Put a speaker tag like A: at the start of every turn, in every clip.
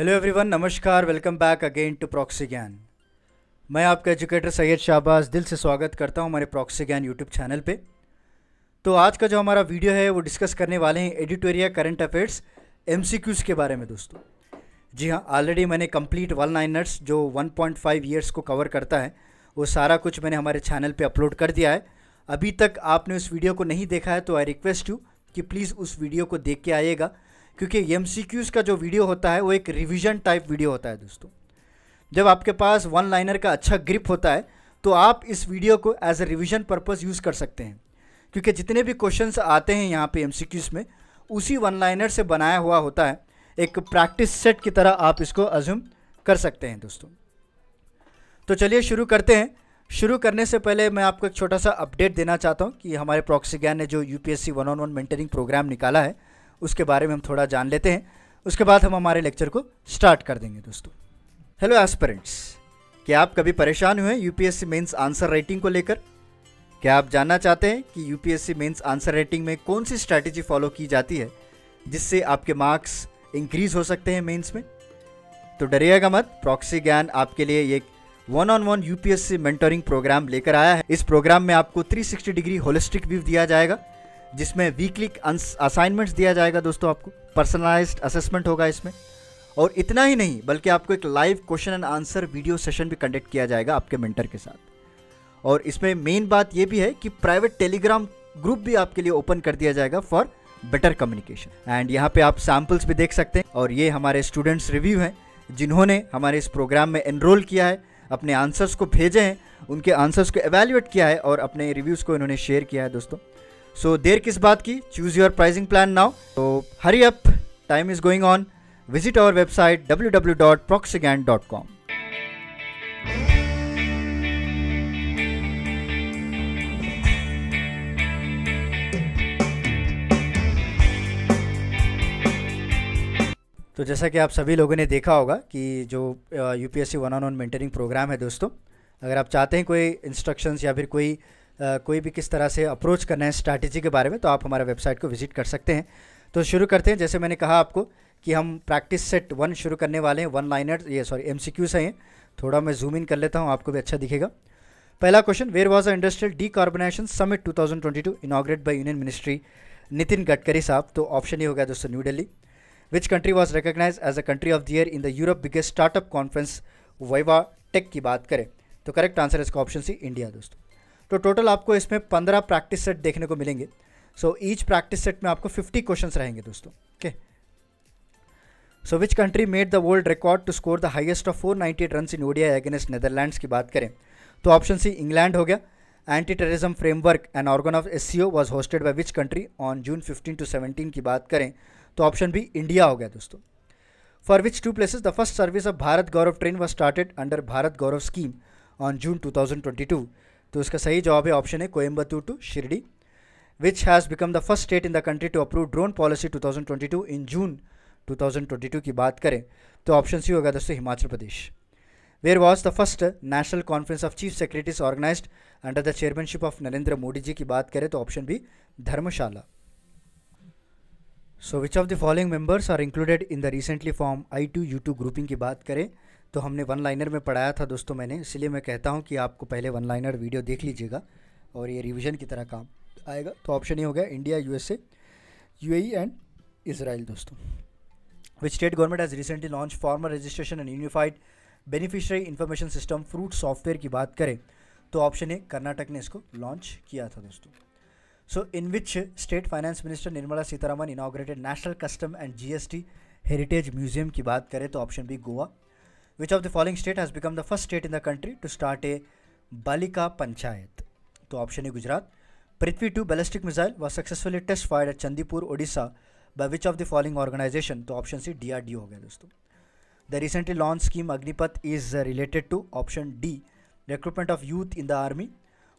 A: Hello everyone नमस्कार welcome back again to proxy Gyan मैं आपका एजुकेटर सैयद शाहबाज दिल से स्वागत करता हूं हमारे प्रॉक्सी ज्ञान यूट्यूब चैनल पे तो आज का जो हमारा वीडियो है वो डिस्कस करने वाले हैं एडिटोरिया करंट अफेयर्स एम के बारे में दोस्तों जी हाँ ऑलरेडी मैंने कम्प्लीट वन लाइनर्स जो वन पॉइंट को कवर करता है वो सारा कुछ मैंने हमारे चैनल पर अपलोड कर दिया है अभी तक आपने उस वीडियो को नहीं देखा है तो आई रिक्वेस्ट यू कि प्लीज़ उस वीडियो को देख के आइएगा क्योंकि एम का जो वीडियो होता है वो एक रिविजन टाइप वीडियो होता है दोस्तों जब आपके पास वन लाइनर का अच्छा ग्रिप होता है तो आप इस वीडियो को as a revision purpose use कर सकते हैं क्योंकि जितने भी क्वेश्चंस आते हैं यहाँ पे एम में उसी वन लाइनर से बनाया हुआ होता है एक प्रैक्टिस सेट की तरह आप इसको अज्यूम कर सकते हैं दोस्तों तो चलिए शुरू करते हैं शुरू करने से पहले मैं आपको एक छोटा सा अपडेट देना चाहता हूँ कि हमारे प्रॉक्सीगैन ने जो U P S one on one mentoring program निकाला है उसके बारे में हम थोड़ा जान लेते हैं उसके बाद हम हमारे लेक्चर को स्टार्ट कर देंगे दोस्तों हेलो एस्परेंट्स क्या आप कभी परेशान हुए यूपीएससी मेंस आंसर राइटिंग को लेकर क्या आप जानना चाहते हैं कि यूपीएससी मेंस आंसर राइटिंग में कौन सी स्ट्रैटेजी फॉलो की जाती है जिससे आपके मार्क्स इंक्रीज हो सकते हैं मेंस में तो डरिएगा मत प्रॉक्सी ज्ञान आपके लिए एक one on one UPSC mentoring program लेकर आया है इस प्रोग्राम में आपको 360 डिग्री होलिस्टिक व्यू दिया जाएगा जिसमें वीकली असाइनमेंट्स दिया जाएगा दोस्तों आपको पर्सनलाइज असेसमेंट होगा इसमें और इतना ही नहीं बल्कि आपको एक live question and answer video session भी कंडक्ट किया जाएगा आपके मेंटर के साथ और इसमें मेन बात यह भी है कि प्राइवेट टेलीग्राम ग्रुप भी आपके लिए ओपन कर दिया जाएगा फॉर बेटर कम्युनिकेशन एंड यहाँ पे आप सैम्पल्स भी देख सकते हैं और ये हमारे स्टूडेंट्स रिव्यू हैं जिन्होंने हमारे इस प्रोग्राम में एनरोल किया है अपने आंसर्स को भेजे हैं उनके आंसर्स को एवेल्यूएट किया है और अपने रिव्यूज़ को इन्होंने शेयर किया है दोस्तों सो so, देर किस बात की choose your pricing plan now तो hurry up time is going on visit our website W W dot तो जैसा कि आप सभी लोगों ने देखा होगा कि जो UPSC one on one mentoring program है दोस्तों अगर आप चाहते हैं कोई इंस्ट्रक्शंस या फिर कोई कोई भी किस तरह से अप्रोच करना है स्ट्रैटेजी के बारे में तो आप हमारा वेबसाइट को विजिट कर सकते हैं तो शुरू करते हैं जैसे मैंने कहा आपको कि हम प्रैक्टिस सेट वन शुरू करने वाले हैं वन लाइनर ये सॉरी एम सी क्यूज़ हैं थोड़ा मैं जूम इन कर लेता हूँ आपको भी अच्छा दिखेगा पहला question where was a industrial decarbonisation summit two thousand twenty two inaugurate by union ministry Nitin Gadkari साहब तो ऑप्शन ही हो गया दोस्तों new Delhi which country was recognize as a country of the year in the Europe biggest startup conference VivaTech की बात करें तो correct answer इसका ऑप्शन सी इंडिया दोस्तों तो टोटल आपको इसमें पंद्रह प्रैक्टिस सेट देखने को मिलेंगे सो ईच प्रैक्टिस सेट में आपको फिफ्टी क्वेश्चन रहेंगे दोस्तों okay so which country made the world record to score the highest of four ninety eight run in ODI against Netherlands की बात करें तो ऑप्शन सी इंग्लैंड हो गया anti terrorism framework and organ of S C O was hosted by which country on June fifteen to seventeen की बात करें तो ऑप्शन बी इंडिया हो गया दोस्तों for which two places the first service of Bharat Gaurav train was started under Bharat Gaurav scheme on June two thousand twenty two तो उसका सही जवाब है ऑप्शन है Coimbatore to Shirdi which has become the first state in the country to approve drone policy 2022 in June 2022 की बात करें तो ऑप्शन सी होगा दोस्तों Himachal Pradesh where was the first national conference of chief secretaries organise under the chairmanship of Narendra Modi ji की बात करें तो option B Dharamshala so which of the following members are included in the recently form I two U two grouping की बात करें तो हमने one liner में पढ़ाया था दोस्तों मैंने इसलिए मैं कहता हूँ कि आपको पहले वन लाइनर वीडियो देख लीजिएगा और ये रिविज़न की तरह काम आएगा तो ऑप्शन ये हो गया India U S and Israel दोस्तों which state government has recently launch farmer registration and unified beneficiary information system fruit software की बात करें तो ऑप्शन ए कर्नाटक ने इसको लॉन्च किया था दोस्तों so in which state finance minister Nirmala Sitharaman inaugurated national custom and GST heritage museum की बात करें तो option B Goa which of the following state has become the first state in the country to start a Balika panchayat तो option है Gujarat Prithvi two ballistic missile व successfully test fired at Chandipur Odisha by which of the following organisation तो option C D हो गया दोस्तों the recently launch scheme Agnipath is related to option D recruitment of youth in the army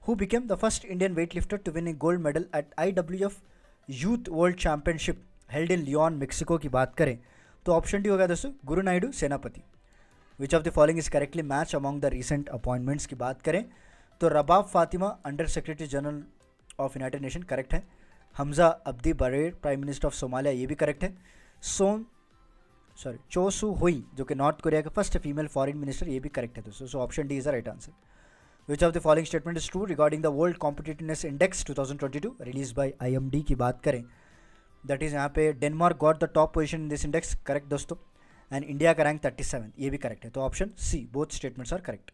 A: who became the first Indian weight lifter to win a gold medal at I W F youth world championship held in Leon Mexico की बात करें तो option D हो गया दोस्तों Guru Naidu Senapati which of the following is correctly match among the recent appointments की बात करें तो Rabab Fatima under secretary general of United Nation correct है Hamza Abdi Barre prime minister of Somalia ये भी करेक्ट है सोन सॉरी चोसू हुई जो कि नॉर्थ कोरिया के फर्स्ट फीमेल फॉरेन मिनिस्टर ये भी करेक्ट है दोस्तों so option D is the right answer which of the following statement is true regarding the world competitiveness index 2022 release by IMD की बात करें दैट इज़ यहाँ पे Denmark got the top position in this index correct दोस्तों and India का rank thirty seven ये भी correct है तो option C both statements are correct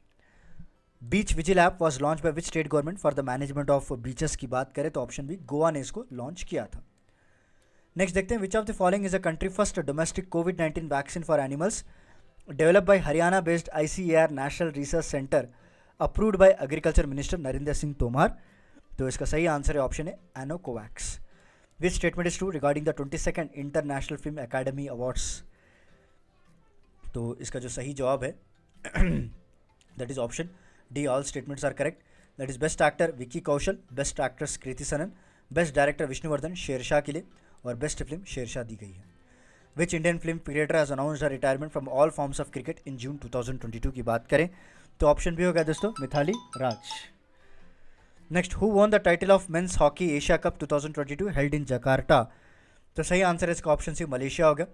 A: beach vigil app was launch by which state government for the management of beaches की बात करें तो ऑप्शन बी गोवा ने इसको लॉन्च किया था नेक्स्ट देखते हैं which of the following is a country first domestic COVID nineteen vaccine for animals develop by Haryana based I C R national research centre approved by agriculture minister Narendra Singh Tomar तो इसका सही answer है ऑप्शन है Anocovax which statement is true regarding the twenty second international film academy awards तो इसका जो सही जवाब है that is option D all statements are correct that is best actor Vicky Kaushal best actress Kriti Sanon best director Vishnuvardhana Sher Shah के लिए और बेस्ट फिल्म शेरशाह दी गई है which Indian film creator has announce retirement from all forms of cricket in June 2022 की बात करें तो ऑप्शन भी होगा दोस्तों Mithali Raj next who won the title of men's hockey Asia cup 2022 held in Jakarta तो सही आंसर है इसका ऑप्शन सी मलेशिया होगा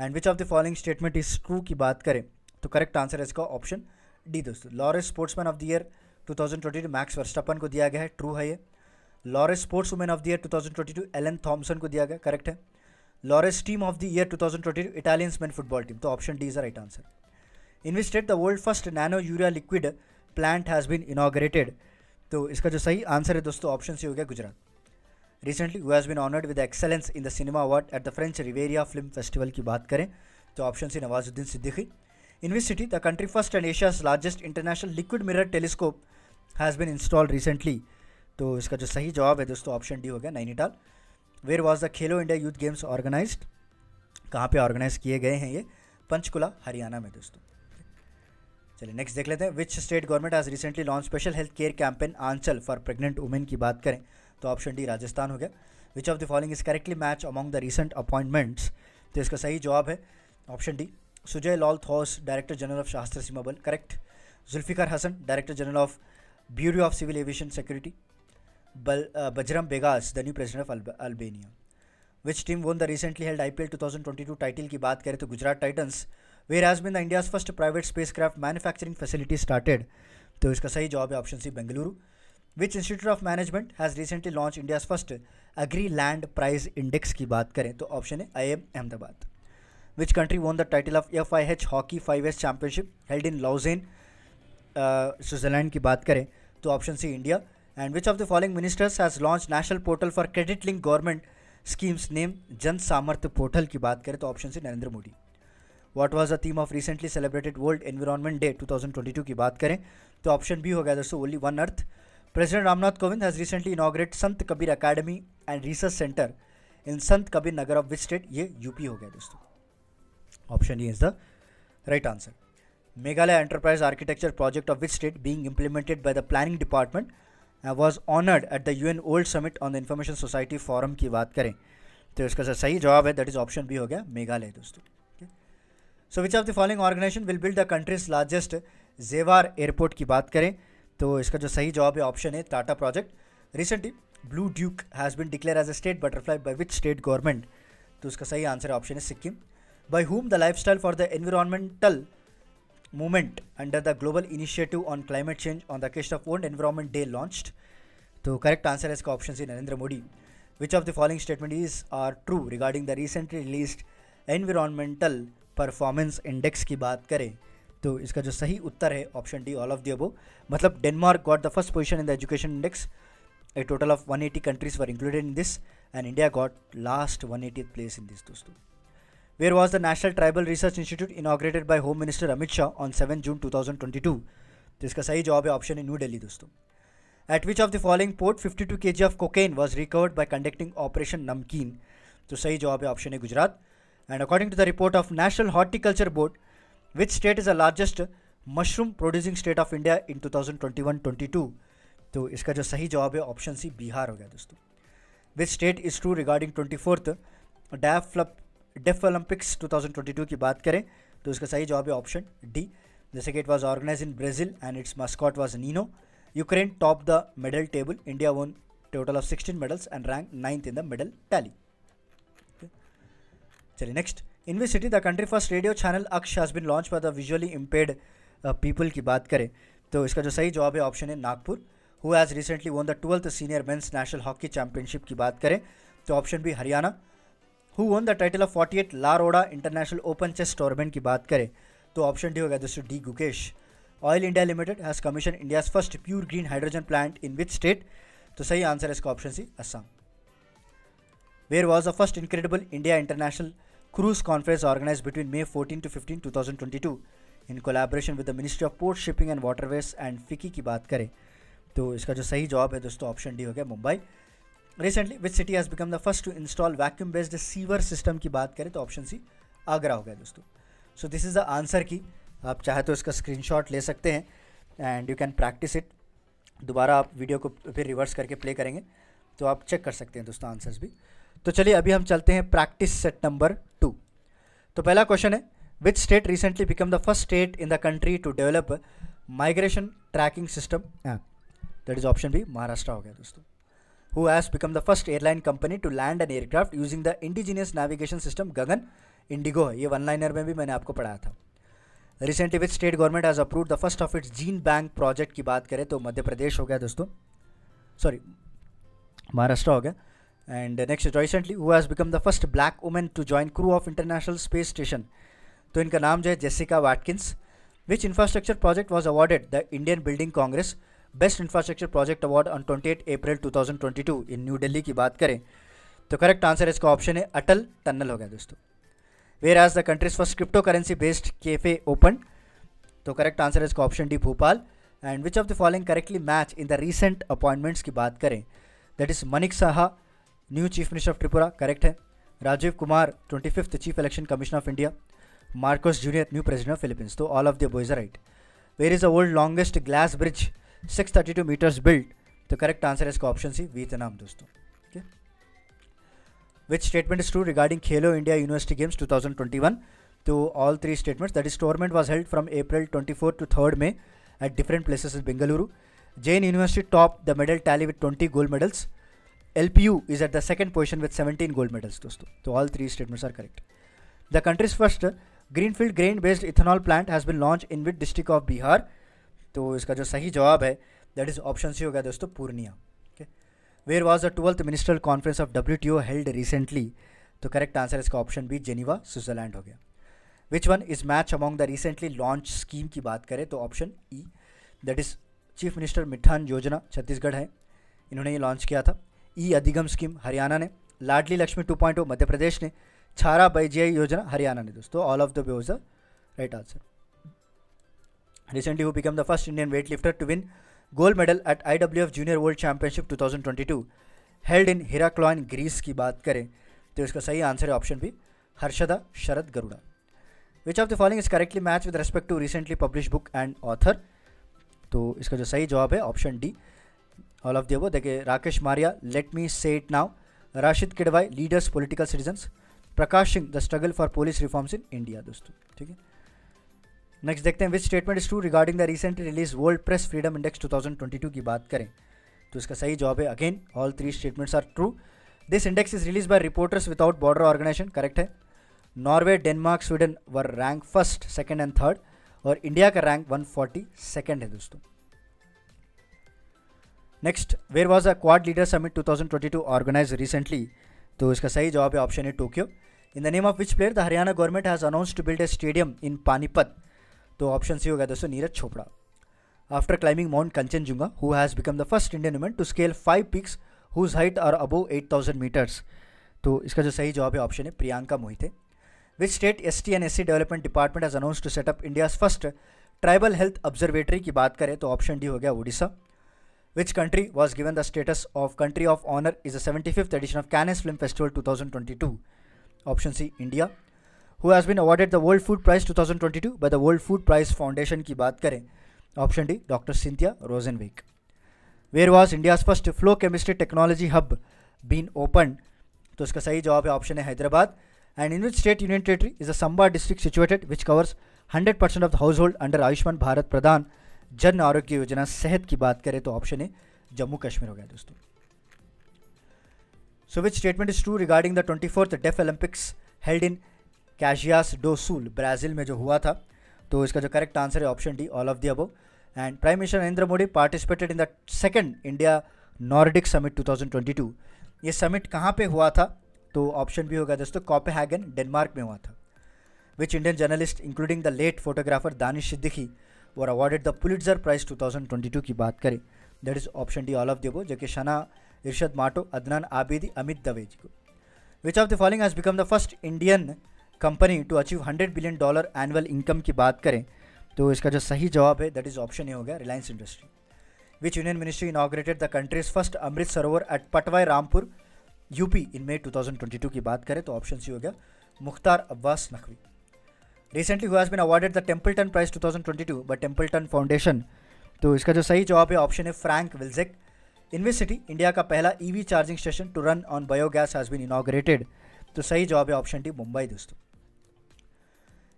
A: and which of the following statement is true की बात करें तो करेक्ट आंसर है इसका ऑप्शन डी दोस्तों Laureus sportsman of the year 2022 Max Verstappen को दिया गया है ट्रू है ये Laureus sports women of the year 2022 Elaine Thompson को दिया गया करेक्ट है Laureus team of the year 2022 Italian man football team तो option D is right answer in which state the world first nano urea liquid plant has been inaugurated तो इसका जो सही answer है दोस्तों ऑप्शन सी हो गया Gujarat recently who has been honoured with excellence in the cinema award at the French Riviera film festival की बात करें तो option C Nawazuddin Siddiqui in which city the country first and Asia's largest international liquid mirror telescope has been installed recently तो इसका जो सही जवाब है दोस्तों ऑप्शन डी हो गया Nainital where was the Khelo India youth games organise कहाँ पर ऑर्गेनाइज किए गए हैं ये पंचकुला हरियाणा में दोस्तों चलिए नेक्स्ट देख लेते हैं विच स्टेट गवर्नमेंट आज recently launch special health care campaign Aanchal for pregnant women की बात करें तो ऑप्शन डी राजस्थान हो गया which of the following is correctly match among the recent appointments तो इसका सही जवाब है option D Sujoy Lal Thaosen director general of Sashastra Seema Bal correct Zulfiquar Hasan director general of bureau of civil aviation security बल Bajram Begaj the new president of Albania which team won the recently held IPL 2022 title की बात करें तो Gujarat Titans where has been the India's first private spacecraft manufacturing facility started तो इसका सही जवाब है option C Bengaluru which institute of management has recently launch India's first agri land price index की बात करें तो ऑप्शन है I M Ahmedabad which country won the title of F I H hockey five S championship held in Lausanne Switzerland की बात करें तो option C India and which of the following ministers has launch national portal for credit link government schemes name Jan Samarth portal की बात करें तो option C Narendra Modi what was the theme of recently celebrated world environment day two thousand twenty two की बात करें तो option B होगा दोस्तों only one earth President Ramnath Kovind has recently inaugurate Sant Kabir Academy and research centre in Sant Kabir Nagar of which state? ये UP हो गया दोस्तों option E is the right answer Meghalaya enterprise architecture project of which state being implemented by the planning department was honoured at the U N old summit on the information society forum की बात करें तो इसका सही जवाब है that is option B हो गया मेघालय दोस्तों so which of the following organisation will build the country's largest Jewar airport की बात करें तो इसका जो सही जवाब है ऑप्शन है Tata project recently blue duke has been declare as a state butterfly by which state government तो उसका सही आंसर ऑप्शन है Sikkim by whom the lifestyle for the environmental movement under the global initiative on climate change on the cast of world environment day launched तो correct answer है इसका option C Narendra Modi which of the following statement is are true regarding the recently release environmental performance index की बात करें तो इसका जो सही उत्तर है option D all of the above मतलब Denmark got the first position in the education index a total of 180 countries were included in this and India got last one eighty place in this दोस्तों where was the national tribal research institute inaugurated by home minister Amit Shah on seven June two thousand twenty two तो इसका सही जवाब है option है न्यू डेली दोस्तों at which of the following port fifty two K G of cocaine was recovered by conducting operation Namkeen तो सही जवाब है ऑप्शन है Gujarat and according to the report of national horticulture board Which state is the largest mushroom producing state of India in 2021-22? तो इसका जो सही जवाब है ऑप्शन सी बिहार हो गया दोस्तों which state is true regarding twenty fourth deaflympics deaf Olympics 2022 की बात करें तो इसका सही जवाब है ऑप्शन डी जैसे कि it was organise in Brazil and its mascot was Nino Ukraine top the medal table India won total of sixteen medals and rank ninth in the medal tally चलिए next in which city the country first radio channel Aksh has been launch by the visually impaired people की बात करें तो इसका जो सही जवाब है ऑप्शन है Nagpur who has recently won the twelfth senior men's national hockey championship की बात करें तो option B Haryana who won the title of forty eight La Roda international open chess tournament की बात करें तो ऑप्शन डी होगा दोस्तों D Gukesh oil India limited has commission India's first pure green hydrogen plant in which state तो सही answer है इसका option C Assam where was the first incredible India international cruise conference between May fourteen to fifteen two thousand twenty two in collaboration with the ministry of port shipping and waterways and FICCI की बात करें तो इसका जो सही जवाब है दोस्तों ऑप्शन डी हो गया Mumbai recently which city has become the first to install vacuum based sewer system की बात करें तो ऑप्शन सी आगरा हो गया दोस्तों so this is the answer की आप चाहे तो इसका स्क्रीनशॉट ले सकते हैं and you can practise it दोबारा आप वीडियो को फिर रिवर्स करके प्ले करेंगे तो आप चेक कर सकते हैं दोस्तों आंसर्स भी तो चलिए अभी हम चलते हैं प्रैक्टिस सेट नंबर तो पहला क्वेश्चन है which state recently become the first state in the country to develop migration tracking system that is option B Maharashtra हो गया दोस्तों who has become the first airline company to land an aircraft using the indigenous navigation system GAGAN IndiGo है ये one liner में भी मैंने आपको पढ़ाया था recently which state government has approve the first of its gene bank project की बात करें तो मध्य प्रदेश हो गया दोस्तों सॉरी महाराष्ट्र हो गया and next recently recently has become the first black black to join crew of international space station तो इनका नाम जो है Jessica Watkins which infrastructure project was awarded the Indian building congress best infrastructure project award on twenty eight April two thousand twenty two in New Delhi की बात करें तो correct answer इसका ऑप्शन है अटल टनल हो गया दोस्तों where is the country's first cryptocurrency based cafe open तो करेक्ट आंसर इसका option D Bhopal and which of the following correctly match in the recent appointments की बात करें that is Manik Saha new chief minister of Tripura correct है Rajiv Kumar twenty fifth chief election commissioner of India Marcos junior new president of Philippines तो all of the boys are right where is the world longest glass bridge six thirty two metres build तो correct answer है इसका option C Vietnam दोस्तों okay which statement is true regarding Khelo India university games two thousand twenty one तो all three statements that is tournament was held from April twenty four to third May at different places in Bengaluru Jain university top the medal tally with twenty gold medals you is at the second position with seventeen gold medals दोस्तों तो all statements are correct the country's first first greenfield grain based ethanol plant has been launch in with district of Bihar तो इसका जो सही जवाब है that is option C हो गया दोस्तों Purnia okay where was the twelfth minister conference of W T O held recently तो करेक्ट आंसर इसका ऑप्शन बी जेनीवा स्विट्जरलैंड हो गया which one is match among the recently launch scheme की बात करें तो option E that is chief minister Mitan Yojana Chhattisgarh है इन्होंने ये लॉन्च किया था ई अधिगम स्कीम हरियाणा ने लाडली लक्ष्मी पॉइंट मध्य प्रदेश ने छारा बैजिया योजना हरियाणा ने दोस्तों all of the above the right answer recently who became the first Indian weightlifter to win gold medal at IWF Junior World Championship 2022 held in Heraklion Greece की बात करें तो इसका सही आंसर है option B Harshada Sharad Garud which of the following is correctly match with respect to recently publish book and author तो इसका जो सही जवाब है option D all of the above देखिए Rakesh Maria let me say it now Rashid Kidwai leaders political citizens Prakash Singh the struggle for police reforms in India दोस्तों ठीक है नेक्स्ट देखते हैं which statement is true regarding the recently release world press freedom index 2022 की बात करें तो इसका सही जवाब है again all three statements are true this index is release by reporters without border organisation correct है Norway Denmark Sweden were rank first second and third और इंडिया का रैंक वन फोर्टी है दोस्तों next where was a Quad leader summit 2022 organise recently तो इसका सही जवाब है ऑप्शन है Tokyo in the name of which player the Haryana government has announce to build a stadium in Panipat तो ऑप्शन सी हो गया दोस्तों Neeraj Chopra after climbing Mount Kanchenjunga who has become the first Indian women to scale five peaks whose height are above eight thousand metres तो इसका जो सही जवाब है ऑप्शन है Priyanka Mohite which state S T and S C development department has announce to set up India's first tribal health observatory की बात करें तो ऑप्शन डी हो गया Orissa Which country was given the status of Country of Honor is the 75th edition of Cannes Film Festival 2022? Option C India. Who has been awarded the World Food Prize 2022 by the World Food Prize Foundation ki baat kare? Option D Dr. Cynthia रोजनविक Where was India's first flow chemistry technology hub been opened? तो इसका सही जवाब है option है Hyderabad and in which state union territory is a Samba district situated which covers 100% of the house hold under Ayushman Bharat Pradhan Jan Arogya योजना सेहत की बात करें तो ऑप्शन ए जम्मू कश्मीर हो गया दोस्तों so which statement is true regarding the twenty fourth deaf Olympics held in Caxias do Sul Brazil में जो हुआ था तो इसका जो करेक्ट आंसर है option D all of the above and prime minister Narendra Modi participated in the second India Nordic summit 2022 ये summit कहाँ पे हुआ था तो ऑप्शन भी होगा दोस्तों कॉपेहैगन डेनमार्क में हुआ था which Indian journalist including the late photographer Danish Siddiqui were awarded the Pulitzer prize too की बात करें that is option D all of the above जबकि शना इर्शद माटो अदनान आबेदी अमित दवे जी को which of the following has become the first Indian company to achieve hundred billion dollar annual income की बात करें तो इसका जो सही जवाब है दैट इज़ ऑप्शन ए हो गया Reliance industry which union ministry inaugurated the country's first Amrit Sarovar at Patwai Rampur UP in twenty 2022 की बात करें तो ऑप्शन सी हो गया Mukhtar Abbas Naqvi recently who has been awarded the Templeton prize too but Templeton foundation तो इसका जो सही जवाब है ऑप्शन है फ्रैंक विल्जेक इन्वेसिटी इंडिया का पहला EV charging station to run on biogas has been inaugurated तो सही जवाब है ऑप्शन डी मुंबई दोस्तों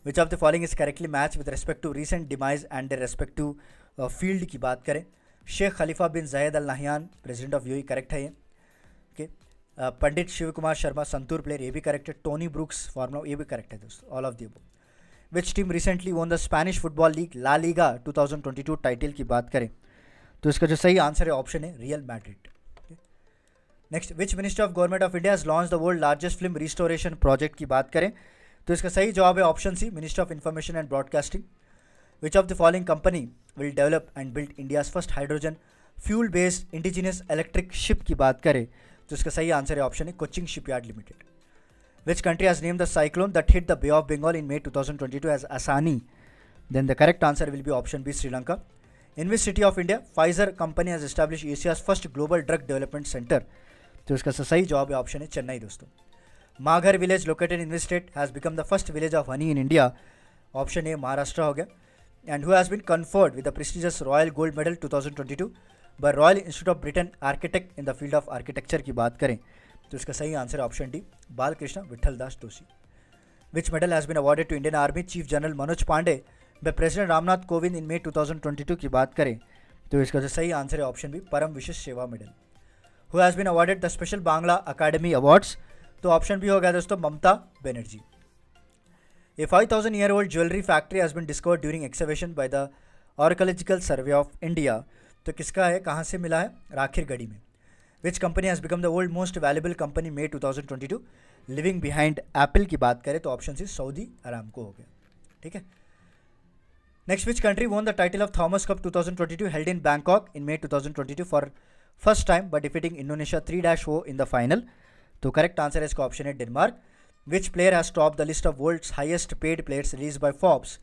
A: which of the following is correctly match with respect to recent demise and respect to field की बात करें Sheikh Khalifa bin Zayed Al Nahyan president of U correct है ये ओके पंडित शिव कुमार शर्मा संतूर प्लेयर ये भी करेक्ट है Tony brooks फॉर्मला ये भी करेक्ट है दोस्तों all of the above which team recently won the Spanish football league La Liga 2022 title की बात करें तो इसका जो सही आंसर है ऑप्शन है Real Madrid next which minister of government of India has launch the world largest film restoration project की बात करें तो इसका सही जवाब है option C minister of information and broadcasting which of the following company will develop and build India's first hydrogen fuel based indigenous electric ship की बात करें तो इसका सही आंसर है ऑप्शन है Cochin Shipyard Limited Which country has named the cyclone that hit the Bay of Bengal in May 2022 as Asani? Then the correct answer will be option B, Sri Lanka. In which city of India, Pfizer company has established Asia's first global drug development centre तो इसका सही जवाब है option है चेन्नई दोस्तों Manghar village located in state has become the first village of honey in India option A Maharashtra हो गया and who has been conferred with the prestigious royal gold medal 2022 by royal institute of Britain architect in the field of architecture की बात करें तो इसका सही answer option D Balkrishna Vithal Das Doshi which medal has been awarded to Indian army chief general Manoj Pande by president Ramnath Kovind in May 2022 की बात करें तो इसका जो सही आंसर है option B Param Vishisht Seva medal who has been awarded the special Bangla academy awards तो ऑप्शन बी हो गया दोस्तों Mamata Banerjee a five thousand year old jewellery factory has been discovered during excavation by the archaeological survey of India तो किसका है कहाँ से मिला है राखिर गढ़ी में which company has become the world's most valuable company may 2022 living behind apple ki baat kare to options is saudi aramco ho gaya theek hai next which country won the title of thomas cup 2022 held in bangkok in may 2022 for first time by defeating indonesia 3-0 in the final to correct answer is option a denmark which player has topped the list of world's highest paid players released by forbes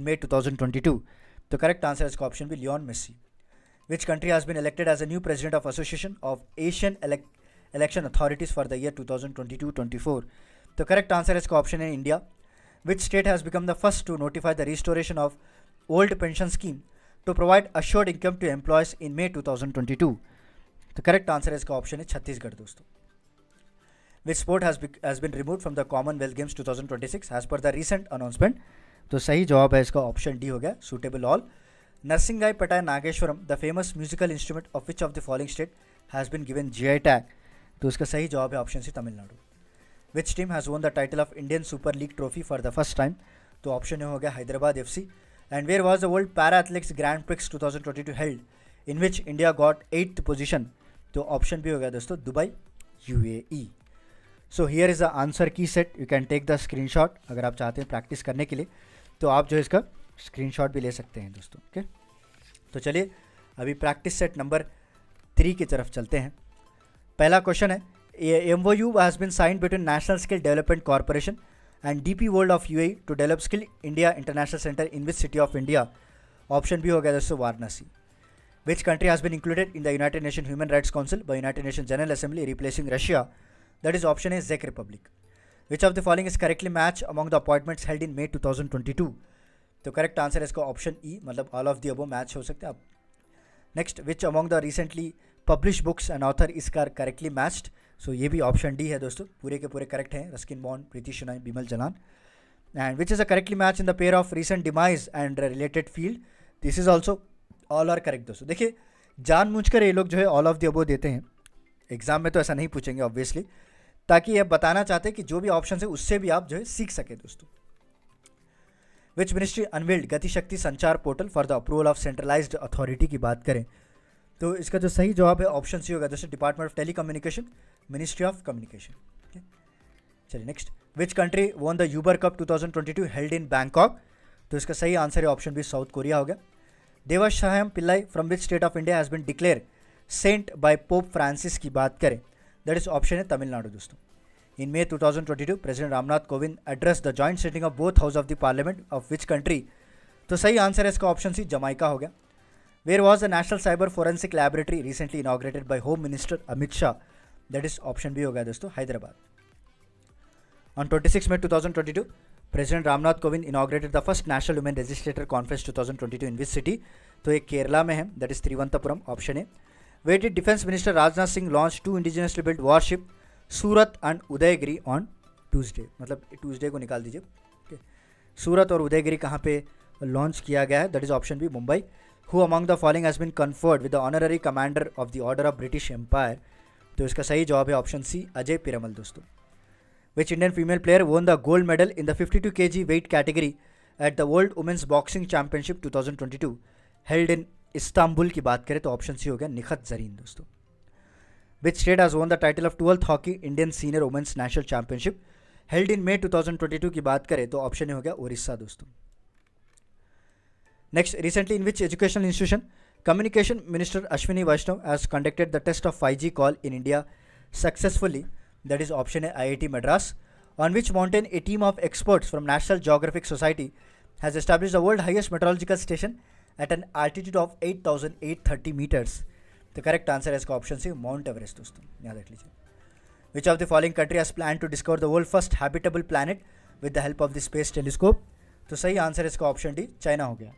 A: in may 2022 the correct answer is option b leon messi which country has been elected as a new president of Association of Asian Ele Election Authorities for the year 2022-24? The correct answer is option in India. Which state has become the first to notify the restoration of old pension scheme to provide assured income to employees in May 2022? The correct answer is option is Chhattisgarh, dosto. Which sport has, be has been removed from the Commonwealth Games 2026 as per the recent announcement? तो सही जवाब है इसका option D हो गया suitable all Narsingai Petai Nageshwaram, the famous musical instrument of which of the following state has been given GI tag? तो इसका सही जवाब है option C Tamil Nadu which team has won the title of Indian super league trophy for the first time तो option A हो गया Hyderabad F C and where was the world para athletics grand prix two thousand twenty two held in which India got eighth position तो option भी हो गया दोस्तों Dubai U A E so here is the answer key set you can take the screenshot अगर आप चाहते हैं practice करने के लिए तो आप जो इसका स्क्रीन भी ले सकते हैं दोस्तों ओके okay? तो चलिए अभी प्रैक्टिस सेट नंबर थ्री की तरफ चलते हैं पहला क्वेश्चन है M O U has been sign between national skill development corporation and D P world of U I to develop skill India international centre in which city of India option भी हो गया दोस्तों Varanasi which country has been included in the United Nation Human rights Council by United nation general Assembly replacing Russia that is option is जेक Republic which of the following is correctly match among the appointments held in May two thousand twenty two तो correct answer है इसका option E e, मतलब all of the above match हो सकते हैं आप next which among the recently publish books and author is are correctly matched so ये भी ऑप्शन डी है दोस्तों पूरे के पूरे करेक्ट हैं Ruskin Bond Preeti Shenoy Bimal Jalan and which is a correctly match in the pair of recent demise and related field this is also all are correct दोस्तों देखिए कर ये लोग जो है ऑल ऑफ द अबो देते हैं एग्जाम में तो ऐसा नहीं पूछेंगे ऑब्वियसली ताकि ये बताना चाहते हैं कि जो भी ऑप्शन है उससे भी आप जो है सीख सके दोस्तों which ministry unveiled GatiShakti Sanchar portal for the approval of centralised authority की बात करें तो इसका जो सही जवाब है ऑप्शन सी होगा दोस्तों department of telecommunication ministry of communication चलिए next which country won the Uber cup 2022 held in Bangkok तो इसका सही आंसर है ऑप्शन बी साउथ कोरिया हो गया Devasahayam Pillai from which state of India has been declare saint by Pope Francis की बात करें दैट इज ऑप्शन है तमिलनाडु दोस्तों In May 2022, President Ramnath Kovind addressed the joint sitting of both House of the Parliament of which country? तो सही answer है इसका option सी Jamaica हो गया where was the national cyber forensic laboratory recently inaugurated by home minister Amit Shah that is option B हो गया दोस्तों Hyderabad on 26 May 2022 president Ramnath Kovind inaugurated the first national women legislator conference two thousand twenty two in which city तो एक केरला में है that is Thiruvananthapuram option A वेटेड defence minister Rajnath Singh launch two indigenously build warship Surat and Udayagiri on Tuesday मतलब Tuesday को निकाल दीजिए ठीक सूरत और उदयगिरी कहाँ पे लॉन्च किया गया है that is option B Mumbai who among the following has been conferred with the honorary commander of the order of British empire तो इसका सही जवाब है ऑप्शन सी अजय पिरामल दोस्तों which Indian female player won the gold medal in the fifty two K G weight category at the world women's boxing championship two thousand twenty two held in Istanbul की बात करें तो ऑप्शन सी हो गया निखत जरीन दोस्तों which state has won the title of 12th Hockey Indian Senior Women's National Championship held in May 2022 की बात करें तो ऑप्शन हो गया उड़ीसा दोस्तों next recently in which educational institution communication minister ashwini vaishnav has conducted the test of 5g call in india successfully that is option a iit madras on which mountain a team of experts from national geographic society has established the world highest meteorological station at an altitude of 8830 meters तो correct answer है इसका option सी mount Everest दोस्तों याद रख लीजिए which of the following country has plan to discover the world first habitable planet with the help of the space telescope तो सही answer इसका ऑप्शन डी चाइना हो गया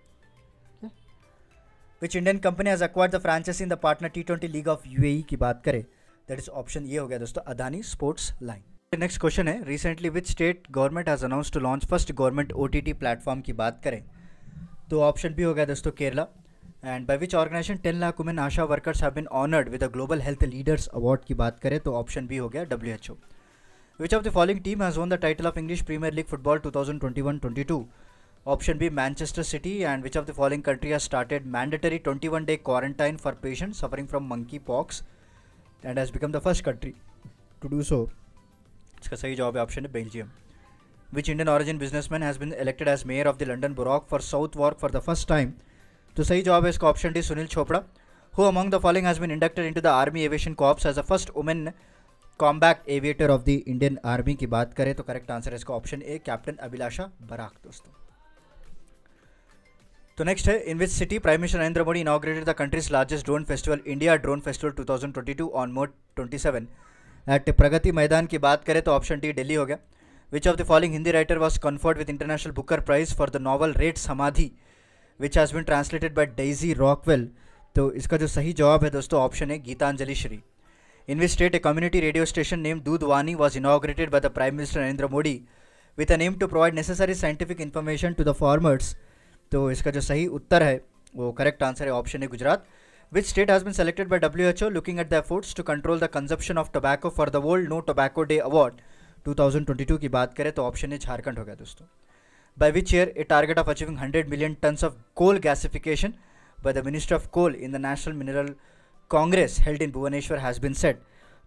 A: which Indian company has acquire the franchise in the partner T twenty league of U की बात करें that is option ये हो गया दोस्तों Adani sports line next question है recently which state government has announce to launch first government O T platform की बात करें तो ऑप्शन भी हो गया दोस्तों Kerala and by which organisation ten lakh women ASHA workers have honoured with global health leaders award की बात करें तो ऑप्शन बी हो गया W H O which of the following team has won the title of English Premier League football two thousand twenty one twenty two option B Manchester City and which of the following country has started mandatory twenty one day quarantine for patient suffering from monkey pox and has become the first country to do so इसका सही जवाब है option है Belgium which Indian origin businessman has been elected as mayor of the London borough for Southwark for the first time तो सही जवाब है इसका option D Sunil Chopra who among the following has been inducted into the army aviation corps as a first women combat aviator of the Indian army की बात करें तो correct answer है इसका option A captain Abhilasha Barak दोस्तों तो नेक्स्ट है in which city prime minister Narendra Modi inaugurated the country's largest drone festival India drone festival 2022 on mode twenty eight Pragati मैदान की बात करें तो ऑप्शन डी दिल्ली हो गया which of the following Hindi writer was conferred with international Booker prize for the novel Ret Samadhi which has been translated by Daisy Rockwell तो इसका जो सही जवाब है दोस्तों ऑप्शन है Geetanjali Shree in which state a community radio station name Dudhvani was inaugurated by the prime minister Narendra Modi with a name to provide necessary scientific information to the farmers तो इसका जो सही उत्तर है वो करेक्ट आंसर है ऑप्शन है Gujarat which state by W H O looking at the looking to control the to of tobacco for the world no the day award two thousand twenty 2022 की बात करें तो ऑप्शन है झारखंड हो गया दोस्तों by which year a target of achieving 100 million tons of coal gasification by the Minister of Coal in the National Mineral Congress held in Bhubaneswar has been set.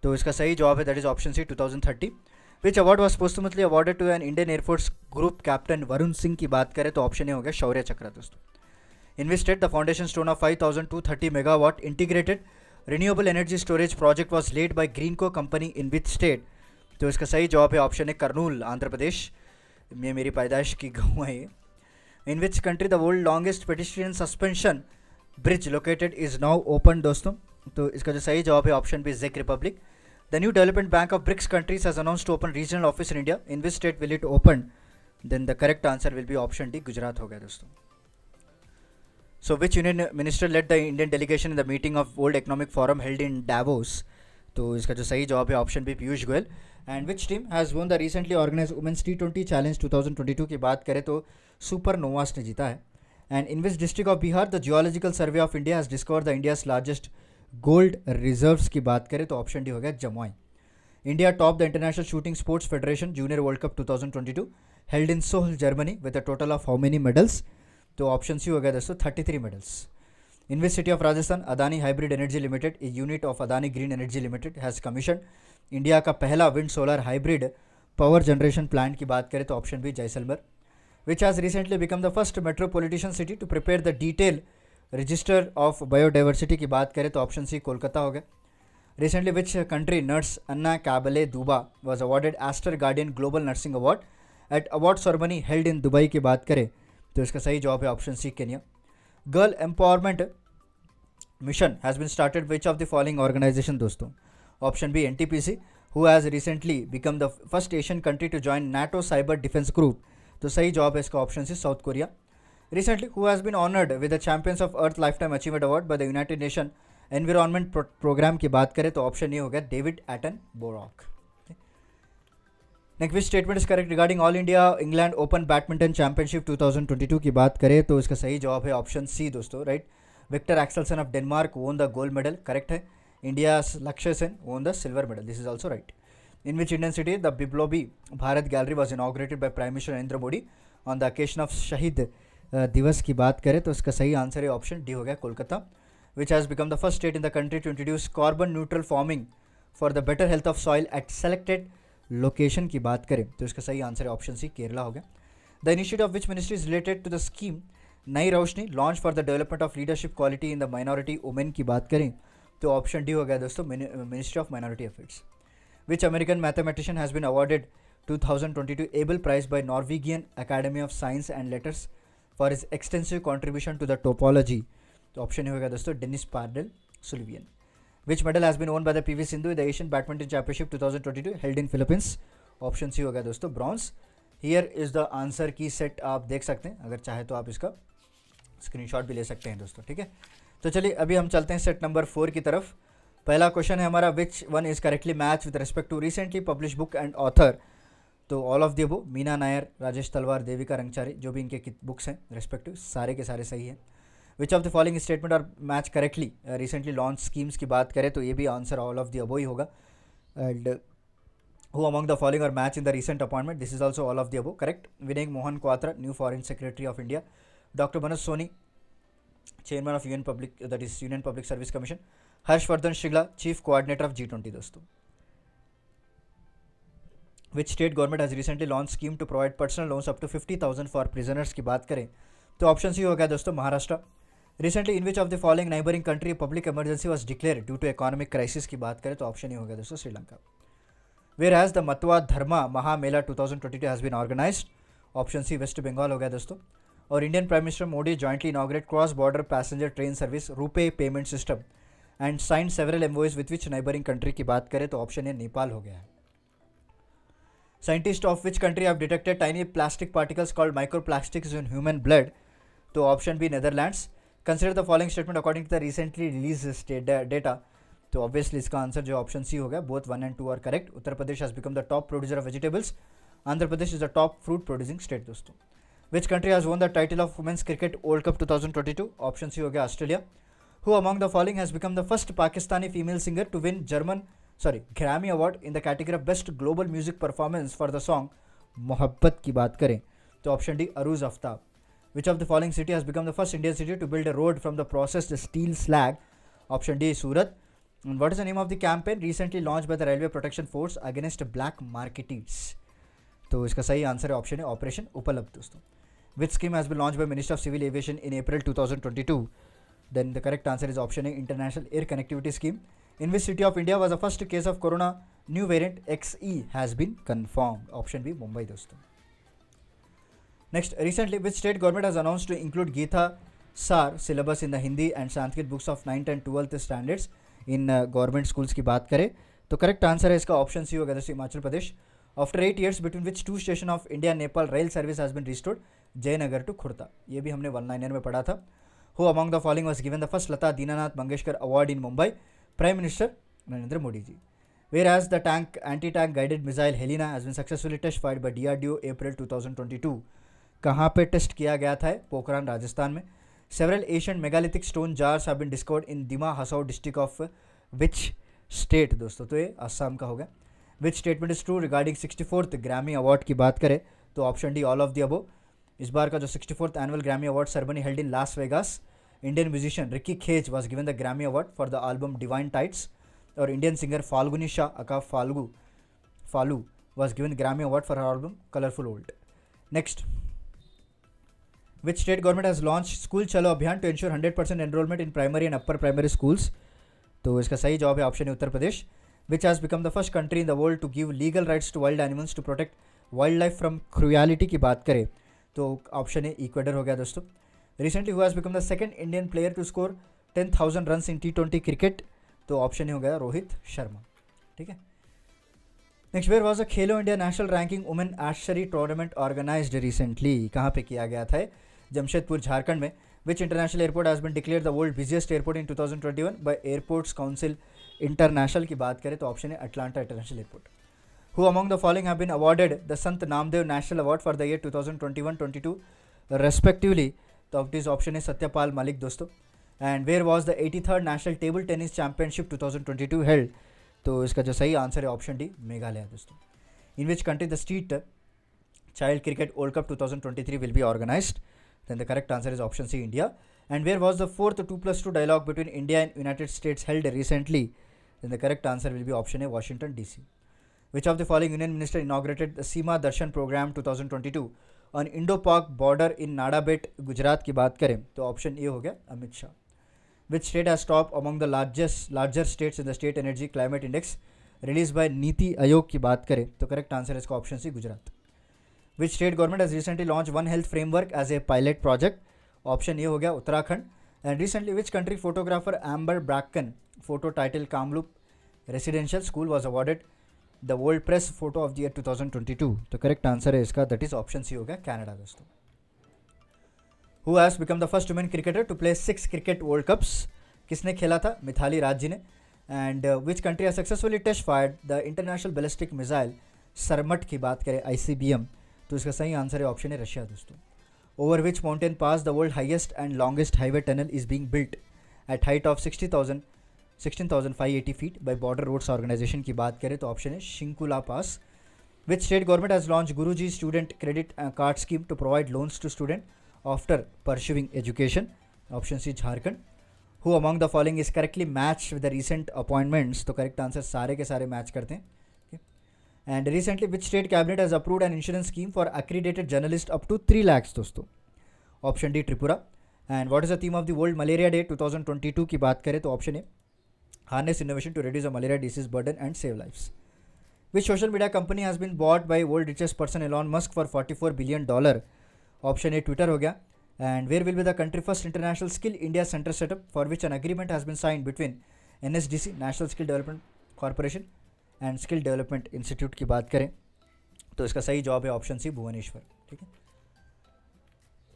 A: तो इसका सही जवाब है that is option C 2030 which award was posthumously awarded to an Indian air force group captain Varun Singh की बात करें तो option A हो गया शौर्य चक्र दोस्तों invested the foundation stone of five thousand two 5230 megawatt integrated renewable energy storage project was laid by Greenko company in with state तो इसका सही जवाब है ऑप्शन ए कर्नूल आंध्र प्रदेश ये मेरी पैदाइश की गाँव है in which country the world longest pedestrian suspension bridge located is now open दोस्तों तो इसका जो सही जवाब है ऑप्शन बी जेक Republic the new development bank of BRICS countries has announce to open regional office in India in which state will it open then the correct answer will be option D Gujarat हो गया दोस्तों so which union minister led the Indian delegation in the meeting of world economic forum held in Davos तो इसका जो सही जवाब है option B Piyush Goyal and which team has won the recently organise women's T twenty challenge two की बात करें तो सुपर नोवास ने जीता है and in which district of Bihar the geological survey of India has discover the India's largest gold reserves की बात करें तो ऑप्शन डी हो गया Jamui India top the international shooting sports federation junior world cup two thousand twenty two held in Suhl Germany with a total of how many medals तो option C हो गया दोस्तों thirty three medals in which city of Rajasthan Adani hybrid energy limited a unit of Adani green energy limited has commission India का पहला wind solar hybrid power generation plant की बात करें तो option B Jaisalmer which has recently become the first metropolitan city to prepare the detail register of biodiversity की बात करें तो ऑप्शन सी कोलकाता हो गया recently which country nurse Anna Qabale Duba was awarded ester guardian global nursing award at award ceremony held in Dubai की बात करें तो इसका सही जवाब है option C Kenya girl empowerment mission has been started which of the following organisation दोस्तों Option B NTPC, who has recently become the first Asian country to join NATO Cyber Defense Group. तो सही जॉब है इसका option C South Korea recently who has been honoured with the champions of earth life time achievement award by the United Nation environment programme की बात करें तो option ये हो गया David Eton बोरॉक next statement is correct regarding all India England open badminton championship 2022 की बात करें तो इसका सही जवाब है ऑप्शन सी दोस्तों right Viktor Axelsen of Denmark won the gold medal correct है India's Lakshay Sen won the silver medal. This is also right. In which Indian city, the Biplobi Bharat Gallery was inaugurated by Prime Minister Narendra Modi on the occasion of Shahid दिवस की बात करें तो इसका सही answer है option D हो गया Kolkata which has become the first state in the country to introduce carbon neutral farming for the better health of soil at selected location की बात करें तो इसका सही आंसर है ऑप्शन सी केरला हो गया the initiative of which ministry is related to the scheme Nai Roshni launch for the development of leadership quality in the minority women की बात करें तो ऑप्शन डी हो गया दोस्तों ministry of minority affairs which American mathematician has been awarded 2022 Abel prize by Norwegian academy of science and letters for is extensive contribution to the topology तो option होगा दोस्तों Dennis Parnell सुलिवियन which medal has been won by the V Sindhu the Asian badminton championship two thousand twenty two held in Philippines option C होगा दोस्तों bronze here is the answer key set आप देख सकते हैं अगर चाहे तो आप इसका स्क्रीनशॉट भी ले सकते हैं दोस्तों ठीक है तो चलिए अभी हम चलते हैं सेट नंबर फोर की तरफ पहला क्वेश्चन है हमारा which one is correctly match with respect to recently publish book and author तो all of the above Meena Nair Rajesh तलवार देविका रंगचारी जो भी इनके बुक्स हैं रेस्पेक्टिव सारे के सारे सही हैं which of the following statement are match correctly recently launch schemes की बात करें तो ये भी answer all of the above ही होगा and who among the following are match in the recent appointment this is also all of the above correct Vinay Mohan Kwatra new foreign secretary of India doctor Manoj Soni chairman of union public that is union public service commission Harshvardhan श्रिंगला chief coordinator of G twenty दोस्तों which state government has recently launch scheme to provide personal loans up to fifty thousand for prisoners की बात करें तो option C हो गया दोस्तों Maharashtra recently in which of the following neighbouring country public emergency was declare due to economic crisis की बात करें तो ऑप्शन ही e हो गया दोस्तों Sri Lanka where has the Matua Dharma Mahamela two thousand twenty two has been organise option C west Bengal हो गया दोस्तों और Indian prime minister Modi jointly inaugurate cross border passenger train service RuPay payment system and sign several MoUs with which neighbouring country की बात करें तो option ए नेपाल हो गया है scientist of which country have detected tiny plastic particles called micro plastics in human blood तो option B Netherlands consider the following statement according to the recently release data तो obviously इसका आंसर जो option C हो गया both one and two are correct Uttar Pradesh has become the top producer of vegetables Andhra Pradesh is the top fruit producing state दोस्तों Which country has won the title of Women's Cricket World Cup 2022? Option C हो गया Australia Who among the following has become the first Pakistani female singer to win German sorry Grammy Award in the category of Best Global Music Performance for the song मोहब्बत की बात करें तो option D Arooj Aftab which of the following city has become the first Indian city to build a road from the processed steel slag option D Surat And what is the name of the campaign recently launched by the Railway Protection Force against black marketeers? तो इसका सही answer है option है operation उपलब्ध दोस्तों Which scheme has been launched by Minister of Civil Aviation in April 2022? Then the correct answer is option A, International Air Connectivity Scheme. In which city of India was the first case of corona new variant XE has been confirmed? Option B, Mumbai, dosto. Next, recently, which state government has announced to include Geetha Sar syllabus in the Hindi and Sanskrit books of 9th and 12th standards in uh, government schools ki baat kare? तो correct answer है इसका option C होगा दोस्तों Himachal Pradesh after eight years between which two station of India Nepal rail service has been restored Jaynagar to Kurtha ये भी हमने one liner में पढ़ा था who among the following was given the first Lata Dinanath Mangeshkar award in Mumbai prime minister Narendra Modi ji where as the tank anti tank guided missile Helina has been successfully test fired by D R D O April two thousand twenty two कहाँ पर टेस्ट किया गया था पोखरान राजस्थान में several Asian megalithic stone jars have been discovered in Dima Hasao district of which state दोस्तों तो ये आसाम का होगा which statement is true regarding sixty fourth Grammy award की बात करें तो option D all of the above इस बार का जो सिक्सटी फोर्थ एनुअल ग्रामी award ceremony held in Las Vegas Indian musician Ricky Kej was given the Grammy award for the album divine tides और Indian singer Falguni Shah aka Falgu Falu was given Grammy award for her album colourful world next which state government has launch school Chalo Abhiyan to to hundred percent enrolment in primary and upper primary schools तो इसका सही जवाब है option है Uttar Pradesh which has become the first country in the world to give legal rights to wild animals to protect wildlife from cruelty की बात करें तो ऑप्शन है इक्वेडर हो गया दोस्तों recently who become the second Indian player to score ten thousand run in T twenty cricket तो option ही हो गया रोहित शर्मा ठीक है next where was a Khelo India national ranking women archery tournament organise recently कहाँ पे किया गया था जमशेदपुर झारखंड में which international airport has been declare the world busiest airport in two thousand twenty one by airports council international की बात करें तो ऑप्शन है Atlanta international airport who among the following have been awarded the Sant Namdev National Award for the year 2021-22 respectively. तो अब this option है सत्यपाल मलिक दोस्तों and where was the 83rd national table tennis championship 2022 held तो इसका जो सही answer है option D Meghalaya दोस्तों in which country the street child cricket world cup 2023 will be organised then the correct answer is option C India and where was the fourth 2 plus 2 dialogue between India and United States held recently then the correct answer will be option A Washington DC Which of the following Union Minister inaugurated the Seema Darshan Program 2022? On Indo Pak border in Nadabet Gujarat की बात करें तो option A हो गया Amit Shah which state has top among the largest larger states in the state energy climate index release by NITI Aayog की बात करें तो करेक्ट आंसर है इसका option C Gujarat which state government has recently launch one health framework as a pilot project option A हो गया Uttarakhand and recently which country photographer Amber Bracken photo title Kamloops residential school was awarded the world press photo of the year 2022 तो correct answer है इसका that is option C होगा Canada दोस्तों who has become the first women cricketer to play six cricket world cups किसने खेला था मिथाली राज जी ने and which country are successfully test fired the intercontinental ballistic missile Sarmat की बात करें आईसीबीएम तो इसका सही आंसर है ऑप्शन है रशिया दोस्तों over which mountain pass the world highest and longest highway tunnel is being built at height of sixty thousand 16,580 feet by border roads organisation की बात करें तो ऑप्शन है Shinkula pass which state government has launch Guru ji student credit card scheme to provide loans to student after pursuing education option C Jharkhand who among the following is correctly match with the recent appointments तो correct answer सारे के सारे match करते हैं and recently which state cabinet has approve an insurance scheme for accredited journalist up to three lakhs दोस्तों option D Tripura and what is the theme of the world malaria day two thousand twenty two की बात करें तो option A harness innovation to reduce the malaria disease burden and save lives. Which social media company has been bought by world richest person Elon Musk for 44 billion dollar? Option A Twitter हो गया. And where will be the country first international skill India center setup for which an agreement has been signed between NSDC National Skill Development Corporation and Skill Development Institute की बात करें तो इसका सही जवाब है ऑप्शन सी भुवनेश्वर ठीक है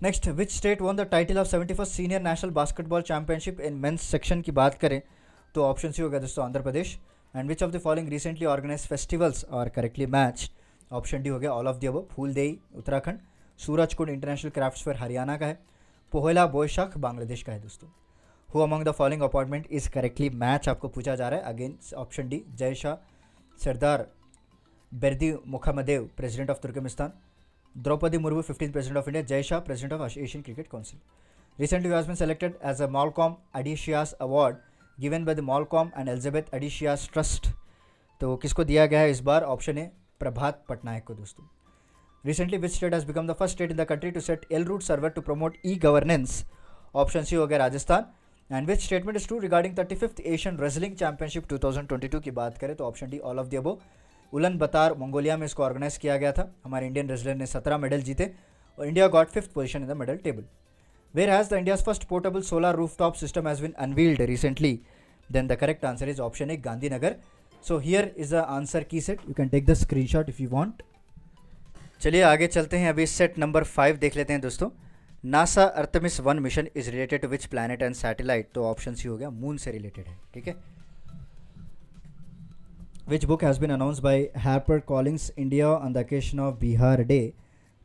A: next which state won the title of seventy first senior national basketball championship in men's section की बात करें तो ऑप्शन सी हो गया दोस्तों Andhra Pradesh and which of the following recently organise festivals are correctly match option D हो गया all of the above Phooldei Uttarakhand Surajkund international craft fair Haryana का है पोहला बोयशाख बांग्लादेश का है दोस्तों who among the following appointment is correctly match आपको पूछा जा रहा है again option D Jay Shah Serdar Berdimuhamedow president of Turkmenistan Droupadi Murmu fifteen president of India Jay Shah president of Asian cricket council recently has been selected as a Malcolm Adiseshiah award given by the Malcolm and Elizabeth Adiseshiah trust तो किसको दिया गया है इस बार option A प्रभात पटनायक को दोस्तों recently which state has become the first state in the country to set L root server to promote e governance option C हो गया Rajasthan and which statement is true regarding thirty fifth Asian wrestling championship two thousand twenty two की बात करें तो option D all of the above Ulaanbaatar Mongolia में इसको ऑर्गेनाइज किया गया था हमारे इंडियन रेजलर ने सत्रह मेडल जीते और India got fifth position in the medal table whereas the India's first portable solar rooftop system has been unveiled recently. Then the correct answer is option A, Gandhinagar. So here is the answer key set. You can take the screenshot if you want. चलिए आगे चलते हैं अभी set number five देख लेते हैं दोस्तों NASA Artemis one mission is related to which planet and satellite तो ऑप्शन सी हो गया मून से रिलेटेड है ठीक है which book has been announce by HarperCollins India on the occasion of Bihar day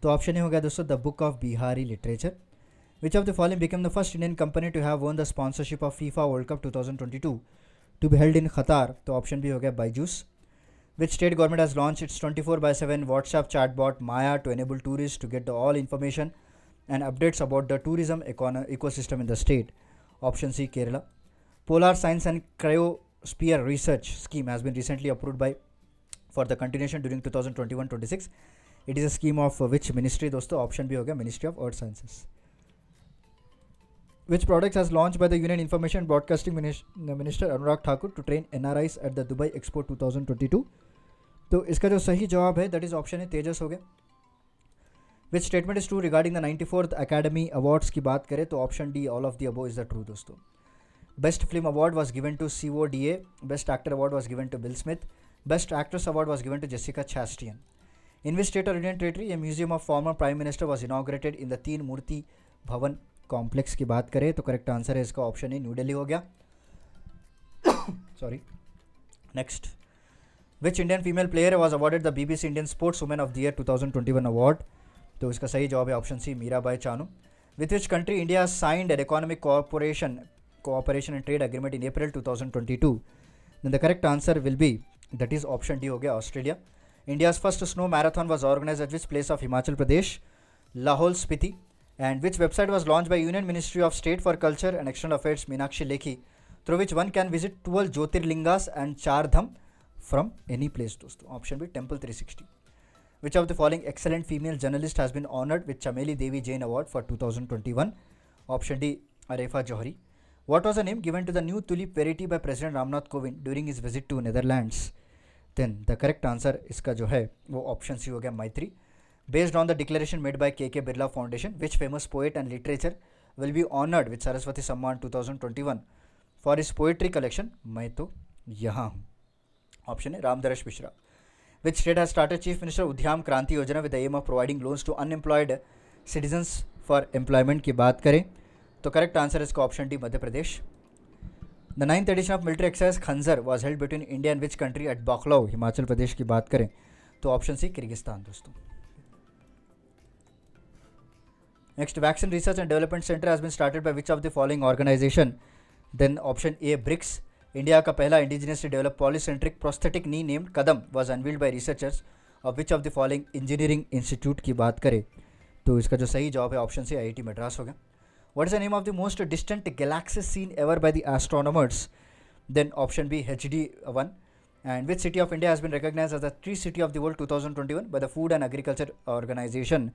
A: तो ऑप्शन ये हो गया दोस्तों the book of Bihari literature Which of the following became the first Indian company to have won the sponsorship of FIFA World Cup 2022 to be held in Qatar? The option B is गया Byju's. Which state government has launched its 24 by 7 WhatsApp chatbot Maya to enable tourists to get the all information and updates about the tourism econ- ecosystem in the state? Option C Kerala. Polar Science and Cryosphere Research Scheme has been recently approved by for the continuation during 2021-26. It is a scheme of which ministry? दोस्तों option B is Ministry of Earth Sciences. which products has launched by the Union Information Broadcasting uh, Minister Anurag Thakur to train NRIs at the Dubai Expo 2022? तो इसका जो सही जवाब है that is option है तेजस हो गया which statement is true regarding the ninety fourth academy awards की बात करें तो option D all of the above is the true दोस्तों best film award was given to C O D A best actor award was given to Will Smith best actress award was given to Jessica Chastain in which state Indian territory a museum of former prime minister was inaugurated in the तीन मूर्ति भवन complex की बात करें तो correct answer है इसका option ही new Delhi हो गया sorry next which Indian female player was awarded the BBC Indian sports women of the year two thousand twenty one award तो इसका सही जॉब है option C Mira Bai Chanu with which country India signed an economic cooperation cooperation and trade agreement in April two thousand twenty two then the correct answer will be that is option D हो गया Australia India's first snow marathon was organise at which place of Himachal Pradesh Lahaul Spiti and which website was launched by Union Ministry of State for Culture and External Affairs Meenakshi Lekhi, through which one can visit 12 Jyotirlingas and Dham from any place. dosto option b temple 360. Which of the following excellent female journalist has been honored with Chameli Devi Jain Award for 2021? Option D. Arefa Johri. What was the name given to the new tulip variety by President Ramnath Kovind during his visit to Netherlands? Then the correct answer इसका jo hai wo option C ho gaya मैत्री based on the declaration made by K.K. Birla Foundation, which famous poet and literature will be honored with Saraswati Samman 2021 for his poetry collection, mai to yahan hu option a Ramdarash mishra which state has started chief minister udyam kranti yojana with the aim of providing loans to unemployed citizens for employment की बात करें तो correct answer इसका option d madhya pradesh the ninth edition of military exercise खंजर was held between india and which country at bakhlau himachal pradesh ki baat kare to option c kyrgyzstan दोस्तों Next, vaccine research and development center has been started by which of the following organization? Then option A, BRICS. India's first indigenously developed polycentric prosthetic knee named Kadam was unveiled by researchers of which of the following engineering institute? की बात करें, तो इसका जो सही जवाब है option सी IIT Madras होगा. What is the name of the most distant galaxy seen ever by the astronomers? Then option B, HD one. And which city of India has been recognized as the tree city of the world 2021 by the Food and Agriculture Organization?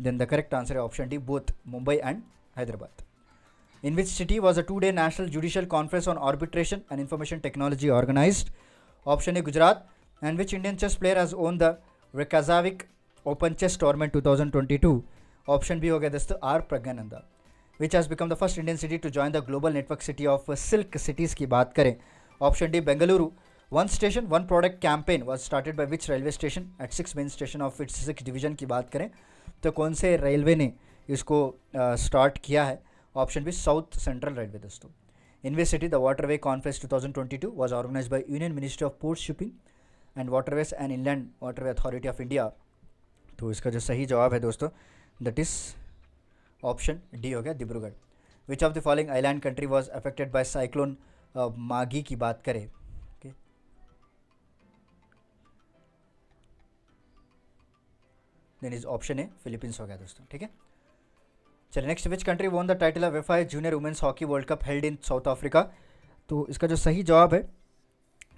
A: Then the correct answer is option D, both Mumbai and Hyderabad. In which city was a two-day national judicial conference on arbitration and information technology organized? Option A, Gujarat. And which Indian chess player has won the Rekazavik Open Chess Tournament 2022? Option B, okay, that's the R. Pragyananda. Which has become the first Indian city to join the global network city of silk cities Ki baat kare. Option D, Bengaluru. One station, one product campaign was started by which railway station at six main station of its six division? Ki baat kare. तो कौन से railway ने इसको start किया है option B south central railway दोस्तों in which city the way conference two thousand twenty two was organise by union ministry of port shipping and waterways and inland waterway authority of India तो इसका जो सही जवाब है दोस्तों दट इज़ ऑप्शन डी हो गया Dibrugarh which of the following island country was affected by cyclone Megi की बात करें then is option A Philippines हो गया दोस्तों ठीक है चलिए next which country won the title of F I junior women's hockey world cup held in South Africa तो इसका जो सही जवाब है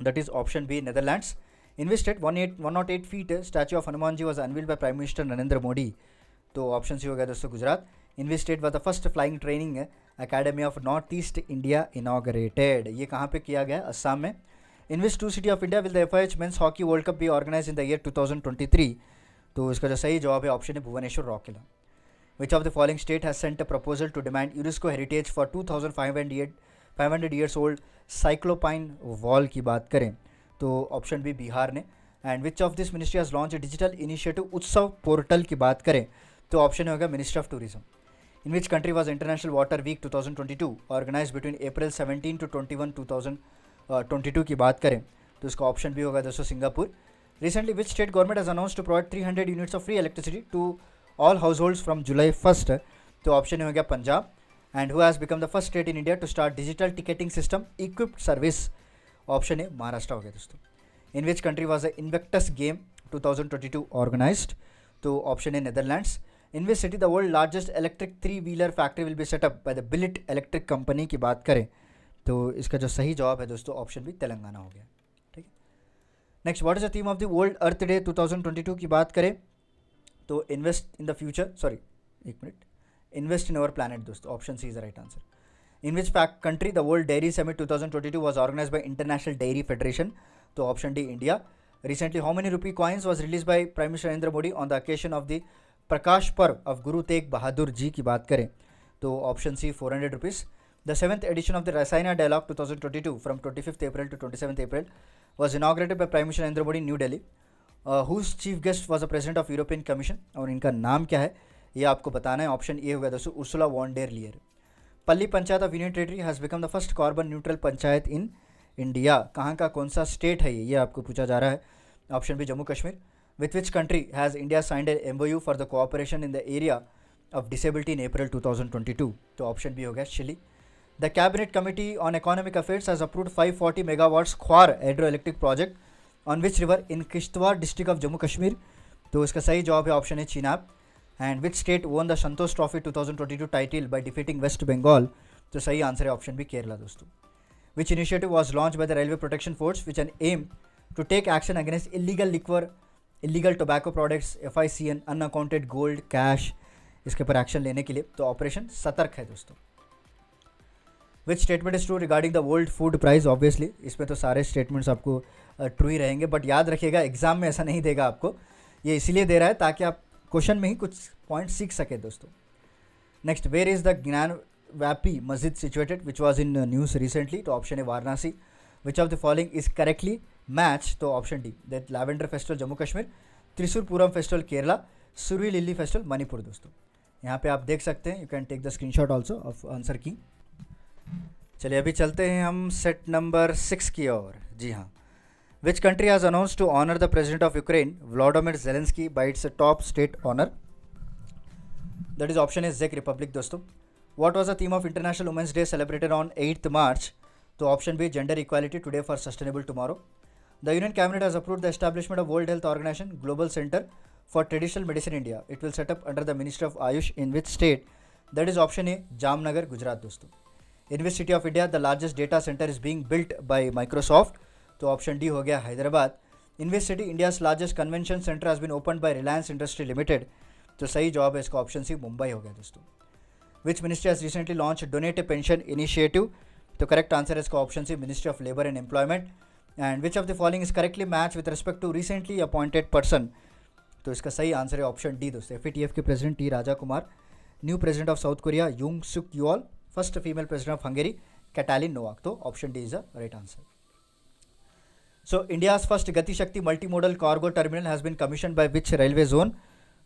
A: that is option B Netherlands in which state one eight one nought eight feet statue of Hanuman ji was unveiled by prime minister Narendra Modi तो option C हो गया दोस्तों Gujarat in which state was the first flying training academy of north east India inaugurated ये कहाँ पे किया गया असम में in which two city of India will the F I H men's hockey world cup भी organise in the year two thousand twenty three तो इसका जो सही जवाब है ऑप्शन है भुवनेश्वर रॉक किला which of the following state has sent a proposal to demand UNESCO heritage for two thousand five hundred five hundred years old cyclopean wall की बात करें तो ऑप्शन बी बिहार ने and which of this ministry has launch digital initiative Utsav portal की बात करें तो option होगा ministry of tourism in which country was international water week two thousand twenty two organise between April seventeen to twenty one two thousand twenty two की बात करें तो इसका ऑप्शन भी होगा दोस्तों Singapore recently which state government as announce to provide three hundred units of free electricity to all house holds from July first तो option हो गया Punjab and whose become the first state in India to start digital ticketing system equipped service option है महाराष्ट्र हो गया दोस्तों in which country was a Invictus game to organised तो option है Netherlands in which city the world largest electric three wheeler factory will be set up by the Biliti electric company की बात करें तो इसका जो सही जवाब है दोस्तों ऑप्शन भी तेलंगाना हो गया next what is the theme of the world earth day two की बात करें तो invest in the future sorry एक मिनट इन्वेस्ट इन अवर प्लानट दोस्तों option C is the right answer in which country the world dairy summit 2022 thousand twenty two was organise by international dairy federation तो option D India recently how many rupee coins was release by prime minister Narendra Modi on the occasion of the Prakash Parv of गुरु तेग बहादुर जी की बात करें तो option C four hundred rupees the seventh edition of the Raisina dialogue two thousand twenty two from twenty fifth April to twenty seventh April was inaugurated by Prime Minister Narendra Modi in New Delhi. Uh, whose chief guest was the president of European commission और इनका नाम क्या है ये आपको बताना है option ए होगा दोस्तों Ursula von der Leyen Palli panchayat of union territory has become the first carbon neutral panchayat in India कहाँ का कौन सा स्टेट है ये ये आपको पूछा जा रहा है option B Jammu Kashmir with which country has India signed an M U for the cooperation in the area of disability in April 2022 तो ऑप्शन बी हो गया शिली The Cabinet Committee on Economic Affairs has approved 540 megawatts Khwar hydroelectric project on which river in Kishtwar district of Jammu Kashmir. तो इसका सही जवाब है option है चीनाब and which state won the Santosh trophy 2022 title by defeating West Bengal तो सही answer है ऑप्शन भी केरला दोस्तों which initiative was launch by the railway protection force which an aim to take action against illegal liquor illegal tobacco products F I C N unaccounted gold cash इसके ऊपर action लेने के लिए तो operation Satark है दोस्तों which statement is true regarding the world food price obviously इसमें तो सारे स्टेटमेंट्स आपको ट्रू ही रहेंगे बट याद रखिएगा एग्ज़ाम में ऐसा नहीं देगा आपको ये इसीलिए दे रहा है ताकि आप क्वेश्चन में ही कुछ पॉइंट सीख सकें दोस्तों next where is the Gyanvapi Masjid situated which was in news recently तो ऑप्शन है Varanasi which of the following is correctly match तो option D that lavender festival Jammu Kashmir Thrissur Pooram festival Kerala Shirui lily festival Manipur दोस्तों यहाँ पे आप देख सकते हैं you can take the screenshot also of answer key चलिए अभी चलते हैं हम सेट नंबर सिक्स की ओर जी हाँ which country has announce to honour the president of Ukraine Volodymyr Zelensky by its top state honour that is option is जेक रिपब्लिक दोस्तों what was the theme of international women's day celebrated on eighth March तो option B gender equality today for sustainable tomorrow the union cabinet has approve the establishment of world health organisation global centre for traditional medicine India it will set up under the ministry of Ayush in which state that is option A Jamnagar Gujarat दोस्तों university of India the largest data centre is being built by Microsoft तो option D हो गया Hyderabad university India's largest convention centre has been open by Reliance industry limited तो सही जवाब है इसका option सी मुंबई हो गया दोस्तों which ministry has recently launch donate pension initiative तो करेक्ट आंसर है इसका option C ministry of labour and employment and which of the following is correctly match with respect to recently appointed person तो इसका सही answer है option D दोस्तों F K president T Raja Kumar new president of South Korea Yoon Suk Yeol first female president of Hungary Katalin Novak तो option D is a right answer so India's first Gati Shakti multi modal cargo terminal has been commission by which railway zone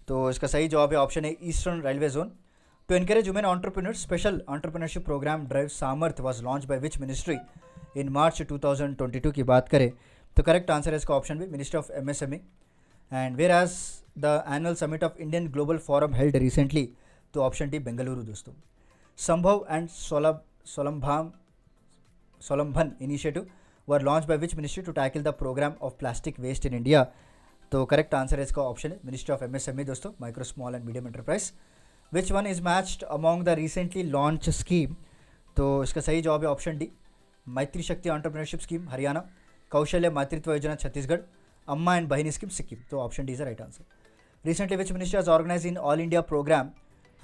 A: तो इसका सही जवाब है option है eastern railway zone to encourage women entrepreneur special entrepreneurship programme drive Samarth was launch by which ministry in March 2022 की बात करें तो करेक्ट आंसर है इसका ऑप्शन भी ministry of M M S E and where as the annual summit of Indian global forum held recently तो option D Bengaluru दोस्तों Sambhav and Solab, Solambham, Solambhan initiative were launched by which ministry to tackle the program of plastic waste in India? तो correct answer है इसका option है ministry of MSME दोस्तों micro small and medium enterprise which one is matched among the recently launch scheme तो इसका सही जवाब है ऑप्शन डी मैत्री शक्ति ऑन्टरप्रीनरशिप स्कीम हरियाणा कौशल्य मातृत्व योजना छत्तीसगढ़ अम्मा एंड बहिनी स्कीम सिक्किम तो option D is right answer recently which ministry is organise in all India programme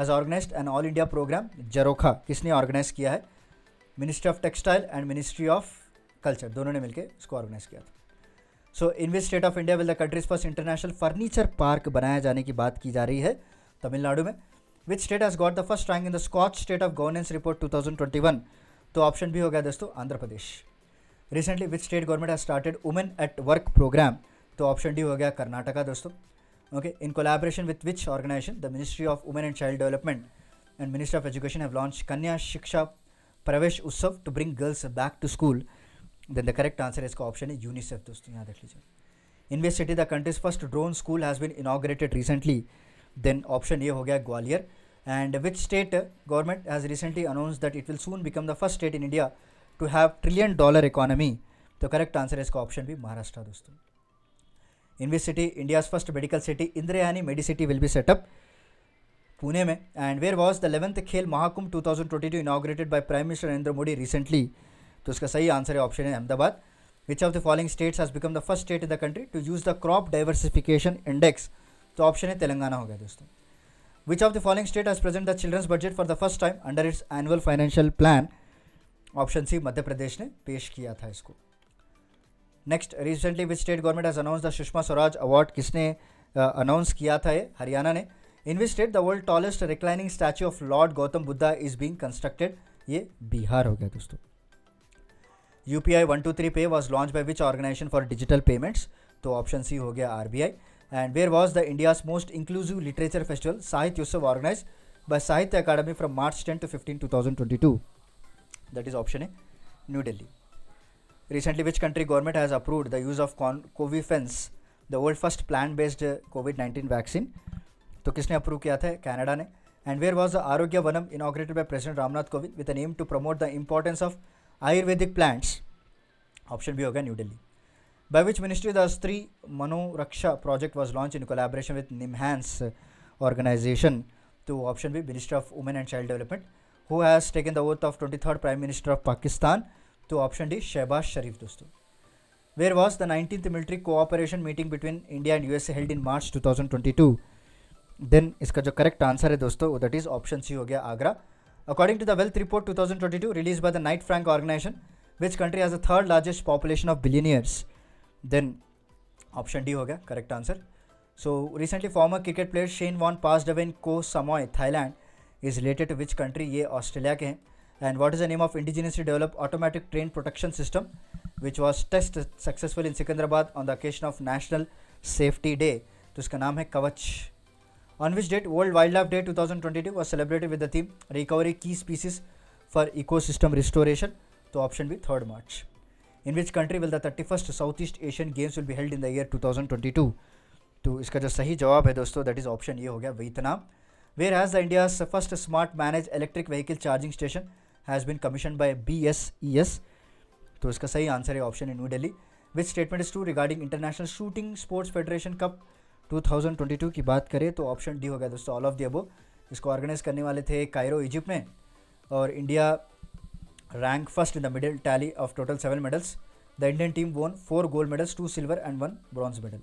A: has organise an all India programme Jharokha किसने ऑर्गेनाइज किया है ministry of textile and ministry of culture दोनों ने मिलकर इसको ऑर्गेनाइज किया था so in which state of India will the country's first international furniture park बनाया जाने की बात की जा रही है तमिलनाडु में which state has got the first rank in the Skoch state of governance report two thousand twenty one तो ऑप्शन भी हो गया दोस्तों Andhra Pradesh recently which state government has started women at work programme तो ऑप्शन डी हो गया कर्नाटका दोस्तों okay in collaboration with which organization the ministry of women and child development and minister of education have launched kanya shiksha pravesh utsav to bring girls back to school then the correct answer is option है unicef dosto yahan dekh lijiye in which city the country's first drone school has been inaugurated recently then option a ho gaya gwalior and which state government has recently announced that it will soon become the first state in india to have trillion dollar economy the correct answer is option b maharashtra dosto India's first medical city first medical city Indrayani Medicity will Pune में and where was the where खेल the two thousand twenty two inaugurated by prime minister Narendra Modi recently तो उसका सही answer है option है Ahmedabad which of the following states has become the first state in the country to use the crop diversification index तो option है तेलंगाना हो गया दोस्तों which of the following state has present the children's budget for the first time under its annual financial plan option C Madhya Pradesh ने पेश किया था इसको next recently which state government has announce the Sushma Swaraj award किसने अनाउंस किया था ये हरियाणा ने in which state the world tallest reclining statue of lord Gautam Buddha is being constructed ये बिहार हो गया दोस्तों U P I one two three पे was launch by which organisation for digital payments तो ऑप्शन सी हो गया R B I and where was the India's most inclusive literature festival Sahitya Utsav organise by Sahitya Akademi from March ten to fifteen two thousand twenty two that is option A New Delhi Recently, which country government has approved the use of Covifence, the world first plant-based COVID-19 vaccine? तो किसने approve किया था Canada ने and where was the Arogya Vanam inaugurated by president Ramnath Kovind with an aim to promote the importance of ayurvedic plants option भी होगा New Delhi by which ministry the Stree Manoraksha project was launch in collaboration with NIMHANS organisation तो option भी ministry of women and child development who has taken the oath of twenty third prime minister of Pakistan तो option D Shehbaz Sharif दोस्तों where was the nineteen military cooperation meeting between India and USA held in March two then इसका जो correct answer है दोस्तों that is option C हो गया Agra according to the wealth report two thousand twenty two release by the Knight Frank organization which country as the third largest population of billionaires then option D हो गया correct answer so recently former cricket player Shane Warne pass डवेन Koh Samui Thailand is related to which country ये Australia के हैं and what is the name of indigenously developed automatic train protection system which was tested successfully in Secunderabad on the occasion of National Safety Day to iska naam hai kavach On which date World Wildlife Day 2022 was celebrated with the theme Recovery Key Species for Ecosystem Restoration to so option b 3rd march in which country will the 31st southeast asian games will be held in the year year 2022 तो iska jo sahi jawab hai dosto that is option a ho gaya vietnam where has the india's first smart managed electric vehicle charging station has been commission by B S E S तो इसका सही answer है option है New Delhi which statement is true regarding international shooting sports federation cup 2022 की बात करें तो option D हो गया दोस्तों ऑल ऑफ दी अबो इसको ऑर्गेनाइज करने वाले थे कायरो इजिप्ट में और India rank first in the medal tally of total seven medals the Indian team won four gold medals two silver and one bronze medal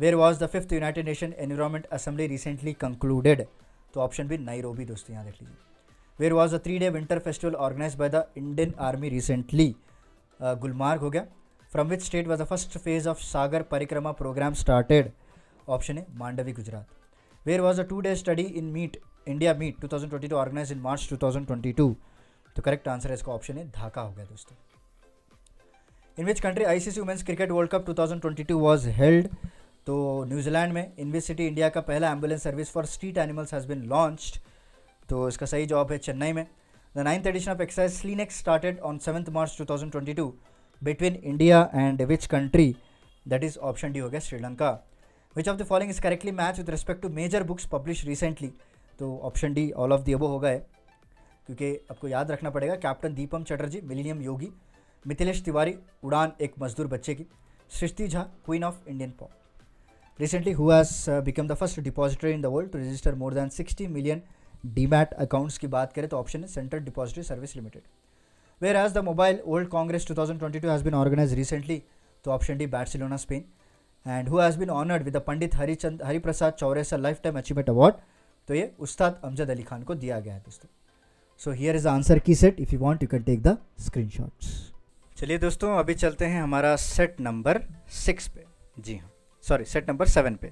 A: where was the fifth United Nation environment assembly recently concluded तो option B Nairobi दोस्तों यहाँ देख लीजिए where was a three day winter festival organize by the Indian army recently Gulmarg हो गया from which state was the first phase of सागर परिक्रमा programme started option है Mandvi Gujarat where was a to day study in meet India meet to thousand twenty two organise in March two thousand twenty two तो correct answer है इसका option है धाका हो गया दोस्तों in which country ICC C women's cricket world cup two thousand twenty two was held तो New Zealand में इन विच सिटी इंडिया का पहला ambulance service for street animals has been launched तो इसका सही जवाब है चेन्नई में the ninth edition of exercise SLINEX started on seventh March two thousand twenty two between India and which country that is option D हो गया Sri Lanka which of the following is correctly match with respect to major books publish recently तो option D all of the above हो गए क्योंकि आपको याद रखना पड़ेगा कैप्टन दीपम चटर्जी मिलीनियम योगी मिथिलेश तिवारी उड़ान एक मजदूर बच्चे की Srishti Jha queen of Indian pop recently who's become the first depository in the world to register more than sixty million demat accounts की बात करें तो ऑप्शन है central depository service limited where as the mobile world congress 2022 has been organize recently तो option D Barcelona Spain and who has been honoured with the Pandit Harichand Hariprasad Chaurasia life time achievement award तो ये उस्ताद अमजद अली खान को दिया गया है दोस्तों so here is the answer key set if you want you can take the screen चलिए दोस्तों अभी चलते हैं हमारा सेट नंबर सिक्स पे जी हाँ सॉरी सेट नंबर सेवन पे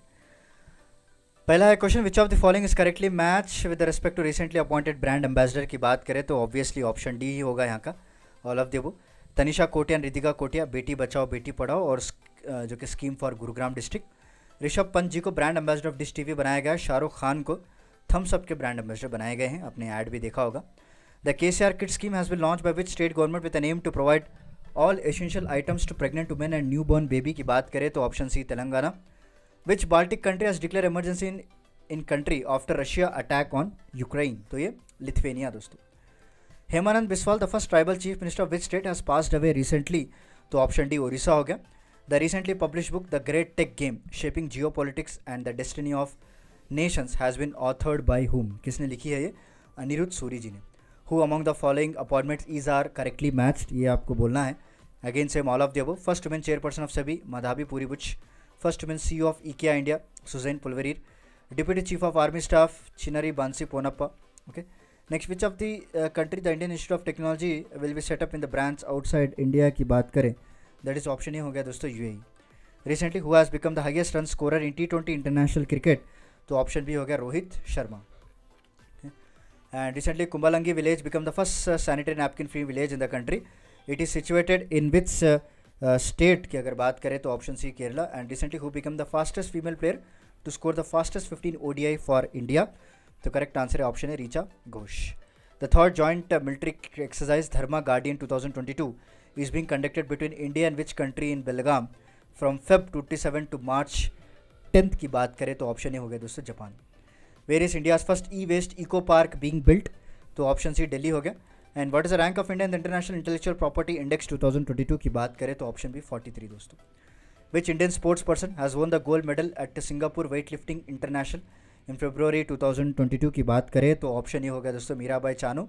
A: पहला है question which of the following is correctly match with respect to recently appointed brand ambassador की बात करें तो ऑब्वियसली ऑप्शन डी ही होगा यहाँ का ऑल ऑफ देबो तनिषा कोटिया रिदिका कोटिया बेटी बचाओ बेटी पढ़ाओ और जो कि scheme for Gurugram district Rishabh Pant ji को brand ambassador of Dish TV बनाया गया शाहरुख खान को थम्स अप के ब्रांड एम्बेसडर बनाए गए हैं अपने ऐड भी देखा होगा the K C R kit scheme has been launch by which state government with an aim to provide all essential items to pregnant women and new born baby की बात करें तो option C Telangana which Baltic country has declare emergency in in country after Russia attack on Ukraine तो ये Lithuania दोस्तों Hemanand Biswal the first tribal chief minister of which state has passed away recently तो option D Orissa हो गया the recently publish book the great tech game shaping geo politics and the destiny of nations has been authored by whom किसने लिखी है ये अनिरुद्ध सूरी जी ने who among the following appointments is are correctly matched ये आपको बोलना है again same all of the first women chairperson of SEBI Madhabi Puri Buch first women CEO of IKEA India Susanne Pulverir, deputy chief of army staff चिनरी Bansi Ponnappa okay next which of the country the Indian institute of technology will be set up in the branch outside India की बात करें that is option ही हो गया दोस्तों you recently who has become the highest run scorer in T twenty international cricket तो option भी हो गया Rohit Sharma and recently Kumbalangi village become the first sanitary napkin free village in the country it is situated in which state की अगर बात करें तो option C Kerala and recently who become the fastest female player to score the fastest fifteen I for India तो correct answer है option है Richa Ghosh the third joint military exercise Dharma guardian 2022 being conducted between India and which country in Belgaum from Feb twenty seven to March tenth की बात करें तो option A हो गया दोस्तों Japan where is India's first e waste eco park being built तो option C Delhi हो गया and what is the rank of India in international intellectual property index 2022 की बात करें तो ऑप्शन बी 43 दोस्तों which Indian sports person has won the gold medal at Singapore weight lifting international in February 2022 की बात करें तो ऑप्शन ये हो गया दोस्तों Mirabai Chanu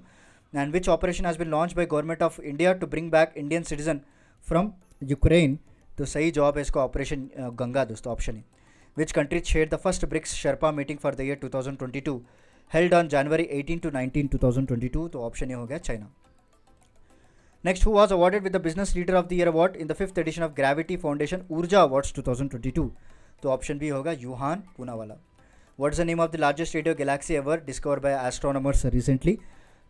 A: and which operation has been launch by government of India to bring back Indian citizen from Ukraine तो सही जॉब है इसका ऑपरेशन गंगा दोस्तों ऑप्शन है which countries share the first BRICS sherpa meeting for the year two held on January 18 to 19 2022 तो option ये हो गया China next who was awarded with the business leader of the year award in the fifth edition of gravity foundation Urja awards 2022 तो option भी होगा Yohan Poonawalla what is the name of the largest radio galaxy ever discover by astronomers recently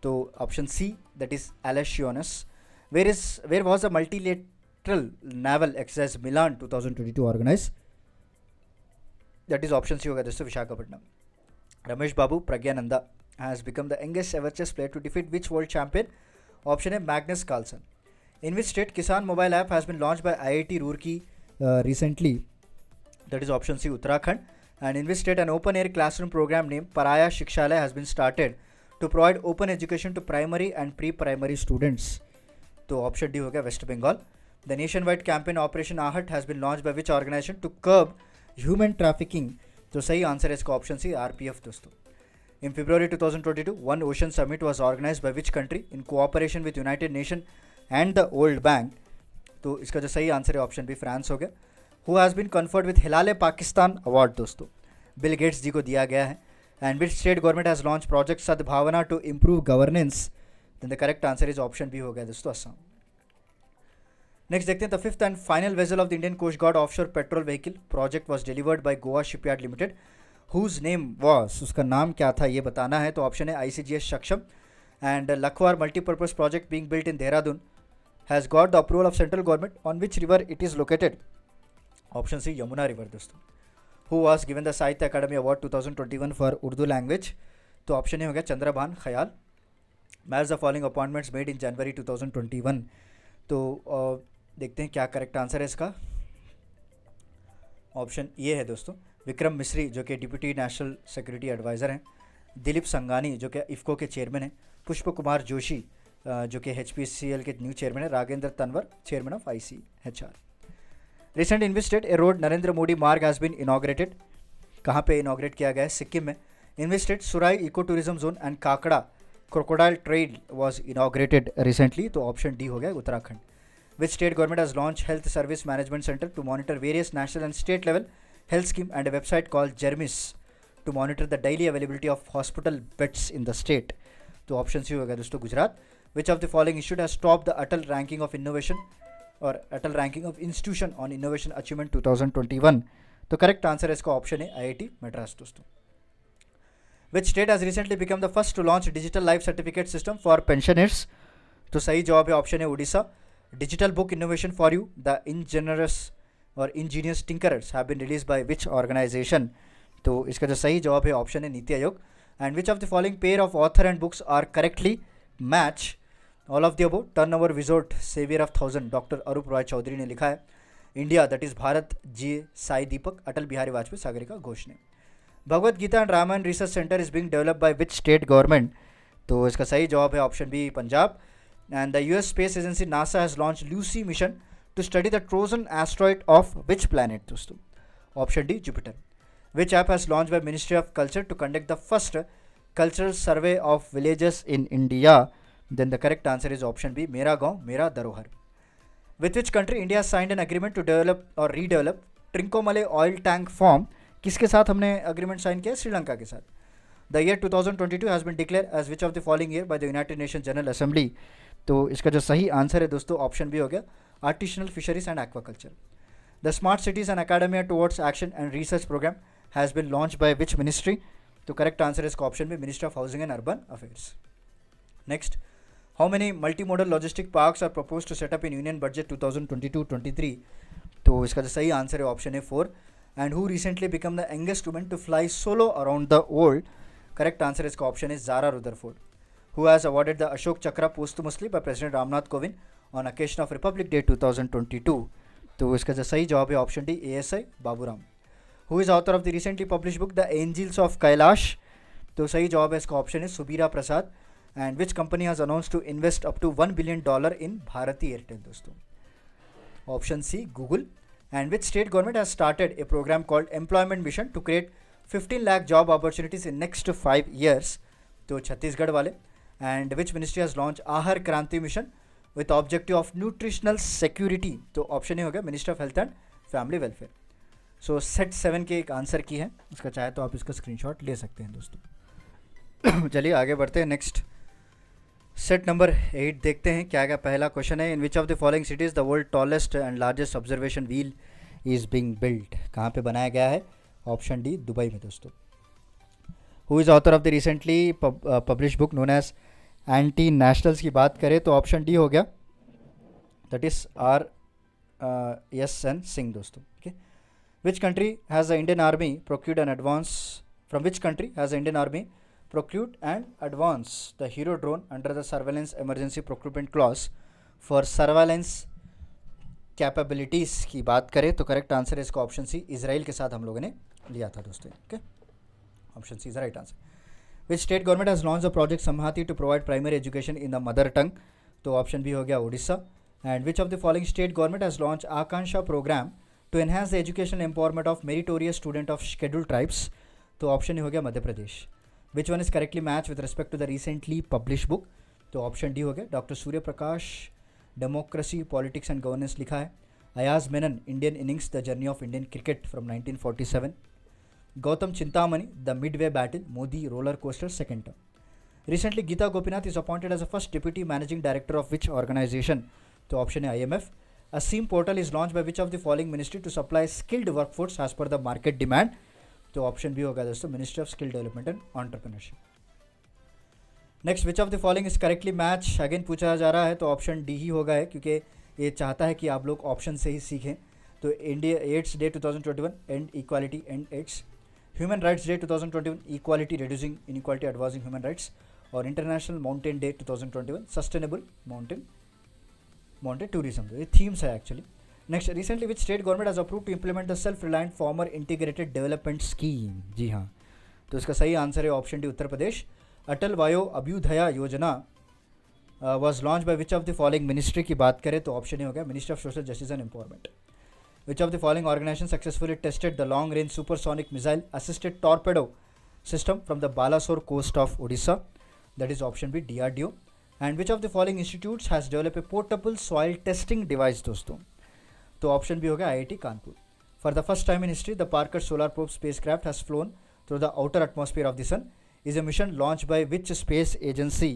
A: तो option C that is Alcyoneus where is where was the multilateral naval exercise milan 2022 organize that is option C होगा दोस्तों Visakhapatnam Ramesh Babu Praggnanandhaa has become the youngest ever chess player to defeat which world champion option है Magnus Carlsen in which state Kisan mobile app has been launch by I I T Roorkee recently that is option C Uttarakhand and in which state and open air classroom program name Paraya Shikshalaya has been started to provide open education to primary and pre primary students तो option D हो गया West Bengal the nation wide campaign operation Aahat has been launch by which organization to curb human trafficking तो सही answer है इसका option C F दोस्तों thousand twenty 2022, one ocean summit was organise by which country in cooperation with United Nation and the world bank तो इसका जो सही answer है ऑप्शन बी फ्रांस हो गया who has been conferred with Hilal Pakistan award दोस्तों Bill Gates ji को दिया गया है and which state government has launch project Sadbhavna to improve governance then the correct answer is option B हो गया दोस्तों असम नेक्स्ट देखते हैं the fifth and final vessel of the Indian coast guard offshore patrol vehicle project was delivered by Goa shipyard limited whose name was उसका नाम क्या था ये बताना है तो ऑप्शन है ICGS Saksham and Lakhwar multipurpose project being built in Dehradun has got the approval of central government on which river it is located option C Yamuna river दोस्तों who was given the Sahitya Akademi award two thousand twenty one for Urdu language तो option ये हो गया चंद्रभान खयाल मैज the following appointments made in January two thousand twenty one तो uh, देखते हैं क्या करेक्ट आंसर है इसका ऑप्शन ये है दोस्तों विक्रम मिश्री जो कि डिप्यूटी नेशनल सिक्योरिटी एडवाइज़र हैं दिलीप संगानी जो कि इफ़्को के चेयरमैन हैं पुष्प कुमार जोशी जो कि एच के न्यू चेयरमैन है Ragendra Tanwar chairman of I C H R recent invested a road Narendra Modi Marg has bin inaugurated कहाँ पे इनाग्रेट किया गया है सिक्किम में invested Surai eco tourism zone and Kakra crocodile trade was inaugurated recently तो ऑप्शन डी हो गया Uttarakhand which state government has launched Health Service Management Center to monitor various national and state level health scheme and a website called Germis to monitor the daily availability of hospital beds in the state. to option C होगा dosto gujarat which of the following institute has stopped the atal ranking of innovation और Atal ranking of institution on innovation achievement 2021 तो correct answer है इसका option है IIT Madras दोस्तों which state has recently become the first to launch digital life certificate system for pensioners तो सही जवाब है ऑप्शन है Odisha Digital book Innovation for You, The Ingenuous और engineers tinkerers have been release by which organisation तो इसका जो सही जवाब है ऑप्शन है NITI Aayog and which of the following pair of author and books are correctly match all of the above turn over wizard saviour of thousand doctor Arup Roy Chaudhary ने लिखा है India that is Bharat J Sai Deepak Atal Bihari Vajpayee Sagarika Ghose ने Bhagavad Gita and Ramayana research centre is being develop by which state government तो इसका सही जवाब है option B Punjab and the US space agency NASA has launched Lucy mission to study the Trojan asteroid of which planet? Option D, Jupiter. Which app has launched by Ministry of Culture to conduct the first cultural survey of villages in India? Then the correct answer is option B, Mera Gaon, Mera Darohar. With which country India signed an agreement to develop or redevelop Trincomalee oil tank farm किसके साथ agreement agreement sign Sri Lanka के साथ the year 2022 has been declared as which of the following year by the United Nations General Assembly? तो इसका जो सही answer है दोस्तों ऑप्शन भी हो गया artisanal fisheries and aquaculture the smart cities and academy towards action and research programme has been launch by which ministry तो करेक्ट आंसर इसका ऑप्शन भी ministry of housing and urban affairs next how many multi modal logistic parks are propose to set up in union budget two thousand twenty two twenty three तो इसका जो सही answer है option है four and who recently become the youngest women to fly solo around the world correct answer इसका option है Zara Rutherford who has awarded the Ashok Chakra posthumously by President Ramnath Kovind on occasion of Republic Day 2022. तो इसका जो सही जवाब है option D A S I Baburam who is author of the recently publish book the angels of Kailash तो सही जवाब है इसका ऑप्शन है Subira Prasad and which company has announce to invest up to one billion dollar in Bharti Airtel दोस्तों option C Google and which state government has started a programme called employment mission to create fifteen lakh job opportunities in next five years तो छत्तीसगढ़ वाले and which ministry has launch Aahar Kranti mission with objective of nutritional security तो option ही हो गया minister of health and family welfare so set seven के एक answer की है उसका चाहे तो आप इसका स्क्रीनशॉट ले सकते हैं दोस्तों चलिए आगे बढ़ते हैं नेक्स्ट सेट नंबर एट देखते हैं क्या क्या पहला क्वेश्चन है in which of the following cities the world tallest and largest observation wheel is being built कहाँ पे बनाया गया है ऑप्शन डी दुबई में दोस्तों who is author of the recently publish book known as anti nationals की बात करें तो ऑप्शन डी हो गया that is R S N Singh दोस्तों okay which country has a Indian army procured and advance from which country has a Indian army procured and advance the Heron drone under the surveillance emergency procurement clause for surveillance capabilities की बात करें तो correct answer है इसका option सी Israel के साथ हम लोगों ने लिया था दोस्तों okay option C is right answer which state government has launch a project Samhati to provide primary education in the mother tongue तो ऑप्शन भी हो गया Odisha and which of the following state government has launch Aakanksha programme to enhance the education empowerment of meritorious student of schedule tribes तो option हो गया Madhya Pradesh which one is correctly match with respect to the recently publish book तो option D हो गया doctor Surya Prakash democracy politics and governance लिखा है Ayaz Menon Indian innings the journey of Indian cricket from 1947 Gautam Chintamani, the midway battle, Modi roller coaster second term. Recently, Geeta Gopinath is appointed as the first deputy managing director of which organization? So option A IMF. A SIM portal is launched by which of the following ministry to supply skilled workforce as per the market demand? तो option B होगा दोस्तों ministry of skill development and entrepreneurship next which of the following is correctly match again पूछा जा रहा है तो option D ही होगा है क्योंकि ये चाहता है कि आप लोग ऑप्शन से ही सीखें तो India AIDS day 2021 and equality and AIDS human rights day 2021 equality reducing equality advising human rights और international mountain day two one sustainable mountain mountain tourism ये थीम्स है actually next recently which state government as approve to implement the self reliant farmer integrated development scheme जी हाँ तो इसका सही answer है option D Uttar Pradesh Atal Vayo Abhyudaya Yojana was launch by which of the following ministry की बात करें तो ऑप्शन ही हो गया ministry of social justice and empowerment Which of the following organization successfully tested the long range supersonic missile assisted torpedo system from the Balasore coast of Odisha? That is option B DRDO. And which of the following institutes has develop a portable soil testing device दोस्तों तो option भी हो गया IIT Kanpur for the first time in history the Parker solar probe spacecraft has flown through the outer atmosphere of the sun is a mission launch by which space agency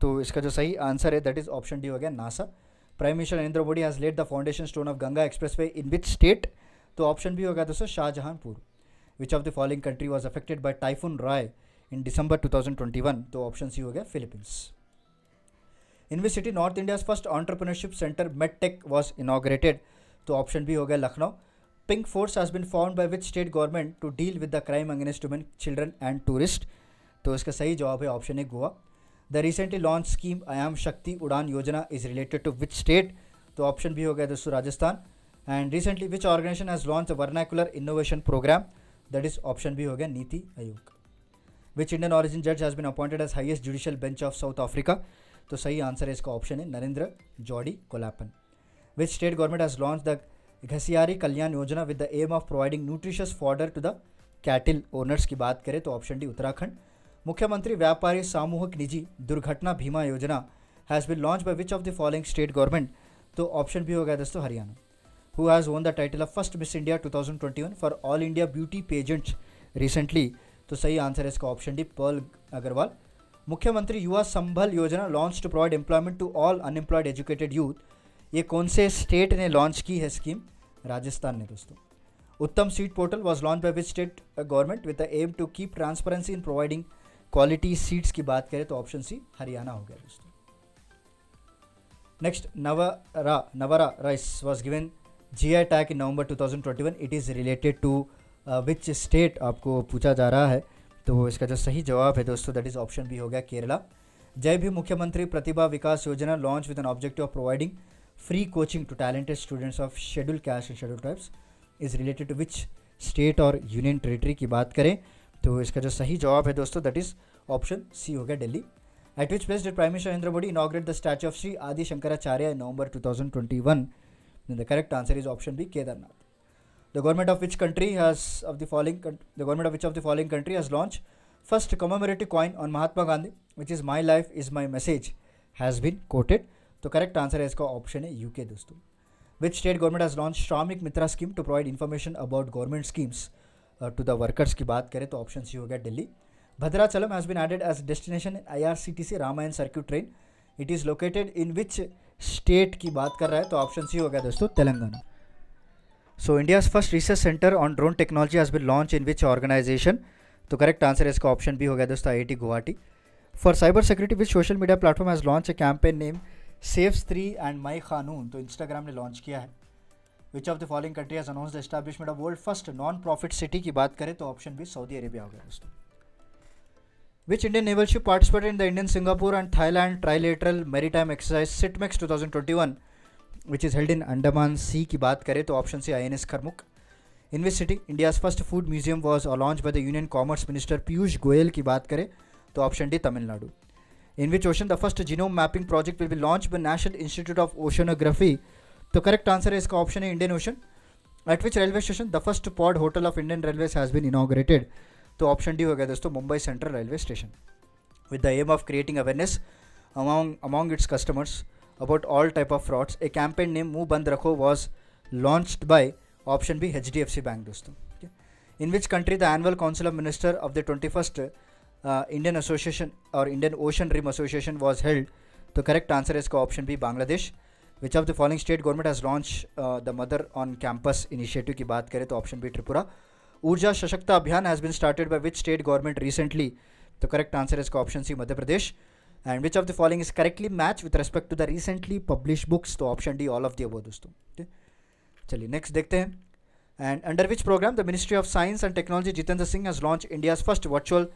A: तो इसका जो सही answer है that is option D हो गया NASA prime minister Narendra Modi has laid the foundation stone of Ganga expressway in which state तो option भी होगा दोस्तों Shahjahanpur which of the following country was affected by typhoon Rai in December one तो option C तो हो गया Philippines in which city north India's first entrepreneurship centre tech was inaugurated तो option भी हो गया Lucknow pink force has been form by which state government to deal with the crime against women children and tourist तो इसका सही जवाब है option A Goa the recently launch scheme Aayam Shakti Udaan Yojana is related to which state तो option भी हो गया दोस्तों Rajasthan and recently which organisation has launch vernacular innovation programme that is option भी हो गया NITI Aayog which Indian origin जज has been appointed as highest judicial bench of south Africa तो सही आंसर है इसका ऑप्शन है Narendra Jody Kollapen which state government has launch the Ghasiyari Kalyan Yojana with the aim of providing nutritious fodder to the cattle owners की बात करें तो ऑप्शन डी उत्तराखंड मुख्यमंत्री व्यापारी सामूहिक निजी दुर्घटना बीमा योजना has been launch by which of the following state government तो ऑप्शन भी हो गया दोस्तों Haryana who has won the title of first Miss India 2021 for all India beauty pageants recently तो सही आंसर है इसका ऑप्शन डी पर्ल अग्रवाल मुख्यमंत्री Yuva Sambal Yojana launch to provide employment to all unemployed educated youth ये कौन से स्टेट ने लॉन्च की है स्कीम राजस्थान ने दोस्तों Uttam seed portal was launch by which state government with the aim to keep transparency in providing quality seeds की बात करें तो ऑप्शन सी हरियाणा हो गया दोस्तों next Navara Navara rice was given G I tag in November 2021 it is related to which state आपको पूछा जा रहा है तो इसका जो सही जवाब है दोस्तों दैट इज़ ऑप्शन बी हो गया केरला जय भी मुख्यमंत्री Pratibha Vikas Yojana launch with an objective of providing free coaching to talented students of schedule caste and schedule tribes is related to which state और यूनियन टेरिटरी की बात करें तो इसका जो सही जवाब है दोस्तों दैट इज़ ऑप्शन सी हो गया Delhi at which place did prime minister Narendra Modi inaugurate the statue of Shri Adi Shankaracharya November two thousand twenty one the correct answer is option B Kedarnath the government of which country has of the following the government of which of the following country has launch first commemorative coin on Mahatma Gandhi which is my life is my message has been quoted तो correct answer है इसका option है UK दोस्तों which state government has launch Shramik Mitra scheme to provide information about government schemes to the workers की बात करें तो option C हो गया Delhi Bhadrachalam has been added as destination I R C T C Ramayana circuit train it is located in which state की बात कर रहा है तो ऑप्शन सी हो गया दोस्तों Telangana so India's first research centre on drone technology has been launch in which organisation तो करेक्ट आंसर इसका ऑप्शन भी हो गया दोस्तों I T Guwahati for cyber security which social media platform has launch a campaign name safes three and my खानून तो Instagram ने लॉन्च किया है which of the following country has announce the establishment of world first non profit city की बात करें तो ऑप्शन बी सऊदी अरेबिया हो गया दोस्तों which Indian Which Indian naval ship participated in the Indian Singapore and Thailand trilateral two thousand twenty one which is held in Andaman sea की बात करें तो option C I N S Karmukh in which city India's first food museum was launched by the union commerce minister Piyush Goyal की बात करें तो option D Tamil Nadu in which ocean the first genome mapping project will be launch by national institute of oceanography तो correct answer है इसका option है Indian ocean at which railway station the first pod hotel of Indian railway has been inaugurated तो option D हो गया दोस्तों Mumbai central railway station with the aim of creating awareness among among its customers about all type of frauds a campaign name मुंह बंद रखो was launch by option B H D F C bank दोस्तों in which country the annual council of minister of the twenty first Indian association और Indian ocean rim association was held तो correct answer है इसका option B Bangladesh which of the following state government has launch the mother on campus initiative की बात करें तो option B Tripura Urja Sashakta Abhiyan has been started by which state government recently तो correct answer है इसका option C Madhya Pradesh and which of the following is correctly match with respect to the recently publish books तो option D all of the अब दोस्तों ठीक चलिए next देखते हैं and under which programme the ministry of science and technology Jitendra Singh has launch India's first virtual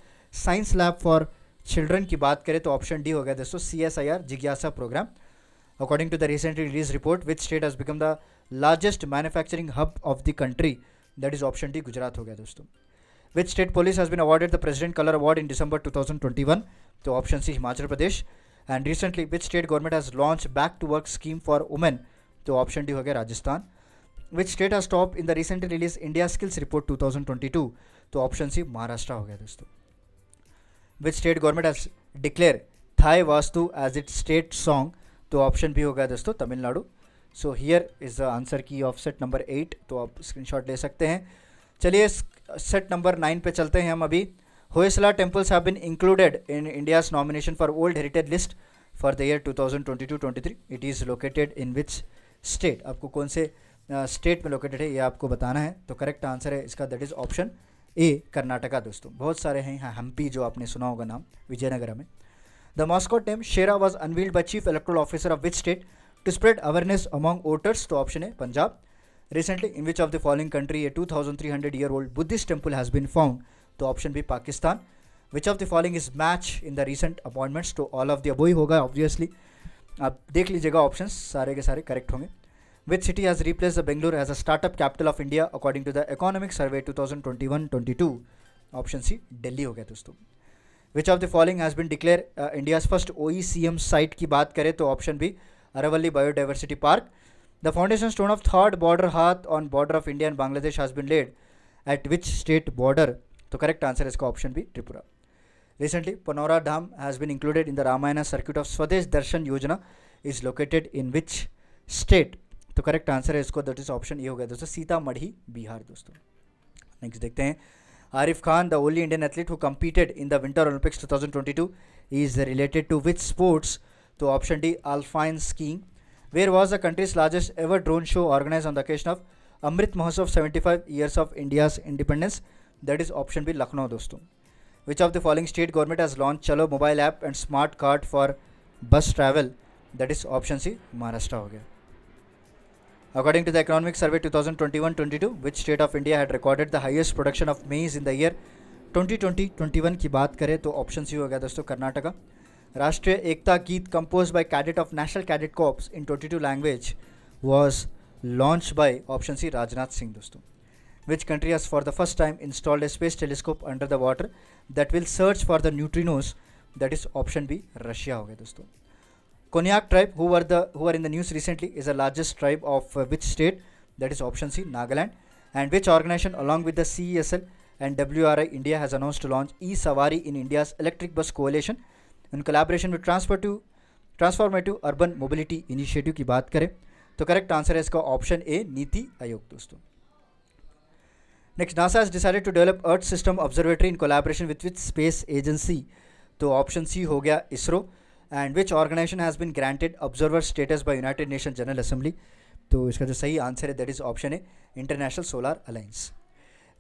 A: science lab for children की बात करें तो ऑप्शन डी हो गया दोस्तों सी एस आई आर जिज्ञासा programme according to the recently released report, which state has become the largest manufacturing hub of the country? That is option D, Gujarat. Ho gaya, Which state police has been awarded the President Color Award in December 2021? So option C, Himachal Pradesh. And recently, which state government has launched back to work scheme for women? So option D, ho gaya, Rajasthan. Which state has topped in the recently released India Skills Report 2022? So option C, Maharashtra. Ho gaya, Which state government has declared Thai Vastu as its state song तो option भी हो गया दोस्तों Tamil Nadu so here is the answer key of set number eight तो आप screenshot ले सकते हैं चलिए सेट नंबर नाइन पे चलते हैं हम अभी Hoysala temples have been included in India's nomination for world heritage list for the year 2022-23 it is located in which state आपको कौन से स्टेट uh, में लोकेटेड है ये आपको बताना है तो करेक्ट आंसर है इसका that is option A Karnataka दोस्तों बहुत सारे हैं यहाँ हम्पी जो आपने सुना होगा नाम विजयनगर में The Moscow term Shera was unveiled by Chief Electoral Officer of which state to spread awareness among voters? So option A Punjab. Recently, in which of the following country a 2,300 year old Buddhist temple has been found? तो option B Pakistan which of the following is match in the recent appointments तो all of the above ही होगा obviously आप देख लीजिएगा option सारे के सारे correct होंगे Which city has replaced the Bangalore as a startup capital of India according to the Economic Survey 2021-22 Option C, Delhi हो गया दोस्तों which of the following has been declare India's first O site की बात करें तो option B Aravalli biodiversity park the foundation stone of third border haat on border of India and Bangladesh has been laid at which state border तो correct answer इसका option B Tripura recently Punaura Dham has been included in the Ramayan circuit of Swadesh Darshan Yojana is located in which state तो correct answer है इसको that is option A हो गया दोस्तों सीतामढ़ी बिहार दोस्तों next देखते हैं Arif Khan, the only Indian athlete who competed in the Winter Olympics 2022, is related to which sports? So option D, alpine skiing. Where was the country's largest ever drone show organized on the occasion of Amrit Mahotsav 75 years of India's independence? That is option B, Lucknow, दोस्तों. Which of the following state government has launched Chalo mobile app and smart card for bus travel? That is option C, Maharashtra हो गया. According to the Economic Survey 2021-22, which state of India had recorded the highest production of maize in the year 2020-21 की बात करें तो option C हो गया दोस्तों Karnataka Rashtriya Ekta Geet compose by cadet of national cadet corps in 22 language was launch by option C Rajnath Singh दोस्तों which country has for the first time installed a space telescope under the water that will search for the neutrinos that is option b russia हो गया दोस्तों Konyak tribe, who were the who are in the news recently, is the largest tribe of uh, which state? That is option C, Nagaland. And which organization, along with the CESL and WRI India, has announced to launch e-Savari in India's electric bus coalition in collaboration with Transfer to Transformative Urban Mobility Initiative? की बात करें तो correct answer है इसका option ए नीति आयोग दोस्तों next NASA has decided to develop earth system observatory in collaboration with with space agency तो option C हो गया ISRO and which organisation has been granted observer status by united nation general assembly तो इसका जो सही answer है that is option A international solar alliance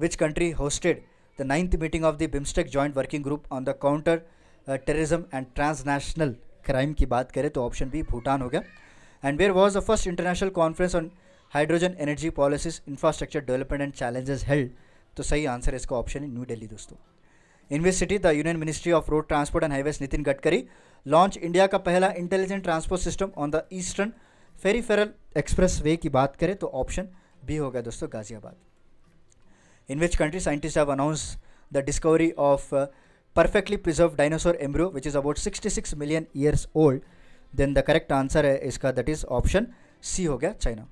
A: which country hosted the ninth meeting of the BIMSTEC joint working group on the counter terrorism and transnational crime की बात करें तो option B Bhutan हो गया and where was the first international conference on hydrogen energy policies infrastructure development and challenges held तो सही answer इसका option है न्यू डेली दोस्तों In which city the Union Ministry of Road Transport and Highways Nitin Gadkari launch India का पहला intelligent transport system on the eastern peripheral expressway की बात करें तो ऑप्शन बी हो गया दोस्तों Ghaziabad in which country scientist have announce the discovery of perfectly preserve dinosaur embryo which is about sixty six million years old then the correct answer है इसका that is option C हो गया China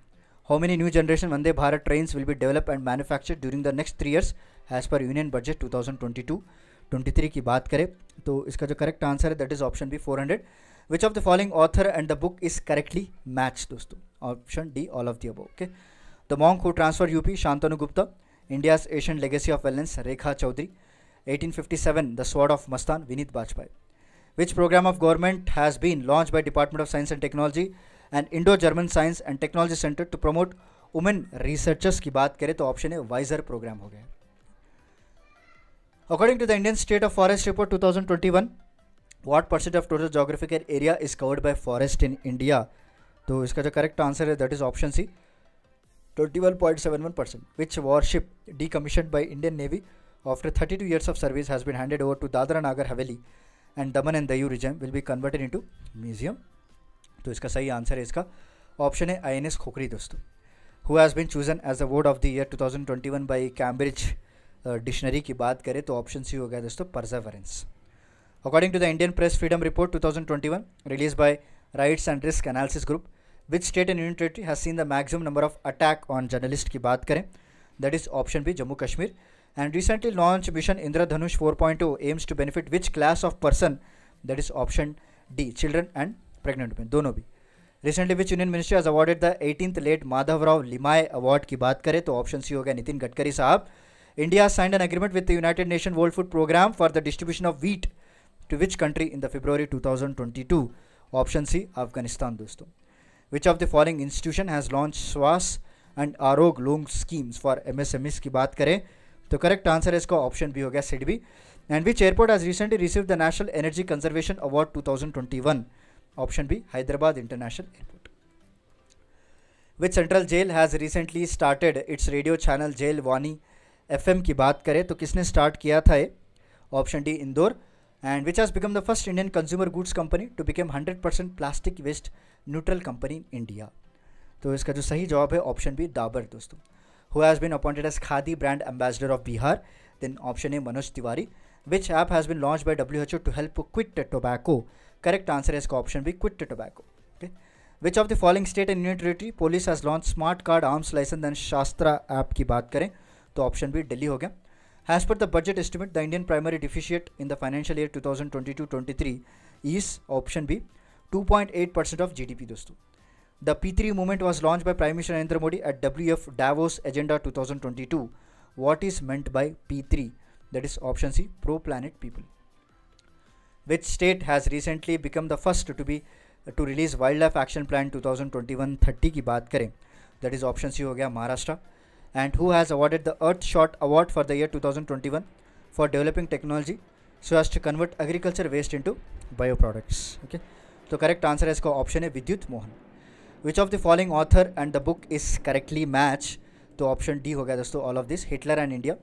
A: new generation Vande Bharat train will be develop and will during the next three during as per union budget two thousand twenty two twenty three की बात करें तो इसका जो करेक्ट आंसर है that is option B four hundred which of the following author and the book is correctly match दोस्तों option D all of the okay the monk who transformed UP Shantanu Gupta India ancient legacy of wellness Rekha Chaudhary seven the sword of Mastan Vineet Vajpayee which programme of government has been launch by department of science and technology and Indo German science and technology centre to promote women researchers की बात करें तो option है visor programme हो गया according to the Indian state of forest report 2021 what percent of total geographical area is covered by forest in India तो इसका जो करेक्ट आंसर है that is option C 21.71 percent which warship de decommission by Indian navy two years of service has has handed over to Dadra Dadra Haveli and Daman and and Dayu will be converted into museum तो इसका सही answer है इसका option है आई N S Khukri दोस्तों who has been chosen as a word of the year 2021 by Cambridge dictionary की बात करें तो ऑप्शन सी हो गया दोस्तों perseverance according to the Indian press freedom report two thousand twenty one release by rights and risk analysis group which state and union territory has seen the maximum number of attack on journalist की बात करें that is option B Jammu Kashmir and recently launch mission Indradhanush to aims to benefit which class of person that is option D children and pregnant में दोनों भी recently which union minister has awarded the eighteen late Madhavrao Limaye award की बात करें तो option C हो गया नितिन गडकरी साहब India signed an agreement with the United nation world food programme for the distribution of wheat to which country in the February two option C Afghanistan दोस्तों which of the following institution has launch Swas and Arog loan schemes for MSMEs की बात करें तो correct answer है इसका option भी हो गया SIDBI and which airport has recently receive the national energy conservation award two thousand twenty one option B Hyderabad international airport which central jail has recently started its radio channel jail Vani FM की बात करें तो किसने start किया था option D Indore and which has become the first Indian consumer goods company to become hundred percent plastic waste neutral company in India तो इसका जो सही जवाब है ऑप्शन बी डाबर दोस्तों who has been appointed as khadi brand ambassador of Bihar then option A Manoj Tiwari which app has been launch by W H O to help quit tobacco correct answer है इसका option B quit tobacco okay which of the following state and union territory police has launch smart card arms licence and Shastra app की बात करें तो option B daily हो गया as per the budget estimate the Indian primary deficit in the financial year two thousand twenty is option B 2.8 percent of GDP दोस्तों the P three movement was launch by prime minister Narendra Modi at W F Davos agenda two thousand twenty two what is meant by P three that is option C pro planet people which state has recently become the first to be to release wildlife action plan 2021-30 की बात करें that is option C हो गया Maharashtra and who has awarded the earth shot award for the year 2021 for developing technology so as to convert agriculture waste into bio products okay तो correct answer है इसका option है Vidyut Mohan which of the following author and the book is correctly match तो option D हो गया दोस्तों all of this Hitler and India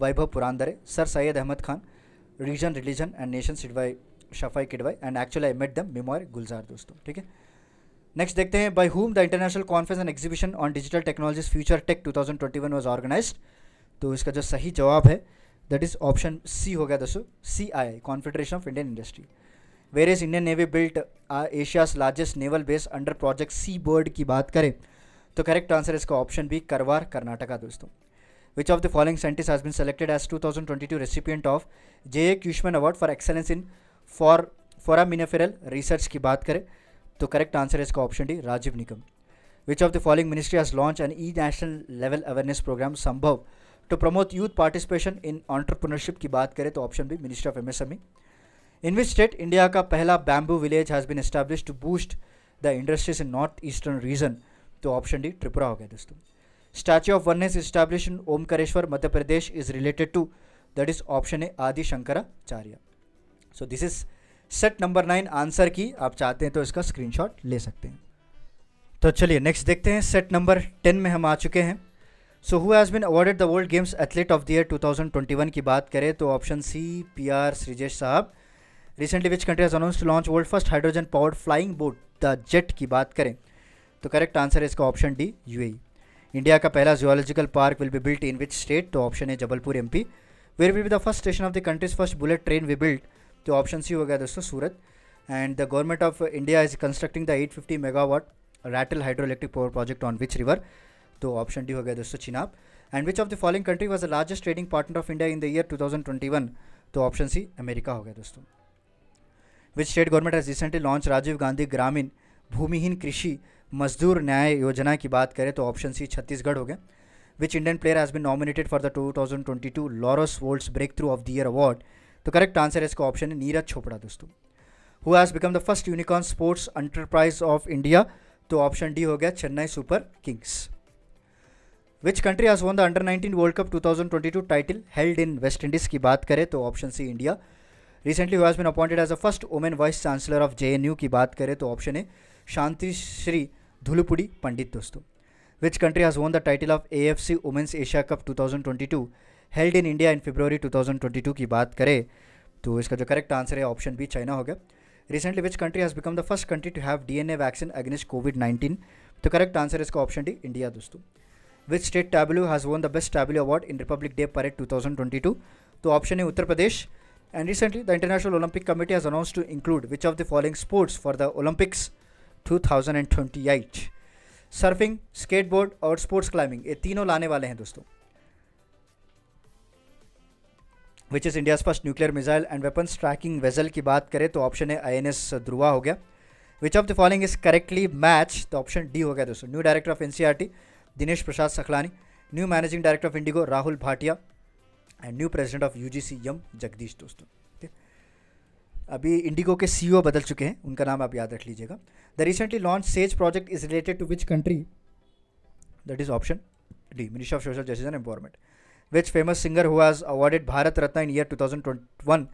A: Vaibhav Purandare sir Syed Ahmed Khan reason religion and nation सिडवाई Shafey Kidwai and actually I met them memoir Gulzar दोस्तों ठीक है next देखते हैं by whom the international conference and exhibition on digital technologies future tech 2021 was organize तो इसका जो सही जवाब है दैट इज ऑप्शन सी हो गया दोस्तों C I confederation of Indian industry where is Indian navy built Asia's largest naval base under project sea bird की बात करें तो करेक्ट आंसर इसका ऑप्शन बी करवार कर्नाटका दोस्तों following of the following selected as two thousand twenty 2022 recipient of J A Cushman award for excellence in for foraminiferal research की बात करें तो करेक्ट आंसर है इसका option D Rajeev Nigam which of the following ministry has launch an E national level awareness programme Sambhav to promote youth participation in entrepreneurship की बात करें तो option B ministry of M M S E in which state India का पहला bamboo village has been establish to boost the industries in north eastern region तो option D Tripura हो गया दोस्तों statue of oneness establish in Omkareshwar Madhya Pradesh is related to that is option A Adi Shankaracharya so this is set number nine answer की आप चाहते हैं तो इसका स्क्रीनशॉट ले सकते हैं तो चलिए नेक्स्ट देखते हैं सेट नंबर टेन में हम आ चुके हैं so who has been awarded the world games athlete of the year 2021 की बात करें तो option C P R Sreejesh साहब recently which country has announce to launch world first hydrogen powered flying boat the jet की बात करें तो correct answer है इसका ऑप्शन डी यूएई इंडिया का पहला geological park will be built in which state तो ऑप्शन है Jabalpur M P where will be the first station of the country's first bullet train be built तो option C हो गया दोस्तों Surat and the government of India is constructing the eight fifty megawatt Ratle hydro electric power project on which river तो option D हो गया दोस्तों Chenab and which of the following country was the largest trading partner of India in the year two thousand twenty one तो option C America हो गया दोस्तों which state government has recently launch Rajiv Gandhi Grameen Bhumihin कृषि मजदूर न्याय योजना की बात करें तो ऑप्शन सी छत्तीसगढ़ हो गया which Indian player has been nominated for the 2022 Laureus world's breakthrough of the year award तो करेक्ट आंसर है इसका ऑप्शन है नीरज चोपड़ा दोस्तों who has become the first unicorn sports enterprise of India तो ऑप्शन डी हो गया Chennai Super Kings which country has won the under nineteen world cup two thousand twenty two title held in West Indies की बात करें तो option C India recently who's been appointed as a first women vice chancellor of J N U की बात करें तो option है शांति श्री धुलुपुड़ी पंडित दोस्तों which country which country has won the title of AFC Women's Asia Cup 2022 held in India in February 2022 की बात करें तो इसका जो करेक्ट आंसर है ऑप्शन बी चाइना हो गया recently which country has become the first country to have DNA vaccine against covid 19 तो करेक्ट आंसर इसका ऑप्शन डी इंडिया दोस्तों which state tableau has won the best tableau award in Republic Day parade two तो option है Uttar Pradesh and recently the International Olympic Committee has announce to include which of the following sports for the Olympics 2028 surfing skateboard और sports climbing ये तीनों लाने वाले हैं दोस्तों which is India's first nuclear missile and weapons tracking vessel की बात करें तो ऑप्शन है आई एन एस ध्रुवा हो गया which of the following is correctly match तो ऑप्शन डी हो गया दोस्तों new director of T Dinesh Prasad Saklani new managing director of IndiGo Rahul Bhatia and new president of UGC M Jagadesh दोस्तों अभी इंडिगो के सीईओ e बदल चुके हैं उनका नाम आप याद रख लीजिएगा the recently launch SAGE project is related to which country that is option D ministry of social justice and empowerment which famous singer has awarded Bharat Ratna in year two thousand twenty one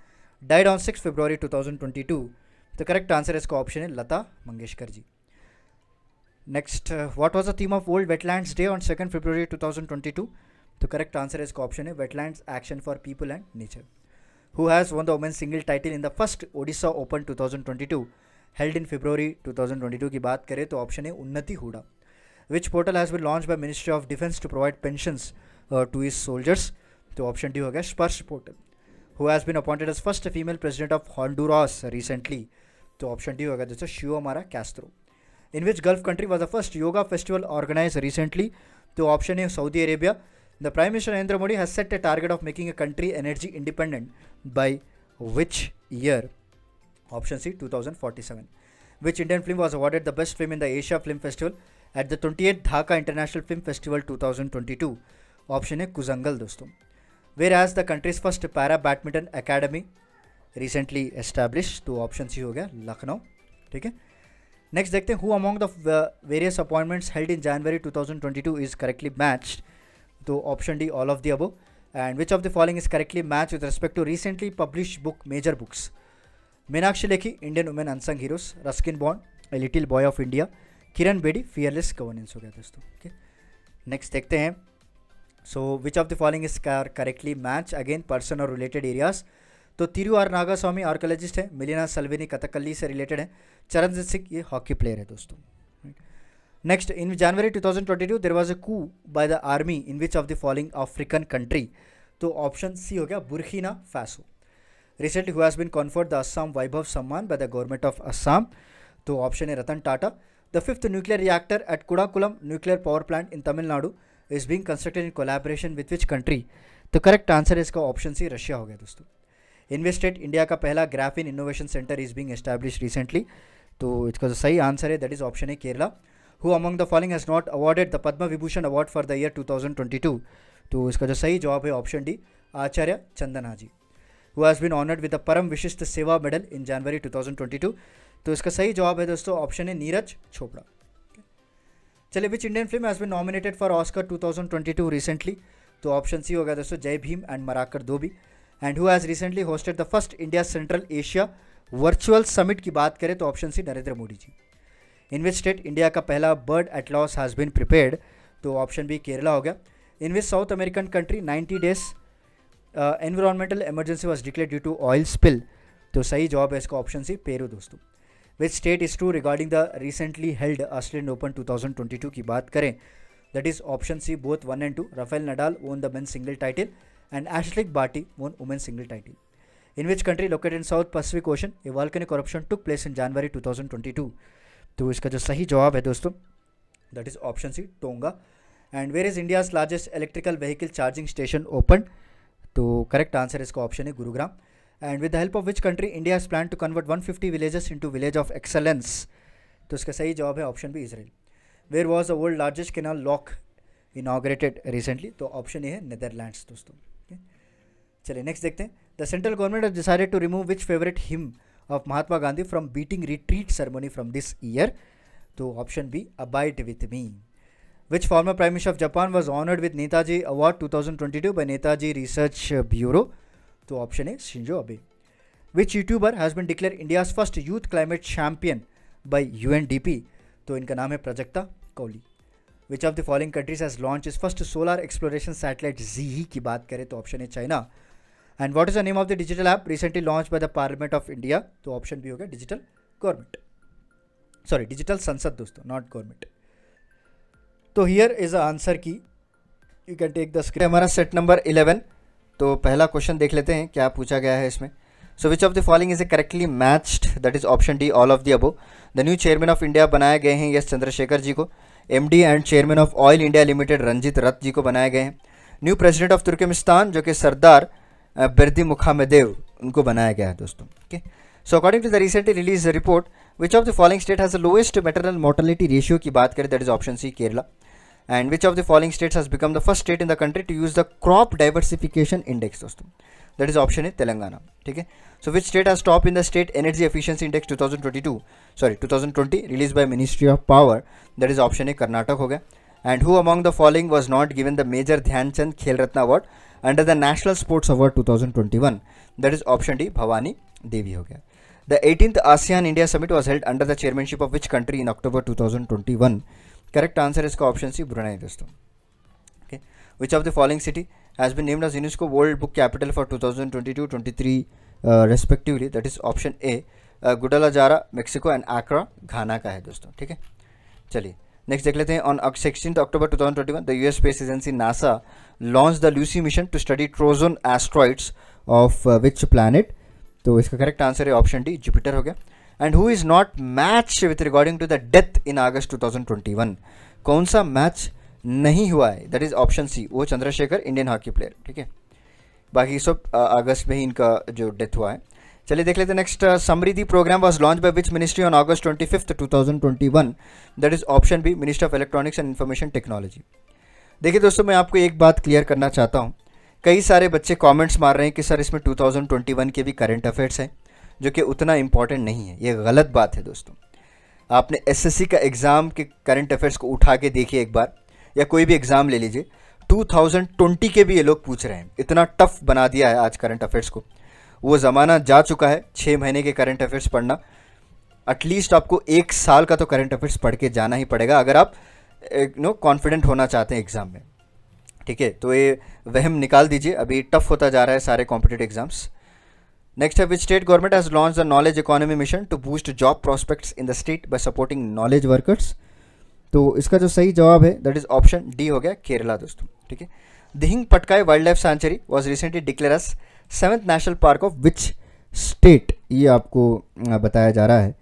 A: died on six February two thousand twenty two the correct answer इसका option है Lata Mangeshkar ji next what was the theme of world wetlands day on second February 2022 तो correct answer इसका option है wetlands action for people and nature who has won the women's single title in the first Odisha Open 2022 held in February 2022 की बात करें तो option है Unnati Hooda which portal has been launch by ministry of defence to provide pension to its soldiers तो option D हो गया Sparsh portal who has been appointed as first female president of Honduras recently तो option D हो गया दोस्तों Xiomara Castro in which gulf country was the first yoga festival organize recently तो option है Saudi Arabia The Prime Minister Narendra Modi has set a target of making a country energy independent by which year? Option C 2047. Which Indian film was awarded the best film in the Asia Film Festival at the 28th Dhaka International Film Festival 2022? Option A Kuzangal दोस्तों. Whereas the country's first para badminton academy recently established to option C हो गया Next, ठीक है next देखते हैं who among the various 2022 is correctly matched. तो option D all of the above and which of the following is correctly match with respect to recently publish book major books Meenakshi Lekhi Indian women unsung heroes Ruskin Bond a little boy of India Kiran Bedi fearless governance हो गया दोस्तों okay next देखते हैं so which of the following is correctly match again person और related areas तो तिरु are Nagaswamy archaeologist है मिलिना सलवेनी कथकली से रिलेटेड है चरणजीत सिंह ये हॉकी प्लेयर है दोस्तों Next, in January 2022, there was a coup by the army in which of the following African country तो ऑप्शन सी हो गया Burkina Faso recently who has conferred the Assam Baibhav Samman by the government of Assam तो option है Ratan Tata the fifth nuclear reactor at Kudankulam nuclear power plant in Tamil Nadu is being constructed in collaboration with which country तो correct answer इसका option C Russia हो गया दोस्तों invested India का पहला graphene innovation centre is being establish recently तो इसका जो सही आंसर है दैट इज ऑप्शन है Kerala who among the following has not awarded the Padma Vibhushan award for the year 2022 तो इसका जो सही जवाब है option D Acharya Chandana ji who has been honoured with the Param Vishisht सेवा मेडल इन जनवरी 2022 तो इसका सही जवाब है दोस्तों ऑप्शन है नीरज चोपड़ा चलिए which Indian film has been nominated for Oscar 2022 recently तो ऑप्शन सी हो गया दोस्तों जय भीम एंड मराकर धोबी and who has recently hosted the first India Central Asia virtual summit की बात करें तो option C Narendra Modi ji in which state India का पहला bird atlas has been prepared तो ऑप्शन बी केरला हो गया in which South American country 90 days environmental emergency was declare due to oil spill तो सही जवाब है इसका ऑप्शन सी पेरू दोस्तों which state is to regarding the recently held Australian Open 2022 की बात करें that is option C both one and two Rafael Nadal won the men single title and Ashleigh Barty won women single title in which country located in South Pacific Ocean a place in January two thousand twenty 2022. तो इसका जो सही जवाब है दोस्तों that is option C Tonga and where is India's largest electrical vehicle charging station open तो correct answer इसका option है Gurugram and with the help of which country India is plan to convert 150 fifty villages into village of excellence तो इसका सही जवाब है option B Israel where was the world largest canal lock inaugurated recently तो option A है Netherlands दोस्तों चलिए next देखते हैं the central government decided to remove which favourite hymn of Mahatma Gandhi from beating retreat ceremony from this year? So option B, abide with me. Which former Prime Minister of Japan was honored with Netaji Award 2022 by Netaji Research Bureau? So option A, Shinzo Abe. Which YouTuber has been declared India's first youth climate champion by UNDP? तो इनका नाम है Prajakta Kohli which of the following countries has launch is first solar exploration satellite जी की बात करें तो option है China and what is the name of the digital app recently launch by the parliament of India तो ऑप्शन भी हो गया digital government sorry digital Sansad दोस्तों नॉट गवर्नमेंट तो here is a answer key you can take the screen हमारा set number eleven तो पहला question देख लेते हैं क्या पूछा गया है इसमें so which of the following is a correctly matched that is option D all of the above the new chairman of India बनाए गए हैं यस चंद्रशेखर जी को M D and chairman of Oil India Limited Ranjit Rath ji को बनाए गए हैं new president of तुर्कमेस्तान जो कि सरदार बिरदी मुखामदेव उनको बनाया गया है दोस्तों okay so according to the recently release report which of the following state has the lowest maternal mortality ratio की बात करें that is option C Kerala and which of the following states has become the first state in the country to use the crop diversification index दोस्तों that is option है तेलंगाना ठीक है so which state has top in the state energy efficiency index 2022 sorry two thousand twenty release by ministry of power that is option है कर्नाटक हो गया and who among the following was not given the major Dhyanchand Khel Ratna award under the national sports award 2021 that is option D Bhavani Devi हो गया the eighteenth ASEAN India summit was held under the chairmanship of which country in October 2021 correct answer इसका option C Brunei दोस्तों okay which of the following city has been named as UNESCO world book capital for 2022 23 respectively that is option A Guadalajara Mexico and Accra Ghana का है दोस्तों ठीक है चलिए next देख लेते हैं on sixteen October 2021 the US space agency NASA launch the Lucy mission to study Trojan asteroids of which planet तो इसका करेक्ट आंसर है ऑप्शन डी जुपिटर हो गया and who is not match with regarding to the death in August 2021 कौन सा match नहीं हुआ है दैट इज ऑप्शन सी वो चंद्रशेखर इंडियन हॉकी प्लेयर ठीक है बाकी सब अगस्त uh, में ही इनका जो डेथ हुआ है चलिए देख लेते next Samriddhi program was launch by which ministry on August twenty fifth two thousand twenty one that is option B minister of electronics and information technology देखिए दोस्तों मैं आपको एक बात क्लियर करना चाहता हूँ कई सारे बच्चे कॉमेंट्स मार रहे हैं कि सर इसमें वन के भी करंट अफेयर्स हैं जो कि उतना इम्पॉर्टेंट नहीं है ये गलत बात है दोस्तों आपने सी का एग्ज़ाम के करंट अफेयर्स को उठा के देखिए एक बार या कोई भी एग्ज़ाम ले लीजिए 2020 के भी ये लोग पूछ रहे हैं इतना टफ बना दिया है आज करंट अफेयर्स को वो ज़माना जा चुका है छः महीने के करंट अफेयर्स पढ़ना एटलीस्ट आपको एक साल का तो करंट अफेयर्स पढ़ के जाना ही पड़ेगा अगर आप नो कॉन्फिडेंट होना चाहते हैं एग्ज़ाम में ठीक है तो ये वहम निकाल दीजिए अभी टफ होता जा रहा है सारे कॉम्पिटेटिव एग्जाम्स नेक्स्ट है which state government has launch the knowledge economy mission to boost job prospects in the state by supporting knowledge workers तो इसका जो सही जवाब है दैट इज ऑप्शन डी हो गया केरला दोस्तों ठीक है Dehing Patkai wildlife sanctuary was recently declare as seventh national park of which state ये आपको बताया जा रहा है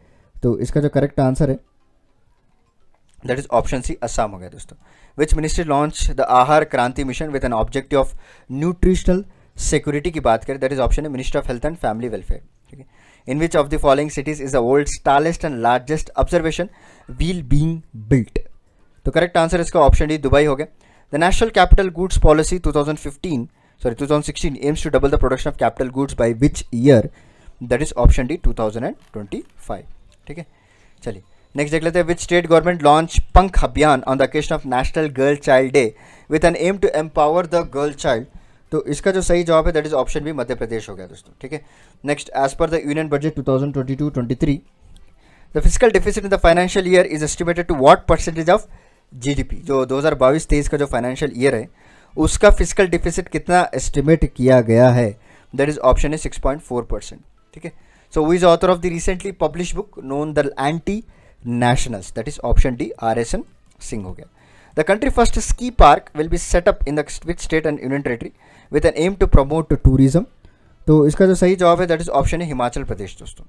A: तो इसका जो करेक्ट आंसर है that is option C Assam हो गया दोस्तों which ministry launch the Aahar Kranti mission with an objective of nutritional security की बात करें दैट इज ऑप्शन है ministry of health and family welfare ठीक है in which of the following cities is the world's tallest and largest observation wheel being built तो correct answer इसका option D Dubai हो गया the national capital goods policy two thousand fifteen sorry 2016 aims to double the production of capital goods by which year that is option D 2025 ठीक है चलिए next देख लेते हैं which state government launch Pankh Abhiyan on the occasion of national girl child day with an aim to empower the girl child तो इसका जो सही जवाब है that is option B Madhya Pradesh हो गया दोस्तों ठीक है next as per the union budget 2022-23 the physical deficit in the financial year is estimated to what percentage of GDP जो 2022-23 का जो फाइनेंशियल ईयर है उसका फिजिकल डिफिसिट कितना एस्टिमेट किया गया है दैट इज ऑप्शन है सिक्स पॉइंट फोर परसेंट ठीक है so who is author of the recently publish book known the anti nationals that is option D R S N Singh हो गया the country first ski park will be set up in दिथ state and union territory with an aim to promote tourism तो इसका जो सही जवाब है that is option है हिमाचल प्रदेश दोस्तों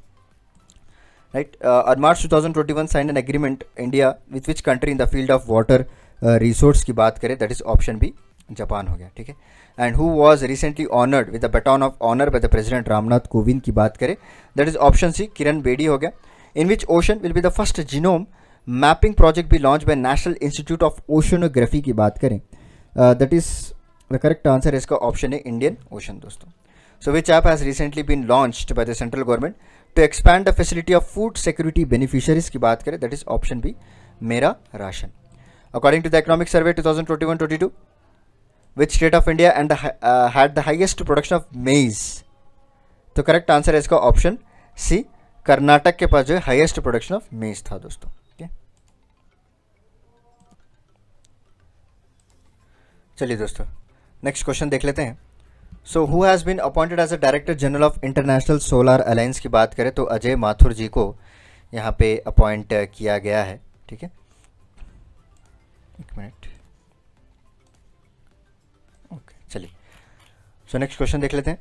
A: राइट और March 2021 sign an agreement India with which country in the field of water resource की बात करें that is option B Japan हो गया ठीक है and who was recently honoured with the baton of honour by the president Ramnath Kovind की बात करें that is option C Kiran Bedi हो गया in which ocean will be the first genome mapping project भी launch by national institute of oceanography की बात करें that is the correct answer इसका ऑप्शन है इंडियन ओशन दोस्तों so which app has recently been launched by the central government to expand the facility of food security beneficiaries की बात करें that is option B Mera ration according to the economic survey two thousand twenty one twenty two which state of India and the, uh, had the highest production of maize? तो correct answer है इसका option C Karnataka के पास जो है highest production of मेज था दोस्तों ठीक चलिए दोस्तों नेक्स्ट क्वेश्चन देख लेते हैं so who has been appointed as a director general of international solar alliance की बात करें तो अजय माथुर जी को यहाँ पे अपॉइंट uh, किया गया है ठीक है एक मिनट सो नेक्स्ट क्वेश्चन देख लेते हैं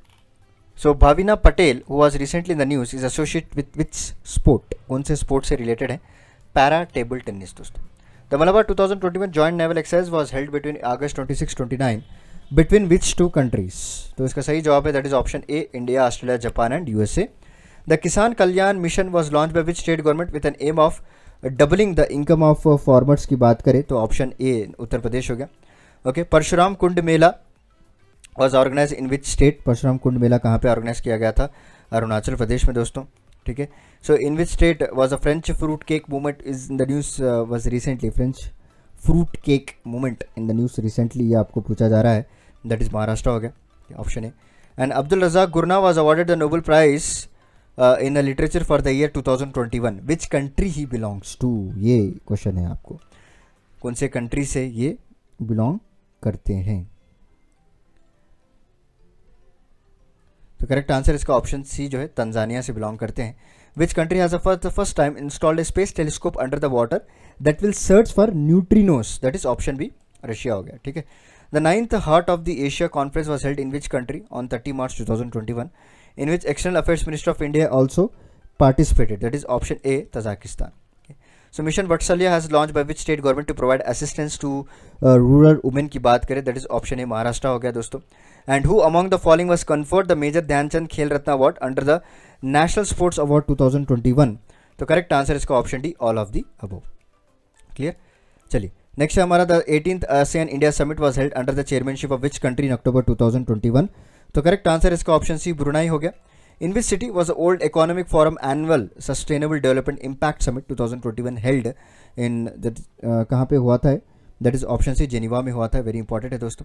A: so Bhavina Patel who was recently the news is associate with with sport कौन से स्पोर्ट से रिलेटेड है पैरा टेबल टेनिस दोस्तों the Malabar two thousand twenty one joint naval exercise was held between August twenty six twenty nine between which two countries तो इसका सही जवाब है that is option A India Australia Japan and A the Kisan Kalyan mission was launch by which state government with an aim of doubling the income of farmers की बात करें तो option ए उत्तर प्रदेश हो गया okay Parshuram Kund Mela was organise in which state Parshuram Kund Mela कहाँ पे organise किया गया था अरुणाचल प्रदेश में दोस्तों ठीक है so in which state was a French fruit cake movement is in the news was recently French fruit cake movement in the news recently ये आपको पूछा जा रहा है दैट इज़ महाराष्ट्र हो गया option A and Abdul Razak Gurnah was awarded the Nobel prize in the literature for the year two thousand twenty one which country he belongs to ये question uh, है आपको कौन से कंट्री से ये belong करते हैं तो करेक्ट आंसर इसका ऑप्शन सी जो है तंजानिया से बिलोंग करते हैं which country has for the first time installed a space telescope under the water that will search for neutrinos that is option B Russia हो गया ठीक है the ninth heart of the Asia conference was held in which country on thirty March two thousand twenty one in which external affairs minister of India also participated that is option A Tajikistan so mission Vatsalya has launch by which state government to provide assistance to rural women की बात करें that is option A Maharashtra हो गया दोस्तों and who among the following was conferred the major Dhyanchand Khel Ratna award under the national sports award two तो correct answer इसका option D all of the above clear चलिए next है हमारा the eighteen ASEAN India summit was held under the chairmanship of which country in October two तो correct answer इसका option C Brunei हो गया in which city was the Old Economic Forum Annual Sustainable Development Impact Summit 2021 held in that uh, कहाँ पे हुआ था that is option C Geneva में हुआ था वेरी इंपॉर्टेंट है दोस्तों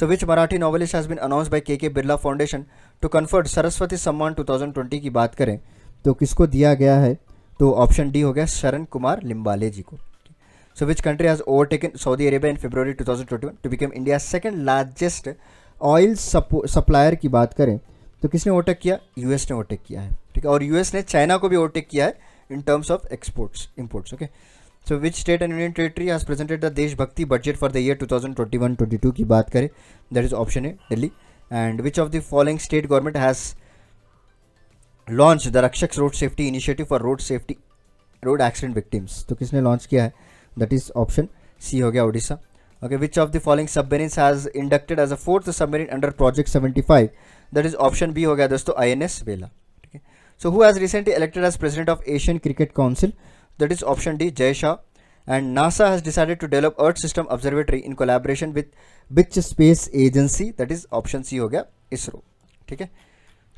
A: so which Marathi novelist has been announce by K K Birla foundation to confer Saraswati Samman 2020 की बात करें तो किसको दिया गया है तो ऑप्शन डी हो गया शरण कुमार लिम्बाले जी को so which country has overtaken Saudi Arabia in February two thousand twenty two become India second largest oil supplier की बात करें तो किसने ओवरटेक किया यूएस ने ओवरटेक किया है ठीक है और यूएस ने चाइना को भी ओवरटेक किया है in terms of exports imports okay so which state and union territory has presented the Deshbhakti budget for the year 2021-22 की बात करें that is option A Delhi and which of the following state government has launch the Rakshak road safety initiative for road safety road accident victims तो किसने launch किया है that is option C हो गया Odisha okay which of the following submarines has inducted as a fourth submarine under project 75 that is option B हो गया दोस्तों I N S Vela ठीक है so who has recently elected as president of Asian cricket council that is option D Jay Shah and NASA has decided to develop earth system observatory in collaboration with which space agency that is option C हो गया इसरो ठीक है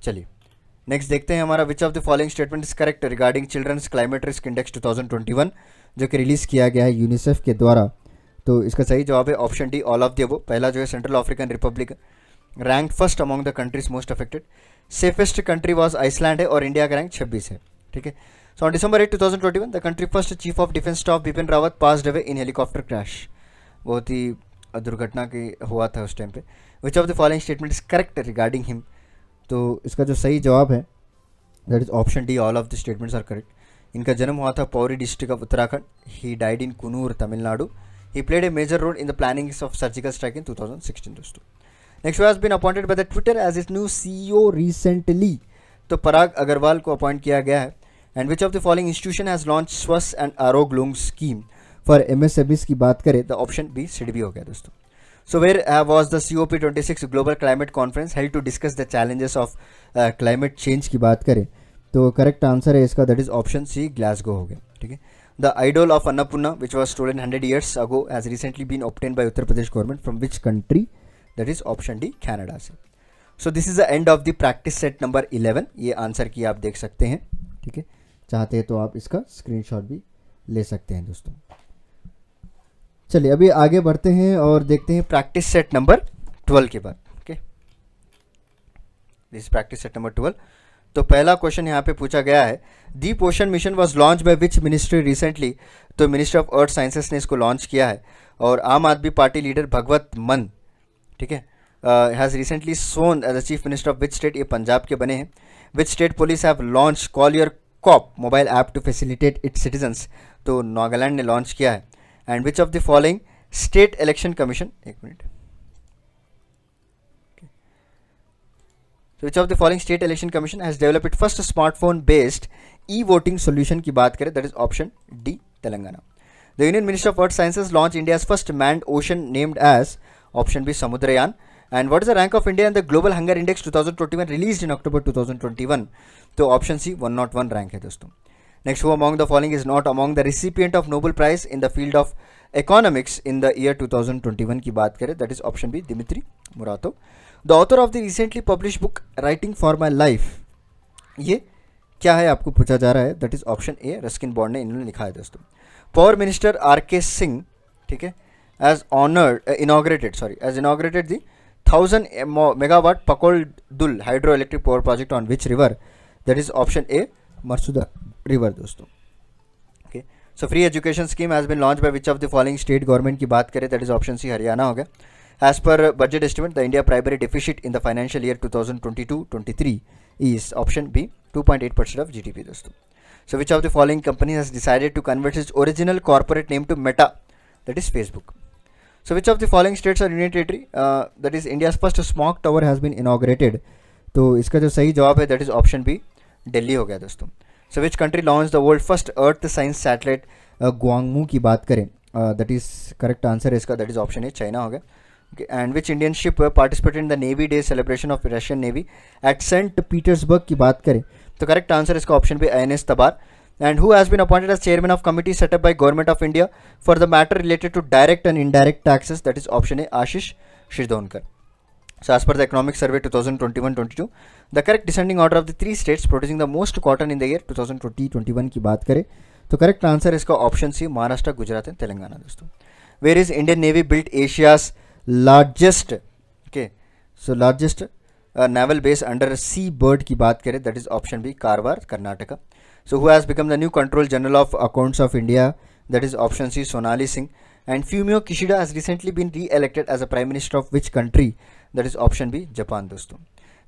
A: चलिए next देखते हैं हमारा which of the following statement is correct regarding children's climate risk index 2021 जो कि रिलीज़ किया गया है यूनिसेफ के द्वारा तो इसका सही जवाब है ऑप्शन डी ऑल ऑफ दो वो पहला जो है central African republic rank first among the countries most affected safest country was Iceland है और इंडिया का रैंक छब्बीस है ठीक है so on December eight two thousand twenty one the country first chief of defence staff Bipin Rawat pass away in helicopter crash बहुत ही दुर्घटना के हुआ था उस टाइम पे which of the following statement is correct regarding him तो इसका जो सही जवाब है that is option D all of the statements are correct इनका जन्म हुआ था Pauri district of Uttarakhand he died in Coonoor Tamil Nadu he played a major role in the plannings of surgical strike in two thousand sixteen दोस्तों next who has been appointed by the Twitter as is new CEO recently तो पराग अग्रवाल को appoint किया गया है and which of the following institution has launch Swasth and Arogya loan scheme for M S की बात करें तो ऑप्शन बी सिड भी हो गया दोस्तों was the C O P twenty six global climate conference to to discuss the challenges of climate change की बात करें तो करेक्ट आंसर है इसका that is option C Glasgow हो गया ठीक है the idol of Annapurna which was in hundred years ago has recently been obtained by Uttar Pradesh government from which country that is option D Canada से so this is the end of the practice set number eleven ये answer की आप देख सकते हैं ठीक है चाहते हैं तो आप इसका स्क्रीनशॉट भी ले सकते हैं दोस्तों चलिए अभी आगे बढ़ते हैं और देखते हैं प्रैक्टिस सेट नंबर ट्वेल्व के बाद okay this practice set number twelve तो पहला क्वेश्चन यहाँ पे पूछा गया है the Poshan mission was launch by which ministry recently तो मिनिस्ट्री ऑफ अर्थ साइंसेस ने इसको लॉन्च किया है और आम आदमी पार्टी लीडर भगवत मन ठीक है has recently sworn as a chief minister of which state ये पंजाब के बने हैं which state police have launch call your cop mobile app to facilitate it citizens तो नागालैंड ने लॉन्च किया है and which of the following state election commission एक मिनट which of the following state election commission has develop it first smartphone based e voting solution की बात करें that is option D Telangana the union minister of earth sciences launch India first manned ocean named as Option B, Samudrayan. And what is the rank of India in the Global Hunger Index 2021 released in October 2021? तो option सी one rank है दोस्तों next who among the following is not among the recipient of Nobel prize in the field of economics in the year 2021 की बात करें that is option B Dmitry Muratov the author of the recently publish book writing for my life ये क्या है आपको पूछा जा रहा है that is option A Ruskin Bond ने इन्होंने लिखा है दोस्तों पावर मिनिस्टर आर के सिंह ठीक है as honored uh, inaugurated sorry as inaugurated the 1000 megawatt Pakol Dul hydroelectric power project on which river that is option A Marsuda river दोस्तों okay so free education scheme has been launched by which of the following state government की बात करें that is option C Haryana हो गया as per budget estimate the India primary deficit in the financial year 2022-23 is option B 2.8 percent of GDP दोस्तों so which of the following company has decided to convert its original corporate name to Meta that is Facebook so which of the following states of union territory that is India's first smog tower has been inaugurated तो इसका जो सही जवाब है that is option B Delhi हो गया दोस्तों so which country launch the world first earth science satellite Guangmu की बात करें दैट इज करेक्ट आंसर इसका that is option A China हो गया and which Indian ship participate in the navy day celebration of Russian navy at Saint Petersburg की बात करें तो करेक्ट आंसर इसका ऑप्शन पे N S Tabar and who has been appointed as chairman of committee set up by government of India for the matter related to direct and indirect taxes that is option A Ashish Shirdonkar. So as per the economic survey 2021-22 the correct descending order of the three states producing the most cotton in the year 2020-21 ki की बात करें तो correct answer option c maharashtra gujarat and telangana dosto where is indian navy built asia's largest okay so largest uh, naval base under sea bird ki baat kare that is option b karwar karnataka So who has become the new Control General of Accounts of India? That is option C, Sonali Singh. And Fumio Kishida has recently been re-elected as a Prime Minister of which country? That is option B, Japan. Dosto.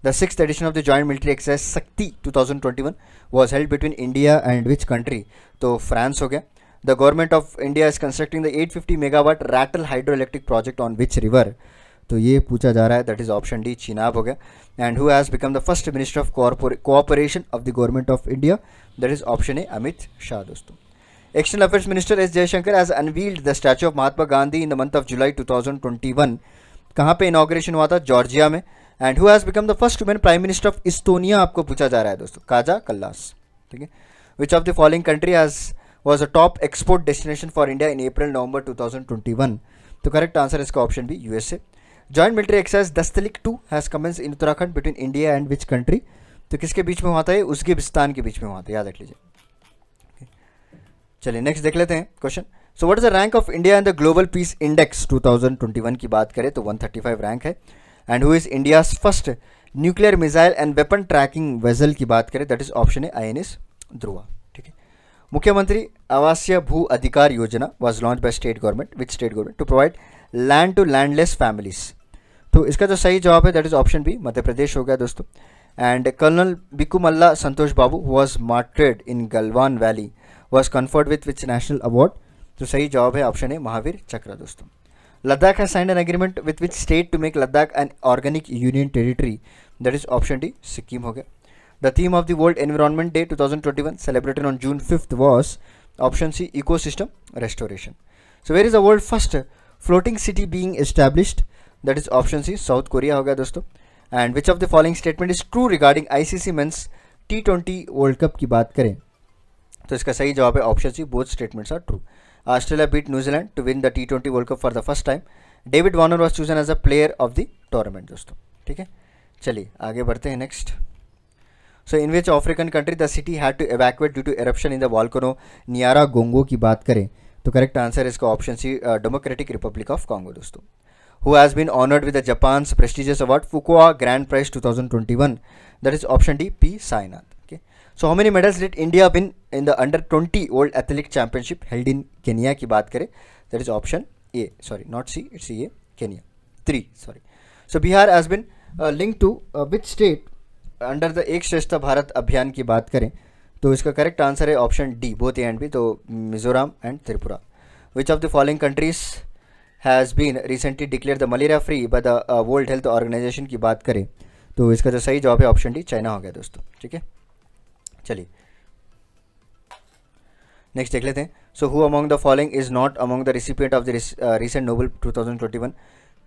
A: The sixth edition of the joint military exercise Sakti 2021 was held between India and which country? So France. Okay. The government of India is constructing the 850 megawatt Rattle hydroelectric project on which river? तो ये पूछा जा रहा है that is option D Chenab हो गया and who has become the first minister of cooperation of the government of India that is option A Amit Shah दोस्तों external affairs minister S Jaishankar has unveiled the statue of Mahatma Gandhi in the month of July 2021 कहाँ पे inauguration हुआ था Georgia में and who has become the first women prime minister of Estonia आपको पूछा जा रहा है दोस्तों काजा कल्लास ठीक है which of the following country has was a top export destination for India in April November 2021 तो करेक्ट आंसर इसका option B USA joint military exercise Dustlik two has commence in Uttarakhand between India and which country तो किसके बीच में हुआ था ये Uzbekistan के बीच में हुआ था याद रख लीजिए चलिए नेक्स्ट देख लेते हैं question so what is the rank of India in the global peace index 2021 की बात करें तो 135 रैंक है and who is India first nuclear missile and weapon tracking vessel की बात करें दैट इज ऑप्शन है आई एन एस ध्रुवा ठीक है मुख्यमंत्री आवासीय Bhu Adhikar Yojana was launch by state government with state government to provide land to landless families तो इसका जो सही जवाब है that is option B Madhya Pradesh हो गया दोस्तों and colonel Bikumalla Santosh Babu was martyred in Galwan valley was conferred with which national award तो सही जवाब है ऑप्शन ए महावीर चक्र दोस्तों Ladakh has signed an agreement with which state to make Ladakh an organic union territory that is option D Sikkim हो गया the theme of the world environment day 2021 celebrated on June fifth was option C ecosystem restoration so where is the world first floating city being established that is option C South Korea हो गया दोस्तों and which of the following statement is true regarding ICC men's T twenty world cup की बात करें तो इसका सही जवाब है option C both statements are true Australia beat New Zealand to win the T twenty world cup for the first time David Warner was chosen as a player of the tournament दोस्तों ठीक है चलिए आगे बढ़ते हैं next so in which African country the city had to evacuate due to eruption in the volcano नियारा गोंगो की बात करें तो करेक्ट आंसर इसका option C democratic republic of Congo दोस्तों who has been honored with the Japan's prestigious award Fukuoka Grand Prize 2021. That is option D, P. Sainath. Okay. So how many medals did India win in the under 20 World Athletic Championship held in Kenya ki baat kare that is option A. Sorry, not C, it's A, Kenya. 3 sorry. So Bihar has been uh, linked to uh, which state under the एक श्रेष्ठ भारत अभियान की बात करें तो इसका correct answer है option D both A and B तो Mizoram and Tripura which of the following countries has been recently declared the malaria free by the World health Organization की बात करें तो इसका जो सही जवाब है ऑप्शन डी चाइना हो गया दोस्तों ठीक है चलिए नेक्स्ट देख लेते हैं so who among the following is not among the recipient of the recent Nobel 2021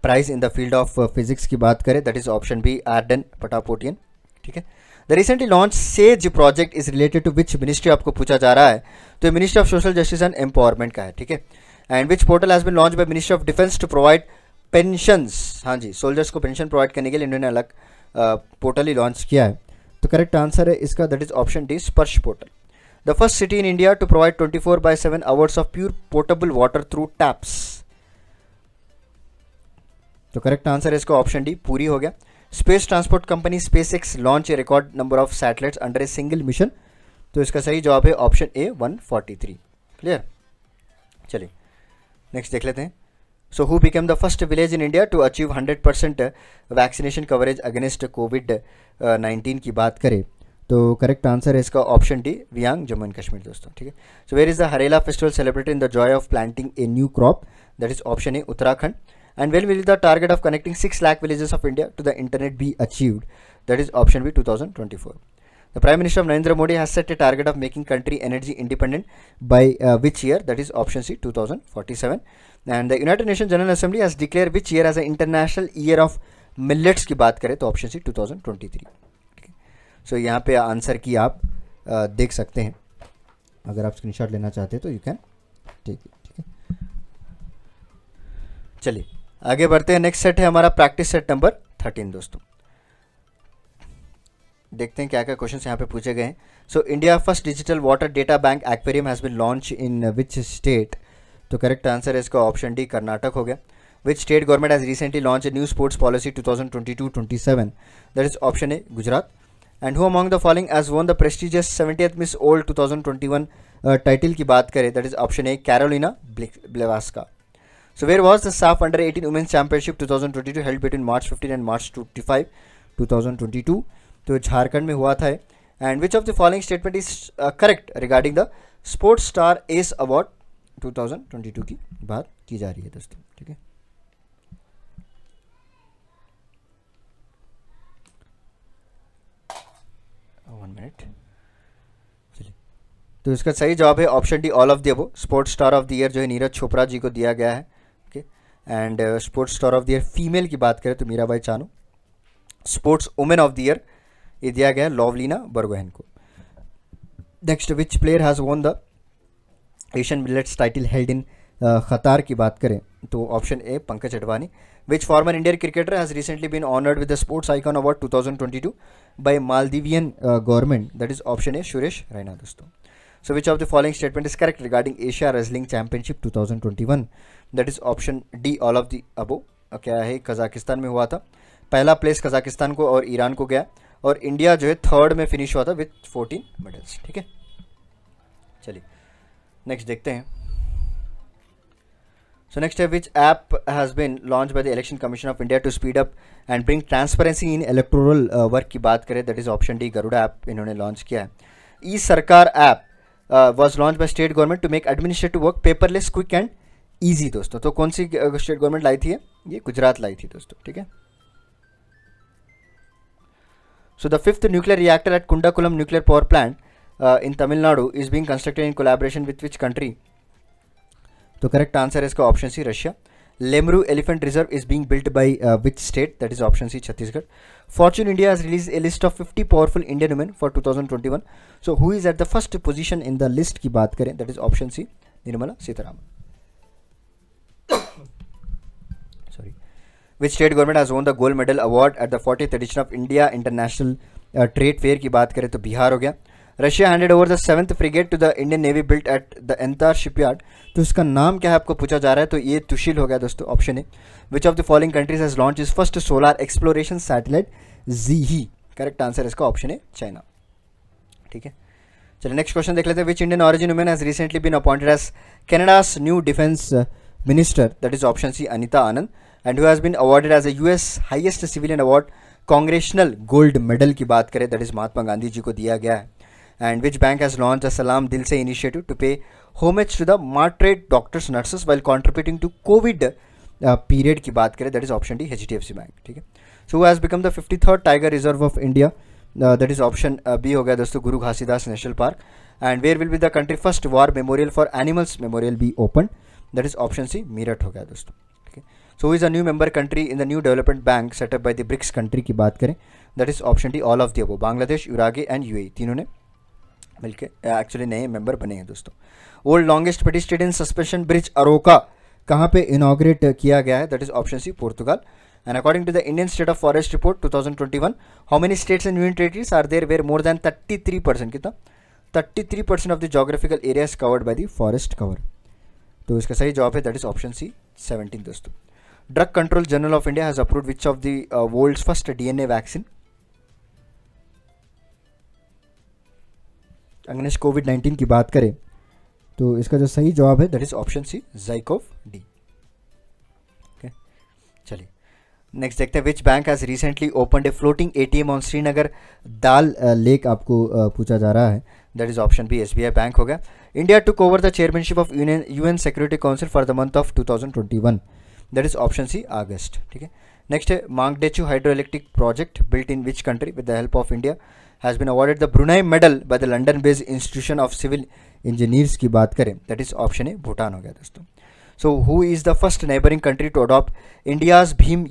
A: prize in the field of physics की बात करें that is option B Ardem Patapoutian ठीक है the recently launch SAGE project is related to which ministry आपको पूछा जा रहा है तो ministry of social justice and empowerment का है ठीक है and which portal has been launch by ministry of defence to provide pensions हाँ जी सोल्जर्स को पेंशन प्रोवाइड करने के लिए इन्होंने अलग पोर्टल ही लॉन्च किया है तो करेक्ट आंसर है इसका that is option D Sparsh portal the first city in India to provide 24 four by seven hours of pure portable water through taps तो करेक्ट आंसर है इसका ऑप्शन डी पूरी हो गया space transport company SpaceX launch a record number of satellites under a single mission तो इसका सही जवाब है ऑप्शन ए 143 क्लियर चलिए नेक्स्ट देख लेते हैं so who became the first village in India to achieve 100 percent vaccination coverage against Covid nineteen की बात करें तो करेक्ट आंसर है इसका option D Weyan Jammu and Kashmir दोस्तों ठीक है so where is the Harela festival celebrate in the joy of planting a new crop that is option A Uttarakhand and will the target of connecting six lakh villages of India to the internet be achieved that is option B two thousand twenty four The Prime Minister of Narendra Modi has set a target of making country energy independent by uh, which year? That is option C, 2047. And the United Nations General Assembly has declared which year as an international year of millets. की बात करें तो option C, 2023 ठीक so, यहाँ पे answer की आप आ, देख सकते हैं अगर आप स्क्रीनशॉट लेना चाहते हैं तो यू कैन ठीक है ठीक है चलिए आगे बढ़ते हैं नेक्स्ट सेट है हमारा प्रैक्टिस सेट नंबर थर्टीन दोस्तों देखते हैं क्या क्या क्वेश्चन यहाँ पे पूछे गए हैं so India first digital water data bank aquarium has been launch in which state तो करेक्ट आंसर है इसका ऑप्शन डी कर्नाटक हो गया which state government has recently launch a new sports policy 2022-27 that is option A Gujarat and who among the following has won the prestigious seventy Miss World to title की बात करें that is option A Karolina Bielawska so where was the SAFF under eighteen women's championship 2022 held between March 15 and March 25 2022 तो झारखंड में हुआ था and which of the following statement is correct regarding the sports star aces award 2022 की बात की जा रही है दोस्तों ठीक है वन oh, मिनट तो इसका सही जवाब है option D all of the above sports star of the year जो है नीरज चोपड़ा जी को दिया गया है okay and sports star of the year female की बात करें तो Mirabai Chanu sports women of the year ये दिया गया लॉवलीना बर्गोहन को next which player has won the Asian billiards title held in Qatar की बात करें तो option A Pankaj Advani which farmer Indian cricketer has recently been honoured with the sports icon award 2022 by Maldivian government that is option A Suresh Raina दोस्तों the following statement is correct regarding Asia correct championship two thousand twenty one that is option D all of the above क्या है Kazakhstan में हुआ था पहला place Kazakhstan को और Iran को गया और इंडिया जो है थर्ड में फिनिश हुआ था विथ फोर्टीन मेडल्स ठीक है चलिए नेक्स्ट देखते हैं सो नेक्स्ट है which app has been launch by the Election Commission of India to speed up and bring transparency in electoral work uh, की बात करें that is option D Garuda app इन्होंने लॉन्च किया है e Sarkar app was launch by state government to make administrative work paperless quick and easy दोस्तों तो कौन सी स्टेट uh, गवर्नमेंट लाई थी ये गुजरात लाई थी दोस्तों ठीक है So the fifth nuclear reactor at Kundakulam nuclear power plant uh, in Tamil Nadu is being constructed in collaboration with which country? The correct answer is option C, Russia. Lemru Elephant Reserve is being built by uh, which state? That is option C, Chhattisgarh. Fortune India has released a list of 50 powerful Indian women for 2021. So who is at the first position in the list ki baat kare? That is option C, Nirmala Sitharaman. Which state government has won the gold medal award at the 40th edition of India International Trade Fair की बात करें तो बिहार हो गया Russia handed over the seventh frigate to the Indian navy built at the Yantar shipyard तो इसका नाम क्या है आपको पूछा जा रहा है तो ये तुशील हो गया दोस्तों option A which of the following countries has launch is first solar exploration satellite जी ही करेक्ट आंसर इसका ऑप्शन है चाइना ठीक है चलिए नेक्स्ट क्वेश्चन देख लेते हैं which Indian origin woman has recently been appointed as Canada's new defence minister that is option C Anita Anand and who's has been awarded as a US highest civilian award Congressional gold medal की बात करें that is Mahatma Gandhi ji को दिया गया है and which bank has launch a Salaam Dil Se initiative to pay homage to the martyred doctors nurses well contributing to Covid period की बात करें that is option D H D F C bank ठीक है so has become the fifty third tiger reserve of India that is option B हो गया दोस्तों Guru Ghasidas national park and where will be the country first war memorial for animals memorial be open that is option C Meerut हो गया दोस्तों so is a new member country in the new development bank setup by the BRICS country की बात करें that is option D all of the above Bangladesh Uruguay and UAE तीनों ने बल्कि actually uh, नए मेंबर बने हैं दोस्तों world longest in suspension bridge Arouca कहाँ पे इनाग्रेट किया गया है that is option C Portugal And according to the Indian State of Forest Report 2021, how many states and union territories are there where more than 33% कितना three percent of the geographical areas covered by the forest cover तो इसका सही जवाब है that is option C seventeen दोस्तों Drug Control Journal of India has approved which of the uh, world's first DNA vaccine? अगर Covid 19 की बात करें तो इसका जो सही जवाब है that is option C ZyCoV D okay चलिए नेक्स्ट देखते हैं which bank has recently open a floating ATM on Srinagar Dal lake आपको uh, पूछा जा रहा है that is option B S bank हो गया India took over the chairmanship of union UN security council for the month of 2021 that is option C August ठीक है next है Mangdechhu hydro electric project built in which country with the help of India has been awarded the Brunel medal by the London based institution of civil engineers की बात करें that is option A Bhutan हो गया दोस्तों so who is the first neighbouring country to adopt India's भीम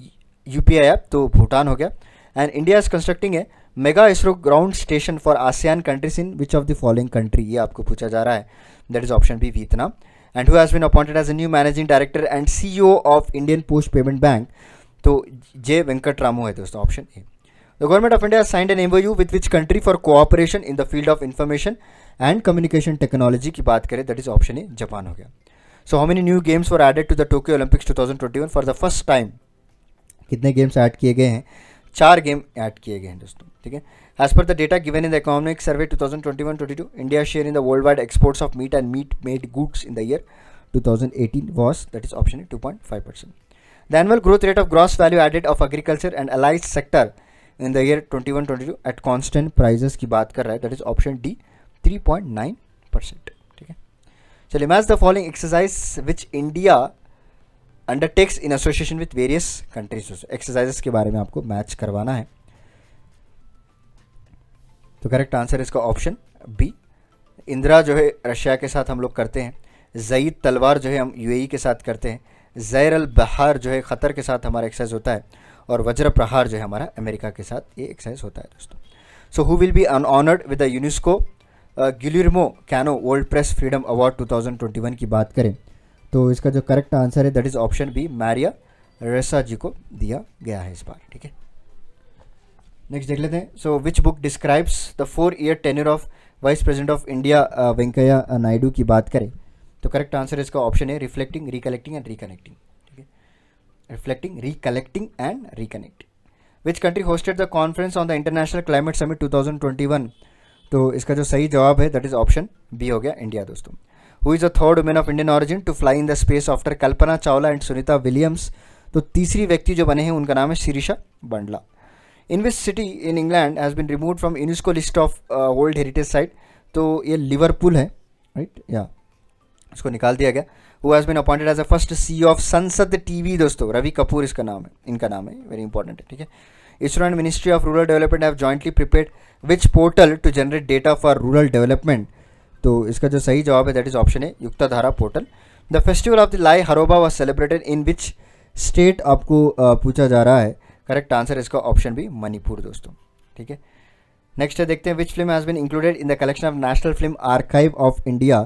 A: U P I app तो भूटान हो गया and India is constructing a mega ISRO ground station for ASEAN countries in which of the following country ये आपको पूछा जा रहा है that is option B Vietnam and who has been appointed as a new managing director and CEO of Indian post payment bank तो J Venkat Ramu है दोस्तों option A the government of India signed MoU with which country for cooperation in the field of information and communication technology की बात करें that is option A Japan हो गया so how many new games for added to the Tokyo Olympics one for the first time कितने games add किए गए हैं चार गेम ऐड किए गए हैं दोस्तों ठीक है As per the data given in the Economic Survey 2021-22, India's share in the worldwide exports of meat and meat-made goods in the year 2018 was, that is option A, 2.5%. The annual growth rate of gross value added of agriculture and allied sector in the year 21-22 at constant prices की बात कर रहा है that is option D 3.9 percent So, है चलिए match the following exercise which India undertakes in association with various countries Exercises के बारे में आपको मैच करवाना है तो करेक्ट आंसर इसका ऑप्शन बी इंदिरा जो है रशिया के साथ हम लोग करते हैं जईद तलवार जो है हम यूएई e के साथ करते हैं जैर अल बहार जो है ख़तर के साथ हमारा एक्सरसाइज होता है और वज्र प्रहार जो है हमारा अमेरिका के साथ ये एक्सरसाइज होता है दोस्तों so who will be honoured with the UNESCO Guillermo Cano world press freedom award 2021 की बात करें तो इसका जो करेक्ट आंसर है that is option B Maria Ressa ji को दिया गया है इस बार ठीक है नेक्स्ट देख लेते हैं so which book describes the four year tenure of vice president of India Venkaiah Naidu की बात करें तो करेक्ट आंसर इसका ऑप्शन है रिफ्लेक्टिंग रिकलेक्टिंग एंड रिकनेक्टिंग ठीक है reflecting recollecting and reconnecting which country hosted the conference on the international climate summit 2021 तो इसका जो सही जवाब है दैट इज ऑप्शन बी हो गया इंडिया दोस्तों who is a third women of Indian origin to fly in the space after Kalpana Chawla and Sunita Williams तो तीसरी व्यक्ति जो बने हैं उनका नाम है Sirisha Bandla in which city in England has been remove from UNESCO list of world heritage site तो ये लिवरपूल है राइट या इसको निकाल दिया गया who has been appointed as a first C of Sansad TV दोस्तों रवि कपूर इसका नाम है इनका नाम है वेरी इंपॉर्टेंट है ठीक है ISRO and ministry of rural development have jointly prepare which portal to generate data for rural development तो इसका जो सही जवाब है दैट इज ऑप्शन है Yuktdhara portal the festival of the Lai Haraoba was celebrated in which state आपको uh, पूछा जा रहा है करेक्ट आंसर इसका ऑप्शन भी मणिपुर दोस्तों ठीक है नेक्स्ट है देखते हैं which film has been included in the collection of national film archive of India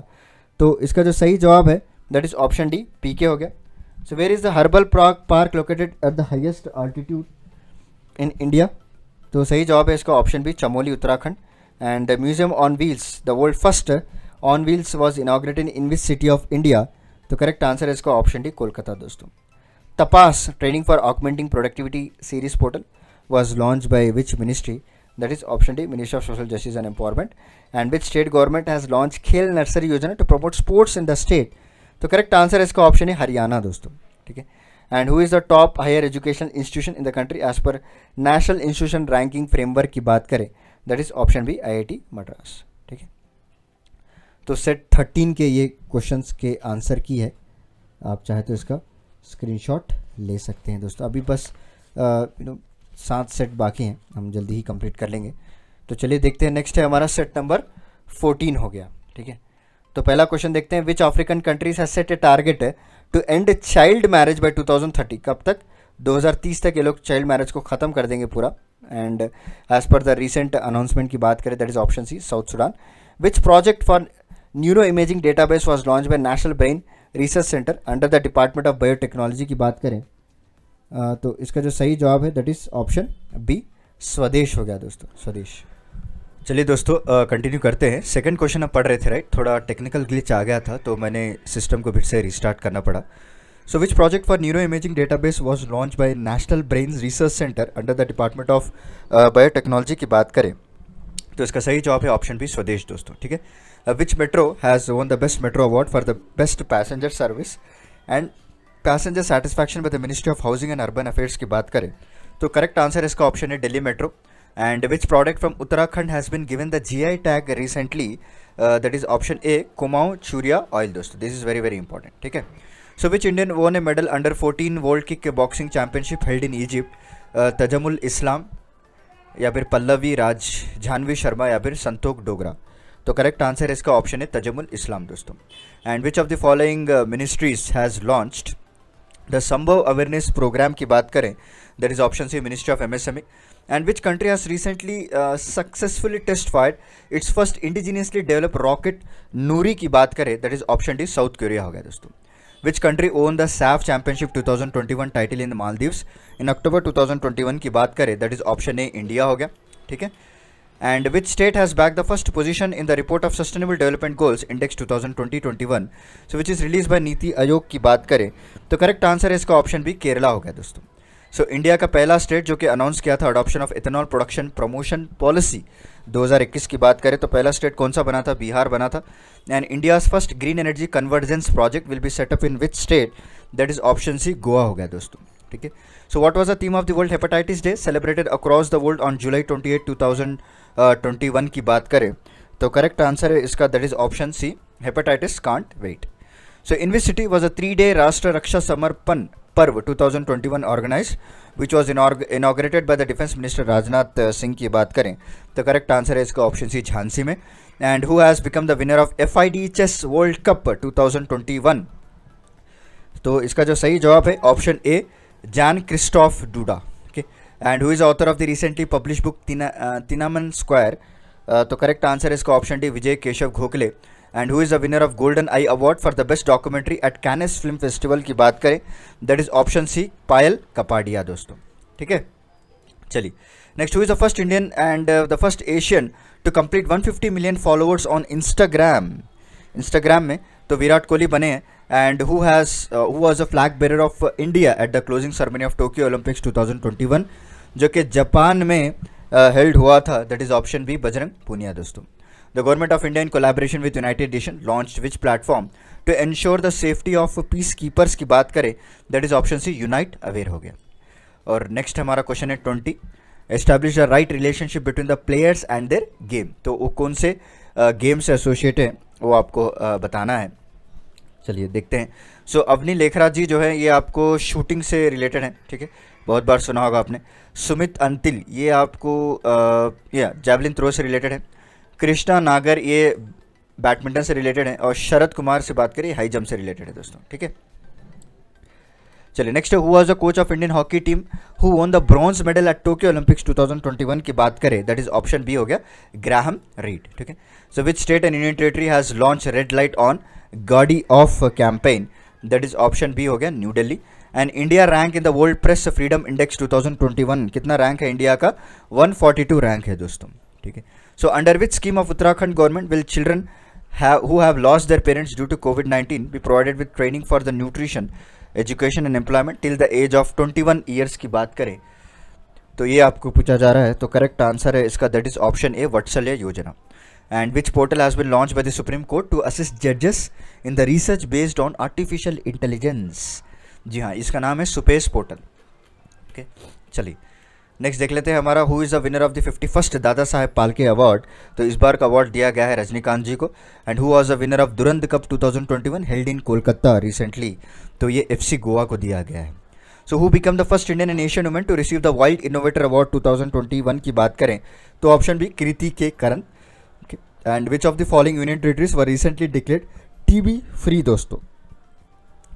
A: तो इसका जो सही जवाब है that is option D P K हो गया so where is the herbal park park located at the highest altitude in India तो सही जवाब है इसका option B Chamoli Uttarakhand and the museum on wheels the world first on wheels was inaugurated in which city of India तो correct answer है इसका option D Kolkata दोस्तों Tapas Training for Augmenting Productivity series portal was launched by which ministry? That is option D, Ministry of Social Justice and Empowerment. And which state government has launched Khel Nursery Yojana to promote sports in the state? तो correct answer है इसका option है हरियाणा दोस्तों ठीक है and who is the top higher education institution in the country as per national institution ranking framework की बात करें that is option B IIT Madras ठीक है तो सेट 13 के ये क्वेश्चंस के आंसर की है आप चाहे तो इसका स्क्रीनशॉट ले सकते हैं दोस्तों अभी बस यू नो सात सेट बाकी हैं हम जल्दी ही कंप्लीट कर लेंगे तो चलिए देखते हैं नेक्स्ट है हमारा सेट नंबर फोर्टीन हो गया ठीक है तो पहला क्वेश्चन देखते हैं which African countries has set a target है to end child marriage by 2030 कब तक 2030 तक ये लोग चाइल्ड मैरिज को ख़त्म कर देंगे पूरा and as per the recent announcement की बात करें that is option C South Sudan which project for neuro imaging database was launch by national brain research centre under the department of biotechnology की बात करें तो इसका जो सही जवाब है दैट इज़ ऑप्शन बी स्वदेश हो गया दोस्तों स्वदेश चलिए दोस्तों कंटिन्यू करते हैं सेकंड क्वेश्चन आप पढ़ रहे थे राइट थोड़ा टेक्निकल ग्लिच आ गया था तो मैंने सिस्टम को फिर से रिस्टार्ट करना पड़ा so which project for neuro imaging database was launch by national brain research centre under the department of biotechnology की बात करें तो इसका सही जवाब है ऑप्शन बी स्वदेश दोस्तों ठीक है uh, which metro has won the best metro award for the best passenger service and passenger satisfaction by the ministry of housing and urban affairs की बात करें तो करेक्ट आंसर इसका ऑप्शन है Delhi metro and which product from Uttarakhand has been given the G I tag recently that is option A Kumaon Chyura oil दोस्तों this is very very important ठीक है so which Indian won a medal under fourteen world kick boxing championship held in Egypt Tajamul इस्लाम या फिर पल्लवी राज जानवी शर्मा या फिर संतोख डोगरा तो correct answer इसका option है तजमुल इस्लाम दोस्तों and which of the following ministries has launched the Sambhav awareness programme की बात करें that is option C ministry of MSME and which country has recently successfully test fire its first indigenously develop rocket Nuri की बात करें that is option D South Korea हो गया दोस्तों which country won the SAFF championship 2021 title in Maldives in October 2021 की बात करें that is option A India हो गया ठीक है and which state has backed the first position in the report of sustainable development goals index 2020-21 so which is released by नीति आयोग की बात करें तो करेक्ट आंसर है इसका ऑप्शन बी केरला हो गया दोस्तों सो so, इंडिया का पहला स्टेट जो कि अनाउंस किया था adoption of ethanol production promotion policy 2021 की बात करें तो पहला स्टेट कौन सा बना था बिहार बना था and India's first green energy convergence project will be set up in which state that is option C Goa हो गया दोस्तों ठीक है so what was the theme of the world hepatitis day celebrated across the world on July twenty eight two thousand twenty one की बात करें तो correct answer है इसका that is option C hepatitis can't wait so in which city was a three day Rashtra Raksha Samarpan Parv 2021 organise which was inaugurated by the defence minister Rajnath Singh की बात करें तो करेक्ट आंसर है इसका ऑप्शन सी झांसी में and who has become the winner of F I D chess world cup two thousand twenty one तो इसका जो सही जवाब है option A Jan Krzysztof Duda and who is author of the recently published book Tina, uh, Square? Uh, तो correct answer इसका option D Vijay Keshav Gokhale and who is a winner of golden eye award for the best documentary at Cannes film festival की बात करें that is option C Payal Kapadia दोस्तों ठीक है चलिए next who is the first Indian and the first Asian to complete 150 million followers on Instagram Instagram में तो विराट कोहली बने हैं and who who uh, who was a flag bearer of uh, India at the closing ceremony of Tokyo Olympics जो कि Japan में held uh, हुआ था that is option B Bajrang Punia दोस्तों the government of India in collaboration with United Nation launch which platform to ensure the safety of peace keepers की बात करें that is option C unite aware हो गया और next हमारा क्वेश्चन है twenty establish the right relationship between the players and their game तो वो कौन से गेम uh, से एसोसिएट है वो आपको uh, बताना है चलिए देखते हैं सो so, अवनी लेखराज जी जो है ये आपको शूटिंग से रिलेटेड है ठीक है बहुत बार सुना होगा आपने सुमित अंतिल ये आपको या जैवलिन थ्रो से रिलेटेड है कृष्णा नागर ये बैडमिंटन से रिलेटेड है और शरद कुमार से बात करें हाई जम्प से रिलेटेड है दोस्तों ठीक है चलिए next who was the coach of Indian hockey team who won the bronze medal at Tokyo Olympics 2021 की बात करें दैट इज ऑप्शन बी हो गया ग्राहम रीड ठीक है so which state and union territory has launch red light on gaadi off campaign that is option B हो गया new Delhi and India rank in the world press freedom index 2021 कितना rank है India का 142 rank है दोस्तों ठीक है so under which scheme of Uttarakhand government will children who have lost their parents due to COVID-19 be provided with training for the nutrition, education and employment till the age of 21 years की बात करें तो ये आपको पूछा जा रहा है तो करेक्ट आंसर है इसका that is option A Vatsalya Yojana and which portal has been launch by the supreme court to assist जजेस in the research based on artificial intelligence जी हाँ इसका नाम है सुपेश पोर्टल ओके चलिए नेक्स्ट देख लेते हैं हमारा who is the winner of the fifty first Dadasaheb पालके award तो इस बार का अवार्ड दिया गया है रजनीकांत जी को and who was the winner of Durand cup 2021 held in Kolkata recently तो ये एफसी गोवा को दिया गया है so who become the first Indian and Asian women to receive the world innovator award to की बात करें तो option B Kriti K Karan and which of the following union territories व रिसेंटली डिक्लेयर टी फ्री दोस्तों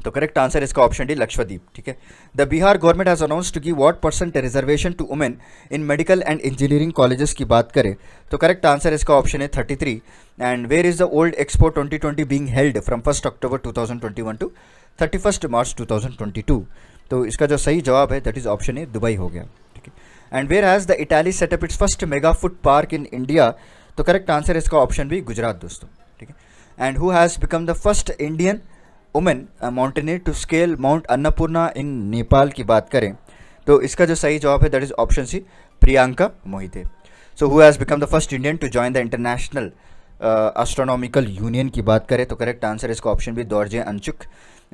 A: तो करेक्ट आंसर इसका option D लक्ष्मदीप ठीक है the Bihar government has announce to give what percent reservation to women in medical and engineering colleges की बात करें तो करेक्ट आंसर इसका ऑप्शन है thirty three and where is the world expo twenty twenty being held from first October two thousand twenty one to thirty first March two thousand twenty two तो इसका जो सही जवाब है that is option A Dubai हो गया ठीक है and where has the Italy set up its first mega food park in India तो करेक्ट आंसर इसका ऑप्शन भी गुजरात दोस्तों ठीक है and who has become the first Indian women mountaineer to scale mount Annapurna in Nepal की बात करें तो इसका जो सही जवाब है that is option C Priyanka Mohite so who has become the first Indian to join the international astronomical union की बात करें तो करेक्ट आंसर इसका option B Dorje Angchuk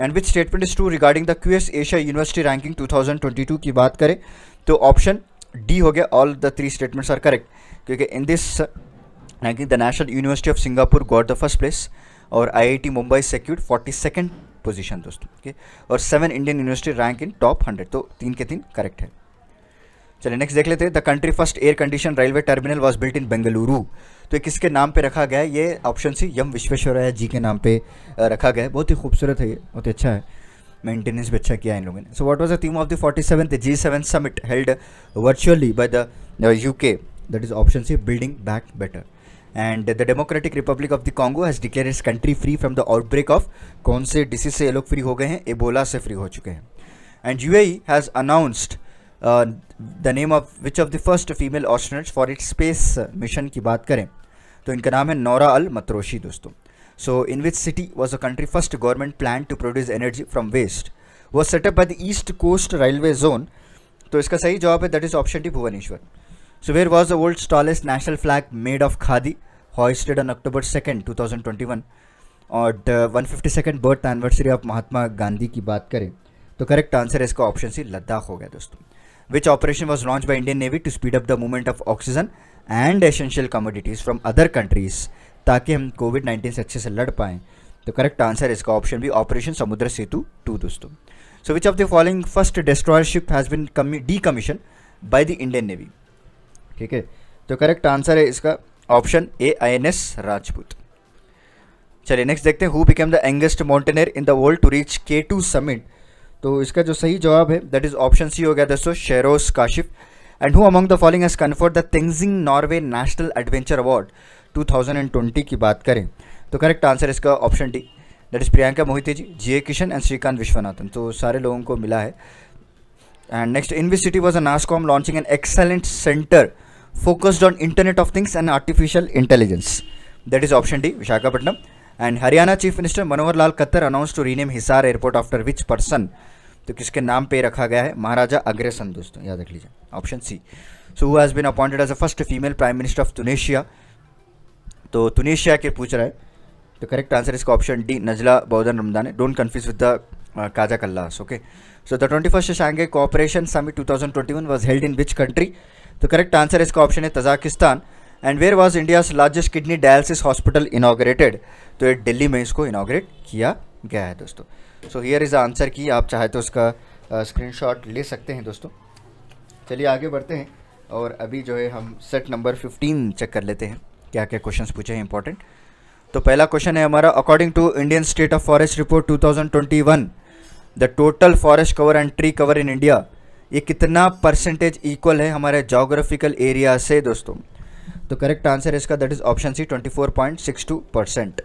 A: and which statement is true regarding the QS Asia university ranking 2022 की बात करें तो option D हो गया all the three statements are correct क्योंकि in this ranking the national university of Singapore got the first place और IIT Mumbai secured forty second position दोस्तों okay और seven Indian university rank in top hundred तो तीन के तीन correct है चलिए नेक्स्ट देख लेते हैं the country first air condition railway terminal was built in Bengaluru तो ये किसके नाम पे रखा गया है ये ऑप्शन सी यम विश्वेश्वरया जी के नाम पे रखा गया है बहुत ही खूबसूरत है ये बहुत ही अच्छा है मेंटेनेंस भी अच्छा किया है इन लोगों ने so what was the theme of the forty seven G seven summit held virtually by the UK के that is option C building back better and the democratic republic of the Congo has declare its country free from the outbreak of कौन से disease से ये लोग free हो गए हैं Ebola से फ्री हो चुके हैं and U has announced the name of which of the first female astronauts for it space mission की बात करें तो इनका नाम है नौरा अल मतरोशी दोस्तों so in which city was a country first government plan to produce energy from waste was set up by the east coast railway zone तो इसका सही जवाब है that is option D Bhubaneswar So where was the world's tallest national flag made of khadi hoisted on October 2nd 2021 और one fifty second birth anniversary of Mahatma Gandhi की बात करें तो करेक्ट आंसर इसका ऑप्शन सी लद्दाख हो गया दोस्तों which operation was launch by Indian navy to speed up the movement of oxygen and essential commodities from other countries ताकि हम कोविड नाइन्टीन से अच्छे से लड़ पाएँ तो करेक्ट आंसर इसका option B operation Samudra Setu two दोस्तों so which of the following first destroyer ship has been decommission by the Indian navy ठीक है तो करेक्ट आंसर है इसका option A I N S Rajput चलिए नेक्स्ट देखते हैं who became the youngest mountaineer in the world to reach K two summit तो इसका जो सही जवाब है दैट इज ऑप्शन सी हो गया दोस्तों Shehroze Kashif and who among the following as conferred the Tenzing Norgay national adventure award 2020 की बात करें तो करेक्ट आंसर इसका option D that is Priyanka Mohite ji G A Kishan and Shrikant Vishwanathan तो सारे लोगों को मिला है and next in which city was a NASSCOM launching an excellent centre focused on Internet of Things and Artificial Intelligence. That is option D, Vishakhapatnam. And Haryana Chief Minister Manohar Lal Khattar announced to rename Hisar Airport after which person? तो किसके नाम पे रखा गया है महाराजा अग्रसन दोस्तों याद रख लीजिए option C so who has been appointed as a first female prime minister of Tunisia तो तुनेशिया के पूछ रहा है तो करेक्ट आंसर इसका option D Najla Bouden Romdhane है don't confuse with the Kaja Kallas okay so the twenty first Shanghai cooperation summit two thousand twenty one was held in which country तो correct answer इसका option है Tajikistan and where was India's largest kidney dialysis hospital inaugurated तो ये दिल्ली में इसको inaugurate किया गया है दोस्तों सो हियर इज़ आंसर की आप चाहे तो उसका शॉट ले सकते हैं दोस्तों चलिए आगे बढ़ते हैं और अभी जो है हम सेट नंबर 15 चेक कर लेते हैं क्या क्या क्वेश्चंस पूछे हैं इंपॉर्टेंट तो पहला क्वेश्चन है हमारा according to Indian state of forest report 2021 the total forest cover and tree cover in India ये कितना परसेंटेज इक्वल है हमारे जोग्राफिकल एरिया से दोस्तों तो करेक्ट आंसर है इसका that is option C 24.62 percent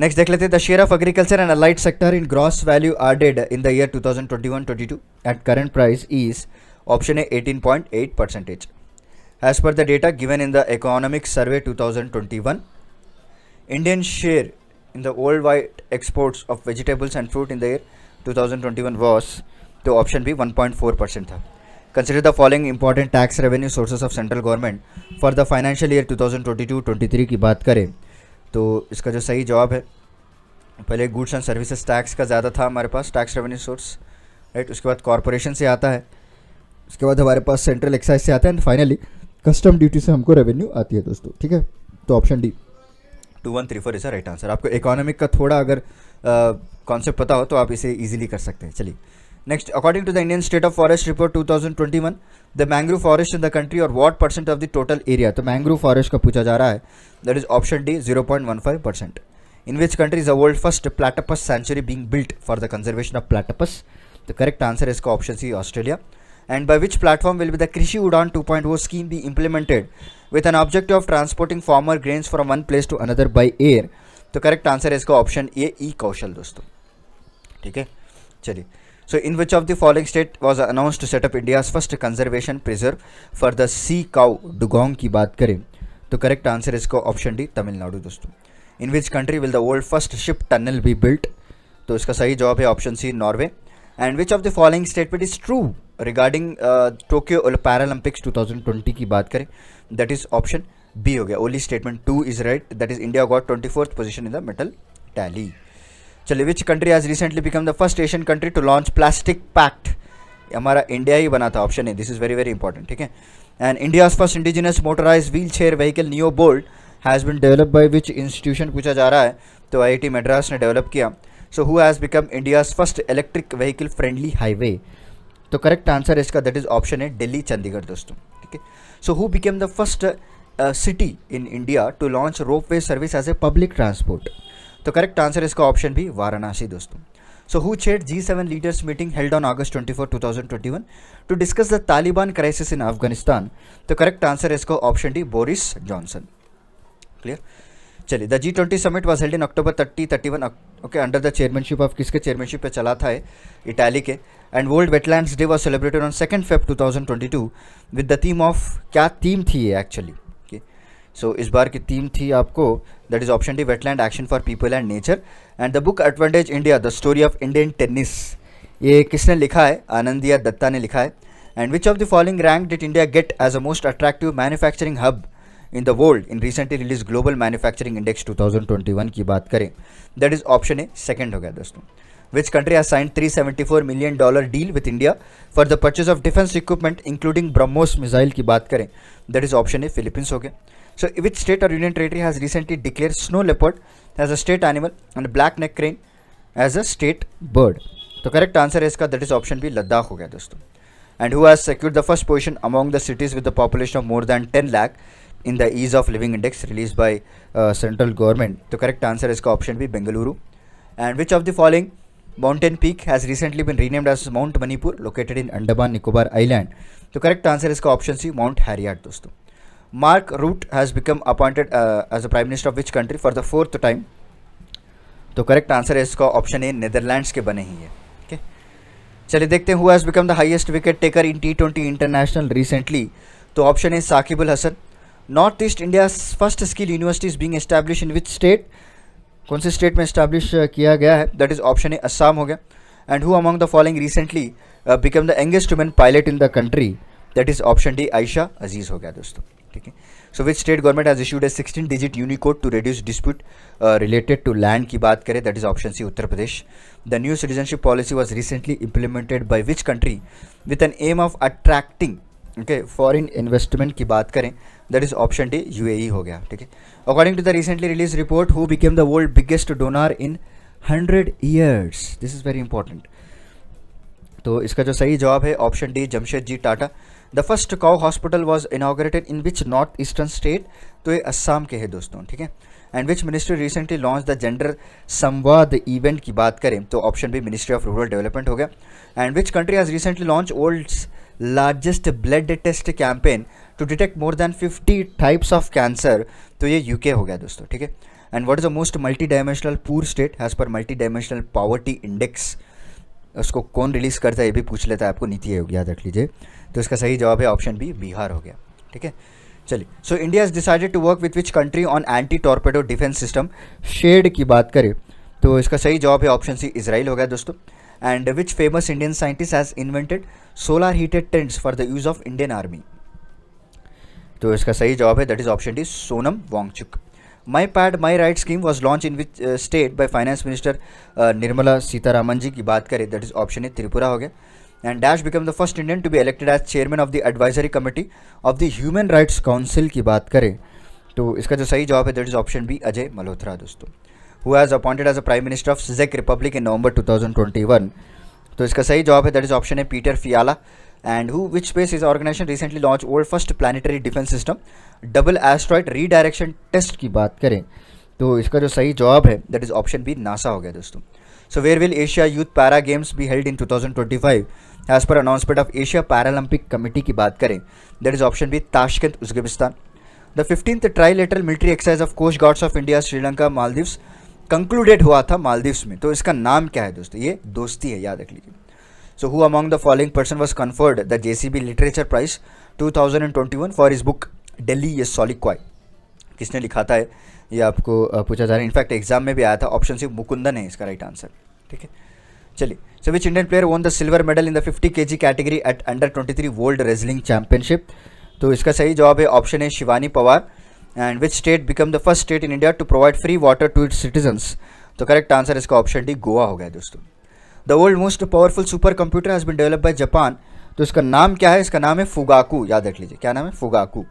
A: next देख लेते हैं the share of agriculture and allied sector in gross value added in the year 2021-22 at current price is option A 18.8 percentage as per the data given in the economic survey 2021 in share in the worldwide exports of vegetables and fruit in the year 2021 was तो option B 1.4 percent था consider the following important tax revenue sources of central government for the financial year 2022-23 की बात करें तो इसका जो सही जवाब है पहले गुड्स एंड सर्विसेज टैक्स का ज़्यादा था हमारे पास टैक्स रेवेन्यू सोर्स राइट उसके बाद कॉरपोरेशन से आता है उसके बाद हमारे पास सेंट्रल एक्साइज से आता है एंड फाइनली कस्टम ड्यूटी से हमको रेवेन्यू आती है दोस्तों ठीक है तो option D two one three four is right answer आपको इकोनॉमिक का थोड़ा अगर कॉन्सेप्ट पता हो तो आप इसे ईजिली कर सकते हैं चलिए Next, according to the Indian State of Forest Report 2021, the mangrove forest in the country or what percent of the total area? तो mangrove forest का पूछा जा रहा है. That is option D, 0.15 percent. In which country is the world first platypus sanctuary being built for the conservation of platypus? The correct answer is option C, Australia. And by which platform will be the Krishi Udan 2.0 scheme be implemented with an objective of transporting farmer grains from one place to another by air? तो correct answer है इसका option ए ई कौशल दोस्तों ठीक है चलिए So in which of the following state was announced to set up India's first conservation preserve for the sea cow dugong की बात करें तो करेक्ट आंसर इसका ऑप्शन डी तमिलनाडु दोस्तों in which country will the world first ship tunnel be built तो इसका सही जवाब है option C Norway and which of the following statement is true regarding Tokyo Paralympics 2020 की बात करें दैट इज ऑप्शन बी हो गया only statement two is right that is India got twenty fourth position in the medal tally चलिए which country has recently become the first Asian country to launch plastic pact हमारा India ही बना था option है this is very very important ठीक है and India's first indigenous motorize wheel chair vehicle Neo Bolt has been develop by which institution पूछा जा रहा है तो आई मद्रास ने डेवलप किया so who has become India's first electric vehicle friendly highway तो करेक्ट आंसर इसका दैट इज़ ऑप्शन है दिल्ली चंडीगढ़ दोस्तों ठीक है so who became the first city in India to launch ropeway service as a public transport तो correct answer इसका option B Varanasi दोस्तों So who chaired G7 leaders meeting held on August 24, 2021 to discuss the Taliban crisis in Afghanistan? The तो correct answer इसका option D Boris Johnson clear चलिए the G twenty summit was held in October thirty thirty one okay under the chairmanship of किसके chairmanship पे चला था Italy के and world wetland day was celebrated on thousand twenty two with the theme of क्या theme थी actually so so, इस बार की थीम थी आपको that is option D wetland action for people and nature and the book advantage India the story of Indian tennis ये किसने लिखा है आनंदिया दत्ता ने लिखा है and which of the following rank did India get as a most attractive manufacturing hub in the world in recently release global manufacturing index 2021 की बात करें that is option A second हो गया दोस्तों which country has signed 374 million dollar deal with India for the purchase of defence equipment including BrahMos missile की बात करें that is option A Philippines हो गया So which state or union territory has recently declared snow leopard as a state animal and black neck crane as a state bird? The correct answer is that is option B, Ladakh. And who has secured the first position among the cities with the population of more than 10 lakh in the ease of living index released by uh, central government? The correct answer is option B, Bengaluru. And which of the following mountain peak has recently been renamed as Mount Manipur located in Andaman Nicobar Island? The correct answer is option C, Mount Harriet. Dosto. Mark Root has become appointed uh, as the Prime Minister of which country for the fourth time? तो correct answer है इसका option ए Netherlands के बने ही है ठीक है चलिए देखते हैं who has become the highest wicket taker in T twenty international recently तो option A Shakibul Hasan north east India first skill university is being establish in which state कौन से स्टेट में एस्टैब्लिश uh, किया गया है that is option A Assam हो गया and who among the following recently become the youngest women pilot in the country that is option D Aisha Aziz हो गया दोस्तों ठीक है so which state government has issued a sixteen digit unicode to reduce dispute related to land की बात करें that is option C Uttar Pradesh the new citizenship policy was recently implemented by which country with an aim of attracting okay foreign investment की बात करें that is option D U हो गया ठीक है according to the recently release report who became the world biggest donor in hundred years this is very important तो इसका जो सही जवाब है option D Jamshed ji Tata the first cow hospital was inaugurated in which north eastern state तो ये असम के है दोस्तों ठीक है and which ministry recently launch the gender Samvad event की बात करें तो ऑप्शन भी मिनिस्ट्री ऑफ रूरल डेवलपमेंट हो गया and which country has recently launch old largest blood test campaign to detect more than fifty types of cancer तो ये UK हो गया दोस्तों ठीक है and what is the most multi dimensional poor state as per multi dimensional poverty index उसको कौन release करता है ये भी पूछ लेता है आपको नीति आयोग याद रख लीजिए तो इसका सही जवाब है ऑप्शन बी बिहार हो गया ठीक है चलिए सो India is decided to work with which country on anti torpedo defence system shed की बात करें तो इसका सही जवाब है ऑप्शन सी इसराइल हो गया दोस्तों and which famous Indian scientist has invented solar heated tents for the use of Indian army तो इसका सही जवाब है that is option D Sonam Wangchuk my pad my right scheme was launch in which state by finance minister Nirmala Sitharaman ji की बात करें that is option A Tripura हो गया and dash become the first Indian to be elected as chairman of the advisory committee of the human rights council की बात करें तो इसका जो सही जवाब है that is option B Ajay Malhotra दोस्तों who has appointed as a prime minister of सिजेक रिपब्लिक इन नवंबर 2021 तो इसका सही जवाब है दैट इज ऑप्शन है Peter Fiala and who which space is organisation recently launch world first planetary defence system double asteroid redirection test की बात करें तो इसका जो सही जवाब है that is option B NASA हो गया दोस्तों So where will Asia Youth Para Games be held in 2025? As पर announcement of Asia Paralympic committee की बात करें that is option B Tashkent Uzbekistan the fifteenth trilateral military exercise of coast guards of India Sri Lanka Maldives concluded हुआ था मालदीव्स में तो इसका नाम क्या है दोस्तों ये दोस्ती है याद रख लीजिए so who among the following person was conferred the J C B literature prize two thousand and twenty one for his book Delhi ये सॉलिक्वाई किसने लिखा था है ये आपको पूछा जा रहा है इनफैक्ट एग्जाम में भी आया था ऑप्शन सी मुकुंदन है इसका राइट आंसर ठीक है चलिए so which Indian player won the silver medal in the fifty K G category at under twenty three world wrestling championship तो इसका सही जवाब है ऑप्शन है Shivani Pawar and which state become the first state in India to provide free water to its citizens तो correct answer इसका option D Goa हो गया दोस्तों the world most powerful super computer has been develop by Japan तो इसका नाम क्या है इसका नाम है फुगाकू याद रख लीजिए क्या नाम है Fugaku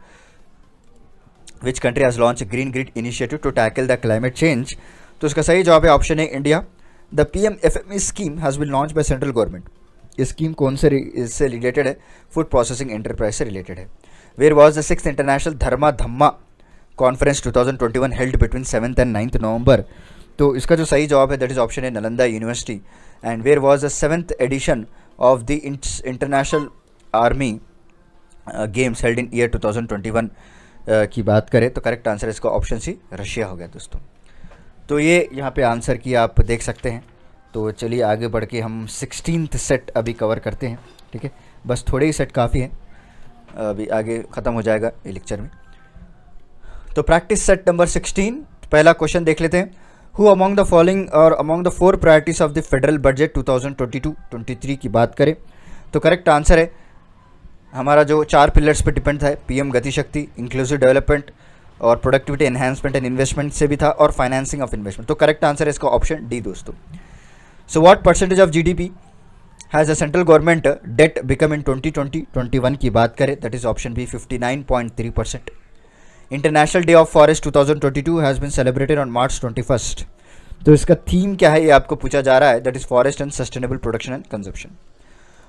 A: which country has launch green grid initiative to tackle the climate change तो इसका सही जवाब है ऑप्शन है India the P M F M E scheme has been launch by central government scheme कौन से इससे रिलेटेड है फूड प्रोसेसिंग एंटरप्राइज से रिलेटेड है where was the six international dharma dhamma conference two thousand twenty one held between seventh and ninth November तो इसका जो सही जवाब है दैट इज़ ऑप्शन है Nalanda university and where was the seventh edition of the international army games held in year two thousand twenty one की बात करें तो करेक्ट आंसर इसका ऑप्शन सी रशिया हो गया दोस्तों तो ये यहाँ पे आंसर की आप देख सकते हैं तो चलिए आगे बढ़ के हम सिक्सटीन सेट अभी कवर करते हैं ठीक है बस थोड़े ही सेट काफ़ी हैं अभी आगे ख़त्म हो जाएगा ये लेक्चर में तो प्रैक्टिस सेट नंबर सिक्सटीन पहला क्वेश्चन देख लेते हैं हु अमॉन्ग द फॉलोइंग और among the four priorities of the federal budget two thousand की बात करें तो करेक्ट आंसर है हमारा जो चार पिलर्स पे डिपेंड था पीएम गतिशक्ति इंक्लूसिव डेवलपमेंट और प्रोडक्टिविटी एनहैंसमेंट एंड इन्वेस्टमेंट से भी था और फाइनेंसिंग ऑफ इन्वेस्टमेंट तो करेक्ट आंसर है इसका ऑप्शन डी दोस्तों so what percentage of GDP has a central government debt become in 2020 21 की बात करें that is option B 59.3 percent international day of forest 2022 has been celebrated on March twenty तो इसका theme क्या है ये आपको पूछा जा रहा है that is forest and sustainable production and consumption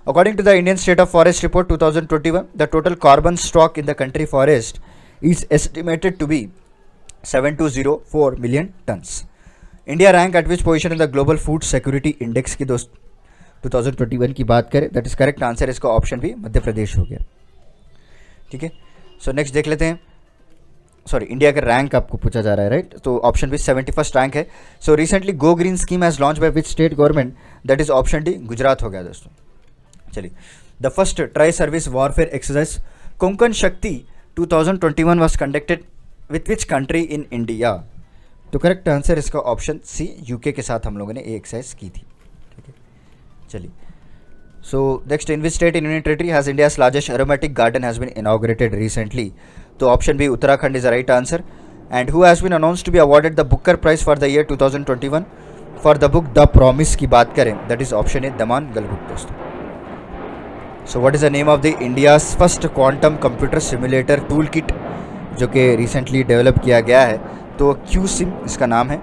A: According to the Indian State of Forest Report 2021, the total carbon stock in the country forest is estimated to be 7204 million tons. India rank at which position in the Global Food Security Index की दोस्त 2021 की बात करें that is correct answer इसका option B Madhya Pradesh हो गया ठीक है सो नेक्स्ट देख लेते हैं सॉरी इंडिया का रैंक आपको पूछा जा रहा है राइट तो ऑप्शन भी सेवेंटी फर्स्ट रैंक है so recently go green scheme is launch by which state government that is option D Gujarat हो गया दोस्तों चलिए the first tri service warfare exercise Konkan Shakti 2021 was conducted with which country in India तो correct answer इसका option C UK के साथ हम लोगों ने ये एक्सरसाइज की थी ठीक है चलिए so next in which state in union territory has India's largest aromatic garden has been inaugurated recently तो option B Uttarakhand is the right answer and who has been announce to be awarded the Booker prize for the year 2021 for the book the promise की बात करें that is option A Damon Galgut दोस्तों so what is the name of the India's first quantum computer simulator tool kit जो कि recently develop किया गया है तो क्यू सिम इसका नाम है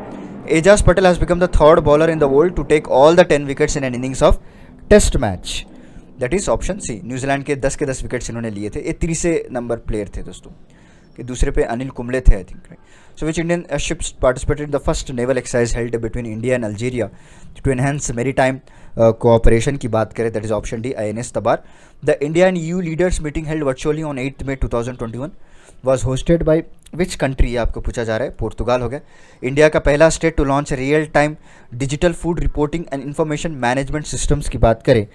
A: Ajaz Patel has become the third bowler in the world to take all the ten wickets in an innings of test match that is option C New Zealand के दस के दस विकेट्स इन्होंने लिए थे ये तीसरे नंबर प्लेयर थे दोस्तों कि दूसरे पे अनिल कुंबले थे I think so which Indian ships participated the first naval exercise held between India and Algeria to enhance maritime cooperation की बात करें that is option D I N S Tabar the India and EU leaders meeting held virtually on eight May two thousand twenty one was hosted by which country ये आपको पूछा जा रहा है पुर्तगाल हो गया इंडिया का पहला state to launch real time digital food reporting and information management systems की बात करें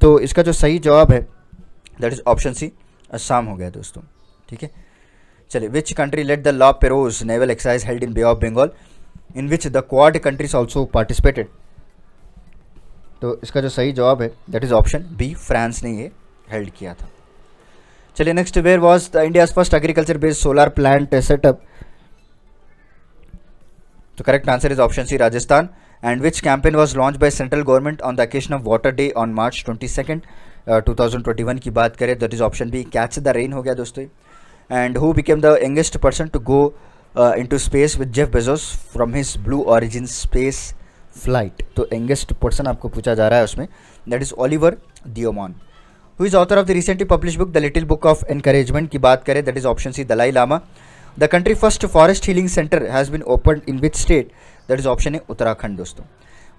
A: तो इसका जो सही जवाब है that is option C Assam हो गया दोस्तों ठीक है चलिए which country led the La Perouse naval exercise held in bay of Bengal in which the quad countries also participated तो इसका जो सही जवाब है that is option B France ने ये हेल्ड किया था चलिए next where was the India's first agriculture based solar plant setup तो correct answer is option C Rajasthan and which campaign was launch campaign central government on the government of water day on March twenty second two thousand twenty one की बात करें that is option B catch the rain हो गया दोस्तों and who became the youngest person to go uh, into space with Jeff Bezos from his Blue Origin space flight. तो youngest person आपको पूछा जा रहा है उसमें that is Oliver Diomon. Who is author of the recently published book The Little Book of Encouragement की बात करें that is option C Dalai Lama. The country first forest healing center has been opened in which state? That is option A Uttarakhand दोस्तों.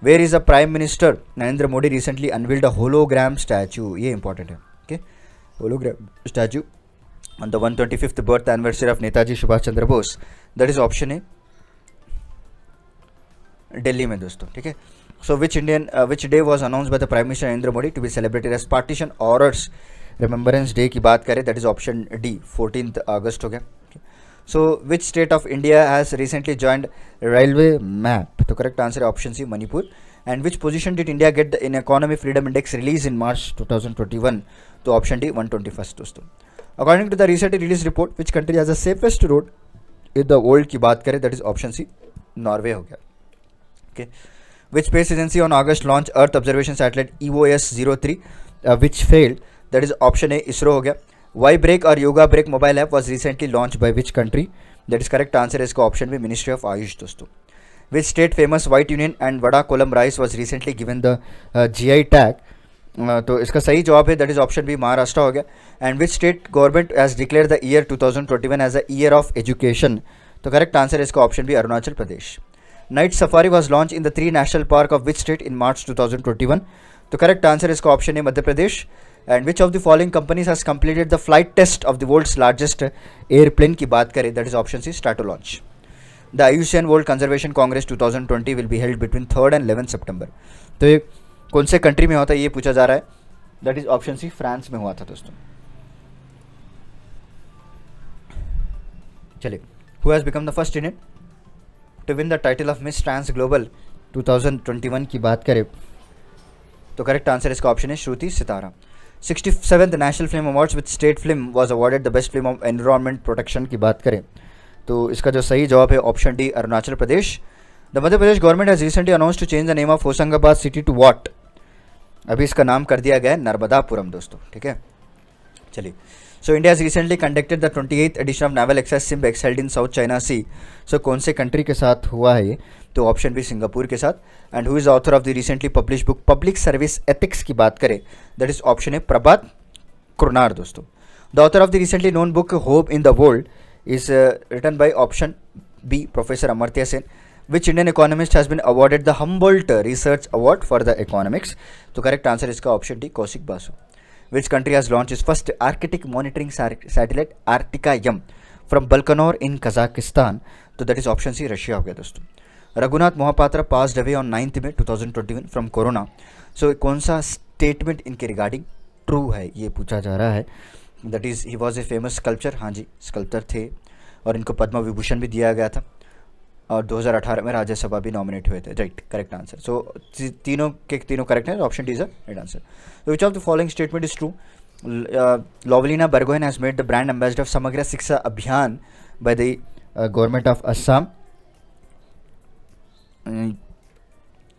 A: Where is the Prime Minister Narendra Modi recently unveiled a hologram statue? ये important है. Okay, hologram statue on the 125th birth anniversary of Netaji Subhash Chandra Bose. That is option A. Delhi में दोस्तों ठीक है so which Indian which day was announce by the prime minister Narendra Modi to be celebrated as partition horrors remembrance day की बात करें that is option D fourteen August हो गया so which state of India has recently joined railway map तो correct answer है option C Manipur and which position did India get in economy freedom index release in March two thousand twenty one तो option D one twenty first दोस्तों according to the recent release report which country as the safest road in the world की बात करें that is option C Norway हो गया okay which space agency on August launch earth observation satellite E O S zero three which failed that is option A ISRO हो गया Y break और yoga break mobile app was recently launch by which country that is correct answer इसका option भी ministry of Ayush दोस्तों which state famous white onion and Wada Kolam rice was recently given the G I tag Uh, तो इसका सही जवाब है that is option B Maharashtra हो गया and which state government has declare the year 2021 as a year of education तो correct answer इसका option B Arunachal Pradesh night safari was launch in the three national park of which state in March two thousand twenty one तो correct answer इसका option है Madhya Pradesh and which of the following companies has completed the flight test of the world's largest airplane की बात करें that is option C Stratolaunch the IUCN world conservation congress 2020 will be held between third and eleven September तो ये कौन से country में हुआ था ये पूछा जा रहा है that is option C France में हुआ था दोस्तों चलिए who has become the first Indian to win the title of miss trans global 2021 की बात करें तो करेक्ट आंसर इसका ऑप्शन है Shruti Sitara sixty seventh national film awards with state film was awarded the best film of environment protection की बात करें तो इसका जो सही जवाब है option D Arunachal Pradesh the Madhya Pradesh government has recently announce to change the name of Hoshangabad city to what अभी इसका नाम कर दिया गया है नर्मदापुरम दोस्तों ठीक है चलिए सो India is recently conducted the twenty eighth edition of naval exercise SIMBEX in south China sea सो कौन से कंट्री के साथ हुआ है ये तो ऑप्शन बी सिंगापुर के साथ and who is author of the recently publish book public service ethics की बात करें दैट इज ऑप्शन है प्रभात कुरनार दोस्तों the author of the recently known book hope in the world is return by option B professor Amartya Sen which Indian economist has been awarded the Humboldt research award for the economics तो correct answer इसका option D Kaushik Basu which country has launch is first arctic monitoring satellite Arktika M from Baikonur in Kazakhstan तो that is option C Russia हो गया दोस्तों रघुनाथ मोहापात्रा पास away on ninth में two thousand twenty one from corona so कौन सा statement इनके regarding true है ये पूछा जा रहा है that is he was a famous sculpture हाँ जी स्कल्पचर थे और इनको पद्म विभूषण भी दिया गया था और 2018 में राज्यसभा भी नॉमिनेट हुए थे राइट करेक्ट आंसर सो तीनों के तीनों करेक्ट हैं option D is right answer which of the following statement is true Lovlina Borgohain has made the brand ambassador of Samagra Shiksha Abhiyan by the government of Assam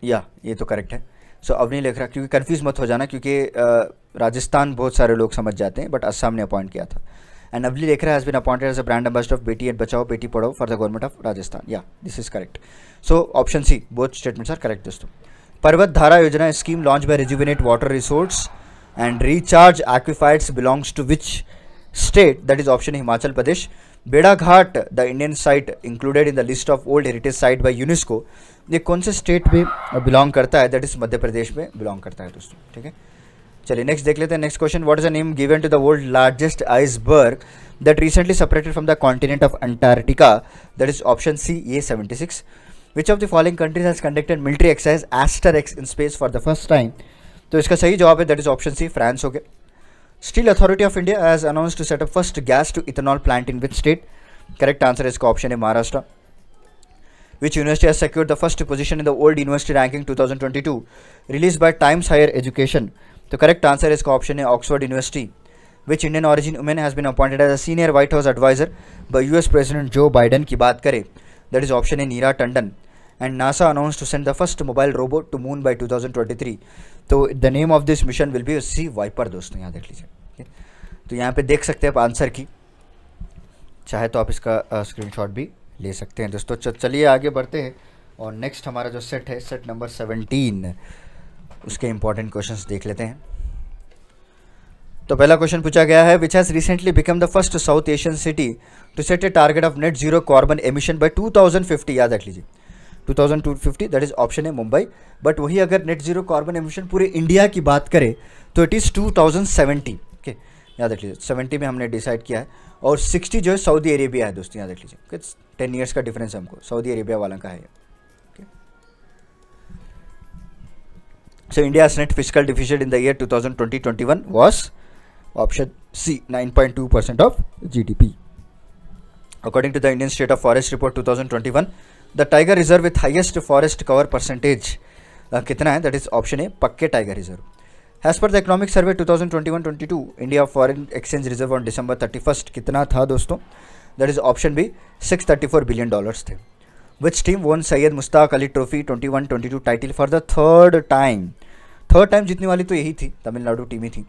A: या ये तो करेक्ट है सो so, अब नहीं लिख रहा क्योंकि कन्फ्यूज़ मत हो जाना क्योंकि uh, राजस्थान बहुत सारे लोग समझ जाते हैं बट असम ने अपॉइंट किया था and Avani Lekhara has been appointed as a brand ambassador of Beti and Bachao Beti Padhao for the government of Rajasthan या this is correct so option C both statements are correct दोस्तों Parvat Dhara Yojana scheme launch by rejuvenate water resource and recharge aquifers belongs to which state that is option Himachal Pradesh बेड़ाघाट the Indian site included in the list of world heritage site bye UNESCO ये कौन से state में belong करता है that is मध्य प्रदेश में belong करता है दोस्तों ठीक है चलिए नेक्स्ट देख लेते हैं next question what is the name given to the world largest iceberg that recently separated from the continent of Antarctica that is option C A seventy six which of the following countries has conducted military exercise AsterX in space for the first time तो इसका सही जवाब है that is option C France हो गया steel authority of India has announce to set up first gas to ethanol plant in which state correct answer इसका option है Maharashtra which university has secured the first position in the World University Ranking 2022, released by Times Higher Education. तो correct answer इसका option है Oxford university which Indian origin women has been appointed as a senior White House adviser by S president Joe Biden की बात करें that is option है Neera Tanden and NASA announce to send the first mobile robot to moon by two तो the name of this mission will be C VIPER दोस्तों यहाँ देख लीजिए तो यहाँ पे देख सकते हैं आप आंसर की चाहे तो आप इसका स्क्रीनशॉट भी ले सकते हैं दोस्तों चलिए आगे बढ़ते हैं और नेक्स्ट हमारा जो सेट है सेट नंबर सेवनटीन उसके इंपॉर्टेंट क्वेश्चन देख लेते हैं तो पहला क्वेश्चन पूछा गया है which has recently become the first South Asian city to set a target of net zero carbon emission by 2050 याद रख लीजिए 2250 दैट इज ऑप्शन है मुंबई बट वही अगर नेट जीरो कार्बन एमिशन पूरे इंडिया की बात करें तो इट इज़ 2070 ओके याद रख लीजिए 70 में हमने डिसाइड किया है और 60 जो है सऊदी अरेबिया है दोस्तों याद रख लीजिए टेन ईयर्स का डिफरेंस हमको सऊदी अरेबिया वाला का है So India's net fiscal deficit in the year 2020-21 was option C 9.2% of GDP. According to the Indian State of Forest Report 2021, the tiger reserve with highest forest cover percentage uh, कितना है That is option A पक्के tiger reserve. As per the Economic Survey 2021-22 India foreign exchange reserve on December 31st कितना था दोस्तों That is option B 634 billion dollars थे which team won Syed Mushtaq Ali trophy twenty one twenty two title for the third time third time जीतने वाली तो यही थी Tamil Nadu team ही थी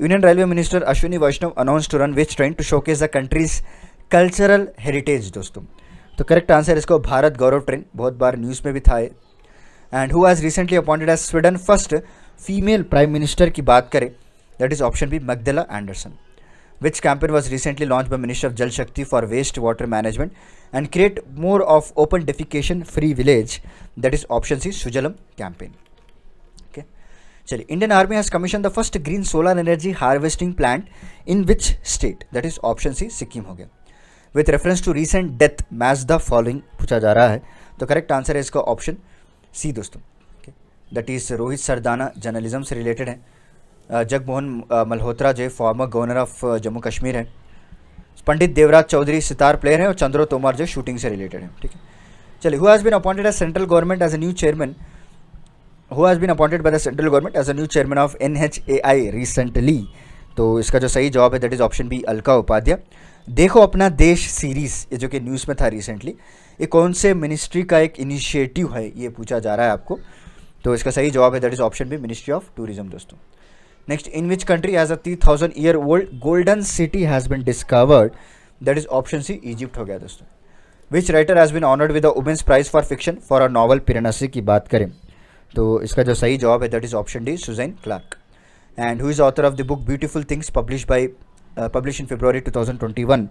A: union railway minister Ashwini Vaishnaw announce to run which train to showcase the countries cultural heritage दोस्तों तो करेक्ट आंसर इसको भारत गौरव ट्रेन बहुत बार न्यूज़ में भी था and who has recently appointed as Sweden first female prime minister की बात करें that is option B Magdalena Andersson which campaign was recently launched by Ministry of Jal Shakti for waste water management and create more of open defecation free village that is option C Sujalam campaign. Okay. Chali, Indian Army has commissioned the first green solar energy harvesting plant in which state that is option C Sikkim ho gaya. With reference to recent death match the following पूछा जा रहा है तो correct answer है इसका option C दोस्तों that is Rohit Sardana journalism से related है जगमोहन मल्होत्रा जो former governor of Jammu Kashmir हैं पंडित देवराज चौधरी सितार प्लेयर हैं और चंद्रो तोमर जो शूटिंग से रिलेटेड हैं ठीक है चलिए who has been appointed as central government as a new chairman who has been appointed by the central government as a new chairman of N H A I recently तो इसका जो सही जवाब है that is option B Alka Upadhyaya देखो अपना देश series ये जो कि न्यूज़ में था रिसेंटली ये कौन से मिनिस्ट्री का एक इनिशिएटिव है ये पूछा जा रहा है आपको तो इसका सही जवाब है that is option B ministry of tourism दोस्तों in which country as a three thousand year old golden city has been discovered that is option C Egypt हो गया दोस्तों which writer has been honoured with women's prize for fiction for a novel Piranesi की बात करें तो इसका जो सही जवाब है that is option D Susanna Clarke and who is author of the book beautiful things publish by publish in February twenty one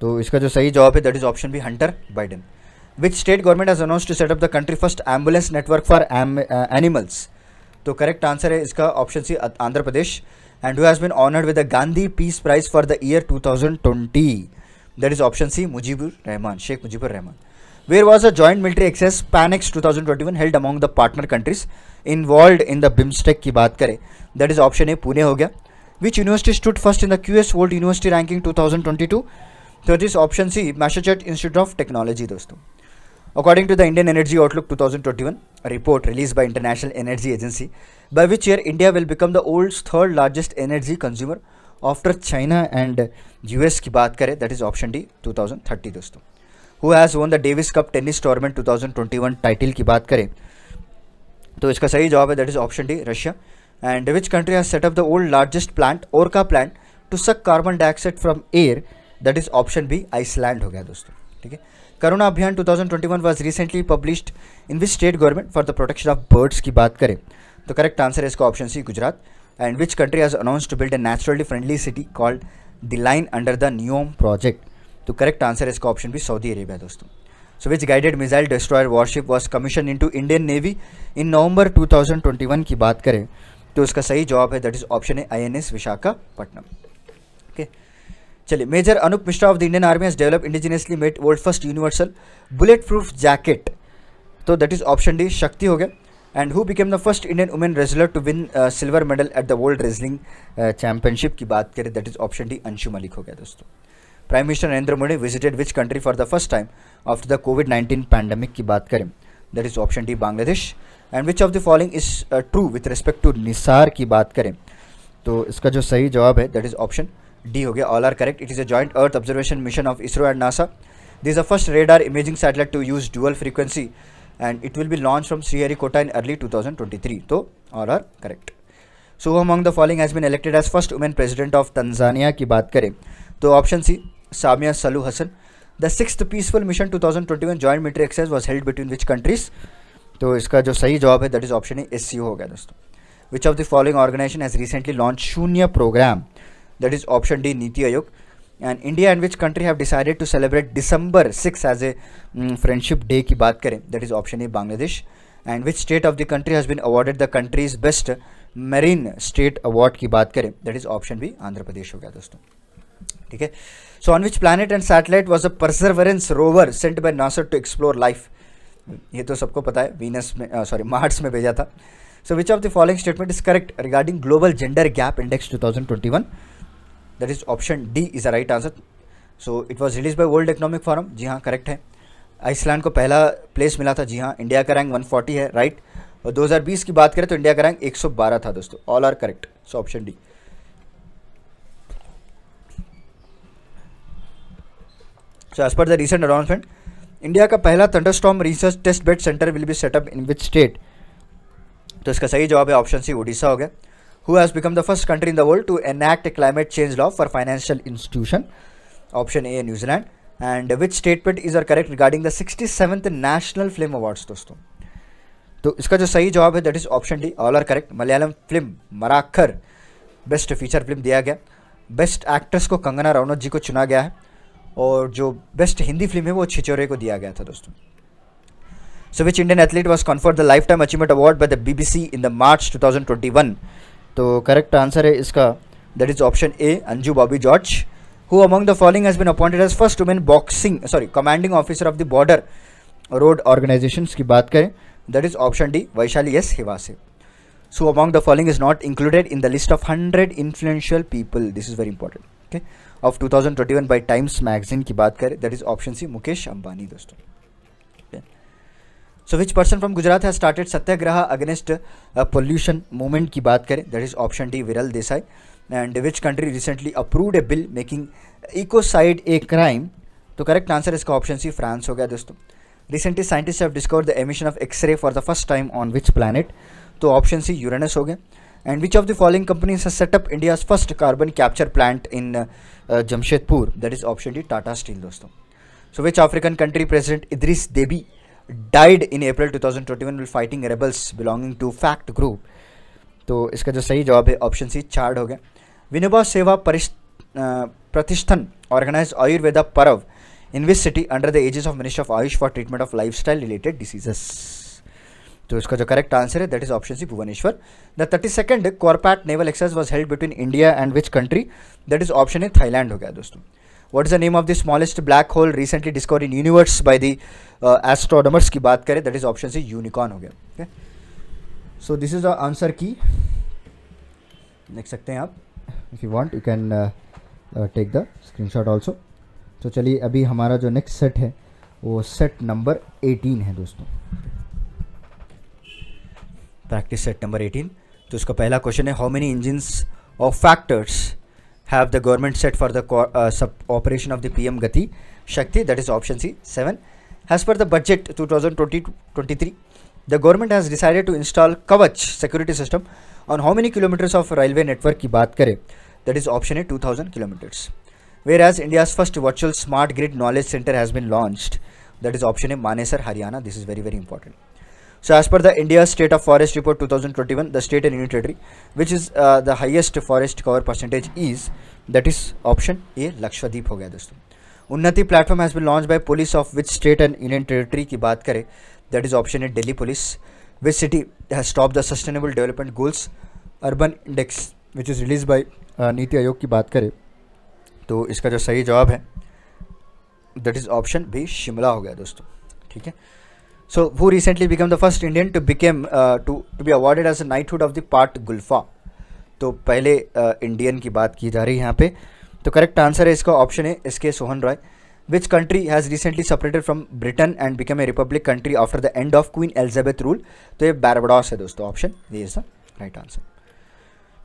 A: तो इसका जो सही जवाब है that is option B Hunter Biden which state government has announce to set up the country first ambulance network for animals तो correct answer है इसका option C अं-, Andhra Pradesh and who has been honoured with the Gandhi peace prize for the year two thousand twenty that is option C Mujibur Rahman Sheikh Mujibur Rahman where was a joint military exercise PANEX two thousand twenty one held among the partner countries involve in the BIMSTEC की बात करें that is option A Pune हो गया which university stood first in the Q S world university ranking two thousand twenty two that is option C Massachusetts institute of technology दोस्तों According to the Indian Energy Outlook 2021, a report released by International Energy Agency, by which year India will become the world's third largest energy consumer after China and US की बात करें that is option D 2030 दोस्तों who has won the Davis cup tennis tournament 2021 title की बात करें तो इसका सही जवाब है that is option D Russia and which country has set up the world largest plant Orca plant to suck carbon dioxide from air that is option B Iceland हो गया दोस्तों ठीक है करुणा अभियान 2021 was recently published in which state government for the protection of birds की बात करें तो करेक्ट आंसर है इसका option C Gujarat and which country has announce to build a naturally friendly city called the line under the NEOM project तो correct answer है इसका option B Saudi Arabia दोस्तों so which guided missile destroyer warship was commission into Indian navy in November 2021 की बात करें तो उसका सही जवाब है दैट इज ऑप्शन है आई एन एस विशाखापट्टनम चलिए major Anoop Mishra of the Indian army has develop indigenously made world first universal bullet proof jacket तो that is option D Shakti हो गया and who became the first Indian women wrestler to win silver medal at the world wrestling championship की बात करें that is option D Anshu Malik हो गया दोस्तों prime minister Narendra Modi visited which country for the first time after the covid nineteen pandemic की बात करें that is option D Bangladesh and which of the following is true with respect to NISAR की बात करें तो इसका जो सही जवाब है दैट इज ऑप्शन डी हो गया all are correct it is a joint earth observation mission of ISRO and NASA this a first radar imaging satellite to use dual frequency and it will be launch from Kota in early three तो all are correct so among the following has been elected as first women president of Tanzania की बात करें तो option C Samia Suluhu Hassan the six peaceful mission 2021 joint मिट्री exercise was held between which countries तो इसका जो सही जवाब है that is option A S हो गया दोस्तों which of the following organization has recently launch Shunya program that is option D NITI Aayog and India and which country have decided to celebrate December six as a friendship day की बात करें that is option A Bangladesh and which state of the country has been awarded the countries best marine state award की बात करें that is option B Andhra Pradesh हो गया दोस्तों ठीक है so on which planet and satellite was a perseverance rover sent by NASA to explore life ये तो सबको पता है वीनस में सॉरी मार्स में भेजा था so which of the following statement is correct regarding global gender gap index two thousand twenty one that is option D is the right answer so it was release by world economic forum जी हाँ correct है Iceland को पहला place मिला था जी हाँ India का rank 140 है राइट और 2020 की बात करें तो इंडिया का रैंक 112 था दोस्तों all are correct so option D so as per the recent announcement India का पहला thunderstorm research test bed centre will be set up in which state तो इसका सही जवाब है ऑप्शन सी उड़ीसा हो गया who has become the first country in the world to enact a climate change law for financial institution option a new zealand and which statement is are correct regarding the 67th national film awards दोस्तों तो इसका जो सही जवाब है that is option D all are correct Malayalam film Marakkar best feature film दिया गया best actress को कंगना रनौत जी को चुना गया है और जो बेस्ट हिंदी फिल्म है वो छिचोरे को दिया गया था दोस्तों so which Indian athlete was conferred the life time achievement award by the BBC in the March 2021 तो करेक्ट आंसर है इसका that is option A Anju Bobby George who among the following has been appointed as first women boxing sorry commanding officer of the border road organisation की बात करें that is option D Vaishali S Hiwase so among the following is not included in the list of hundred influential people this is very important of two thousand twenty one by Times magazine की बात करें that is option C Mukesh Ambani दोस्तों so which person from Gujarat है started satyagraha against pollution movement की बात करें that is option D Viral Desai and which country recently approved a bill making ecocide a crime तो correct answer इसका ऑप्शन सी फ्रांस हो गया दोस्तों recently scientist have discover the emission of x ray for the first time on which planet तो option C Uranus हो गया and which of the following companies has set up India's first carbon capture plant in Jamshedpur that is option D Tata steel दोस्तों so which African country president Idriss Deby died in April 2021 while fighting rebels belonging to fact group तो इसका जो सही जवाब है option सी chard हो गया विनोबा सेवा प्रतिष्ठान ऑर्गेनाइज आयुर्वेदा पर्व in which city under the aegis of minister of Ayush for treatment of lifestyle related diseases तो इसका जो करेक्ट आंसर है that is option C Bhubaneswar the thirty second CORPAT naval exercise was held between India and which country that is option A Thailand हो गया दोस्तों what is the name of the smallest black hole recently discover in universe by the astronomers की बात करें that is option C unicorn हो गया okay so this is the answer की देख सकते हैं आप if you want you can take the screenshot also तो चलिए अभी हमारा जो नेक्स्ट सेट है वो सेट नंबर 18 है दोस्तों प्रैक्टिस सेट नंबर 18 तो इसका पहला क्वेश्चन है how many engine of factors have the government set for the uh, operation of the PM Gati Shakti that is option C 7 as per the budget 2020-23 the government has decided to install Kavach security system on how many kilometers of railway network की बात करें that is option A 2000 kilometers whereas India's first virtual smart grid knowledge center has been launched that is option A Manesar Haryana this is very very important So as per the India State of Forest Report 2021, the state and unitary, which is uh, the highest forest cover percentage is, that is option A, Lakshadweep हो गया दोस्तों. Unnati platform has been launch by police of which state and union territory की बात करें that is option A Delhi police which city has stop the sustainable development goals urban index which is release by NITI Aayog की बात करें तो इसका जो सही जवाब है दैट इज़ ऑप्शन भी शिमला हो गया दोस्तों ठीक है So, who recently became the first Indian to become uh, to to be awarded as a knighthood of the part Gulfa. तो पहले इंडियन uh, की बात की जा रही है यहाँ पे तो करेक्ट आंसर है इसका ऑप्शन है S K Sohan Roy which country has recently separated from Britain and become a republic country after the end of queen Elizabeth rule तो ये बैरबडॉस है दोस्तों ऑप्शन ये इज द राइट आंसर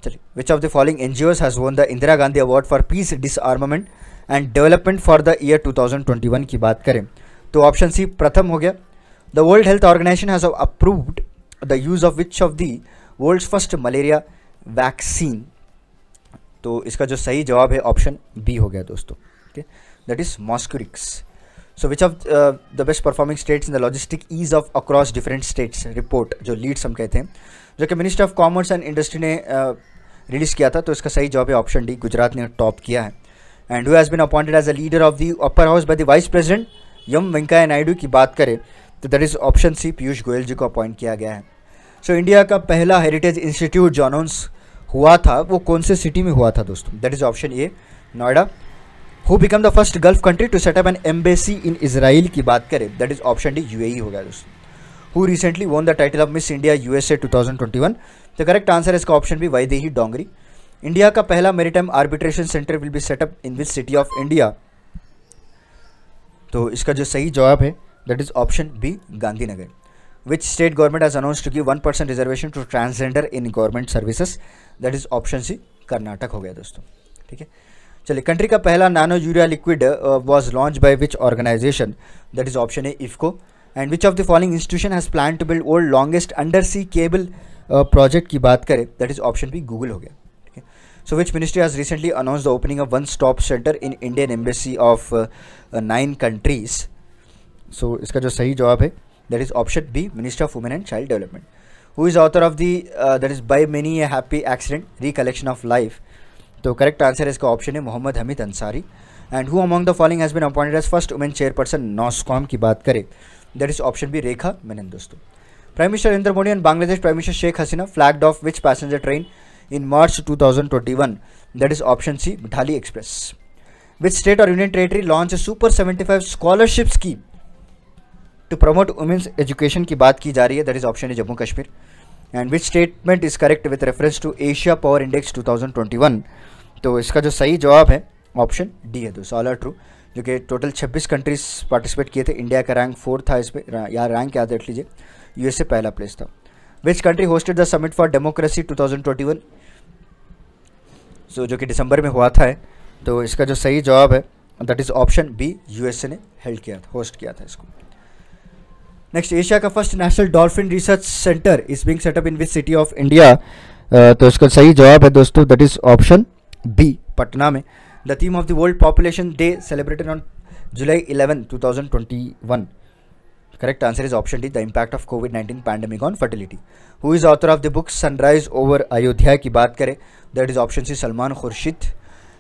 A: चलिए which of the following N G Os has won the Indira Gandhi award for peace disarmament and development for the year 2021 की बात करें तो ऑप्शन सी प्रथम हो गया The World Health Organization has approved the use of which of the world's first malaria vaccine? तो इसका जो सही जवाब है ऑप्शन बी हो गया दोस्तों okay that is Mosquirix so which of the best performing states in the logistic ease of across different states report जो लीड्स हम कहते हैं जो कि ministry of commerce and industry ने रिलीज uh, किया था तो इसका सही जवाब है ऑप्शन डी गुजरात ने टॉप किया है and who has been appointed as a leader of the upper house by the vice president M Venkaiah Naidu की बात करें तो that is option C Piyush Goyal ji को अपॉइंट किया गया है सो so, इंडिया का पहला हेरिटेज इंस्टीट्यूट जो अनाउंस हुआ था वो कौन से सिटी में हुआ था दोस्तों that is option A Noida who become the first gulf country to set up an embassy in Israel की बात करें that is option D U हो गया दोस्तों who recently won the title of miss India U S A two thousand twenty one तो correct answer इसका option B Vaidehi Dongre India का पहला maritime arbitration centre will be set up in which city of India तो इसका जो सही जवाब है that is option B Gandhinagar which state government as announce to की one percent reservation to transgender in government services that is option C Karnataka हो गया दोस्तों ठीक है चलिए कंट्री का पहला nano urea liquid was launch by which organisation that is option A IFFCO and which of the following institution has plan to build world longest undersea cable project की बात करें that is option B Google हो गया ठीक है so which ministry has recently announce the opening of one stop centre in Indian embassy of nine countries so so, इसका जो सही जवाब है that is option B minister of women and child development who is author of the that is by many a happy accident recollection of life तो correct answer इसका option है Mohammad Hamid Ansari and who among the following has been appointed as first women chairperson NASSCOM की बात करें that is option B Rekha Menon दोस्तों prime minister Narendra Modi and Bangladesh prime minister Sheikh Hasina flagged off which passenger train in March 2021. That is option C Mitali express which state और union territory launch super seventy five scholarship scheme to promote women's education की बात की जा रही है that is option है Jammu Kashmir and which statement is correct with reference to Asia power index 2021 तो इसका जो सही जवाब है ऑप्शन डी है दोस्तों ऑल आर ट्रू जो कि टोटल 26 कंट्रीज पार्टिसिपेट किए थे इंडिया का रैंक फोर था इस पर या रैंक याद रख लीजिए यूएसए पहला प्लेस था which country hosted the summit for democracy 2021 so जो कि दिसंबर में हुआ था तो इसका जो सही जवाब है that is option B USA ने हेल्ड किया था होस्ट किया था इसको नेक्स्ट एशिया का first national dolphin research centre is being set up in which city of India तो इसका सही जवाब है दोस्तों that is option B Patna में the theme of the world population day celebrated on July eleven two thousand twenty one correct answer is option D the impact of COVID nineteen pandemic on fertility who is author of the book sunrise over Ayodhya की बात करें that is option C Salman Khurshid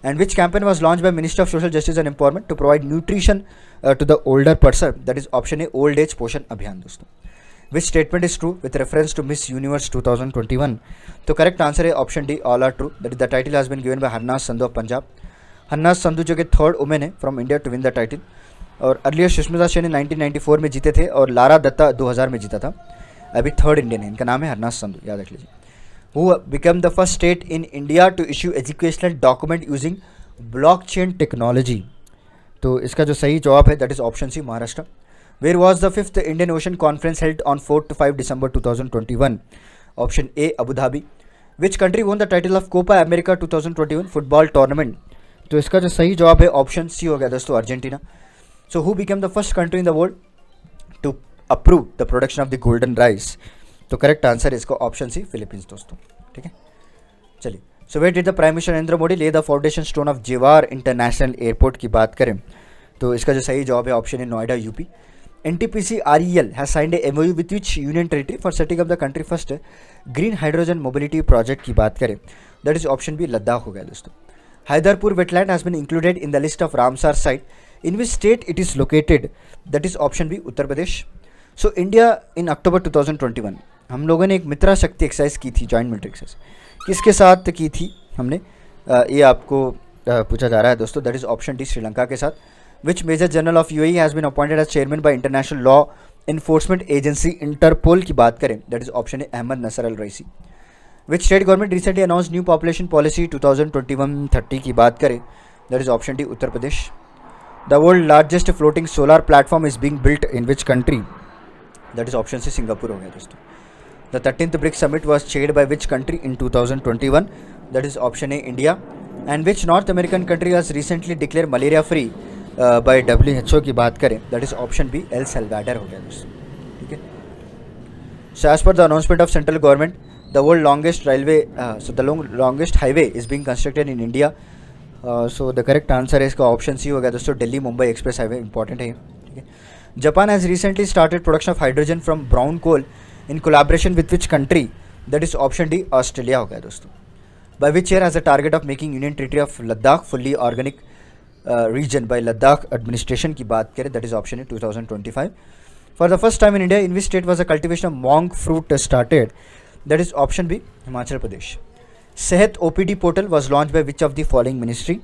A: and which campaign was launch by ministry of social justice and empowerment to provide nutrition to the older person that is option A old age Poshan Abhiyan दोस्तों which statement is true with reference to miss universe two thousand twenty one तो correct answer है option D all are true that is the title has been given by Harnaaz Sandhu of Punjab Harnaaz Sandhu जो कि third women है from India to win the title और earlier Sushmita Sen four में जीते थे और लारा दत्ता दो हज़ार में जीता था अभी थर्ड इंडियन है इनका नाम है हरनाज संधु याद रख लीजिए who become the first state in India to issue educational document using blockchain technology तो इसका जो सही जवाब है that is option C Maharashtra where was the fifth Indian ocean conference held on four to five December two thousand twenty one option A Abu Dhabi which country won the title of Copa America two thousand twenty one football tournament तो इसका जो सही जवाब है option C हो गया दोस्तों Argentina so who became the first country in the world to approve the production of the golden rice तो करेक्ट आंसर इसका ऑप्शन सी फिलीपींस दोस्तों ठीक है चलिए so what is the prime minister Narendra Modi lay the foundation stone of Jewar international airport की बात करें तो इसका जो सही जवाब है ऑप्शन है Noida UP N T P C R E L has signed M U with which union territory for setting of the country first green hydrogen mobility project की बात करें that is option B Ladakh हो गया दोस्तों Haiderpur wetland has been included in the list of Ramsar site in which state it is located that is option B Uttar Pradesh so India in October two thousand twenty one हम लोगों ने एक मित्रा शक्ति exercise की थी जॉइंट मिलिट्री एक्सरसाइज किसके साथ की थी हमने आ, ये आपको पूछा जा रहा है दोस्तों that is option D Sri Lanka के साथ which major general of UAE has been appointed as chairman by international law enforcement agency Interpol की बात करें that is option A Ahmed Naser Al Raisi which state government recently announce new population policy 2021-30 की बात करें that is option D Uttar Pradesh the world largest floating solar platform is being built in which country that is option C Singapore हो गया दोस्तों The 13th BRICS summit was chaired by which country in 2021? That is option A, India. And which North American country has recently declared malaria free uh, by WHO की बात करें that is option B, El Salvador हो गया दोस्तों ठीक है So as per the announcement of central government, the world longest railway, uh, so the long, longest highway is being constructed in India. Uh, so the correct answer is option C हो गया दोस्तों Delhi Mumbai express highway important है Japan has recently started production of hydrogen from brown coal. In collaboration with which country that is option D Australia हो गया दोस्तों by which year has a target of making union territory of Ladakh fully organic region by Ladakh administration की बात करें that is option two thousand twenty five for the first time in India in which state was a cultivation of monk fruit started that is option B Himachal Pradesh सेहत O P D portal was launch by which of the following ministry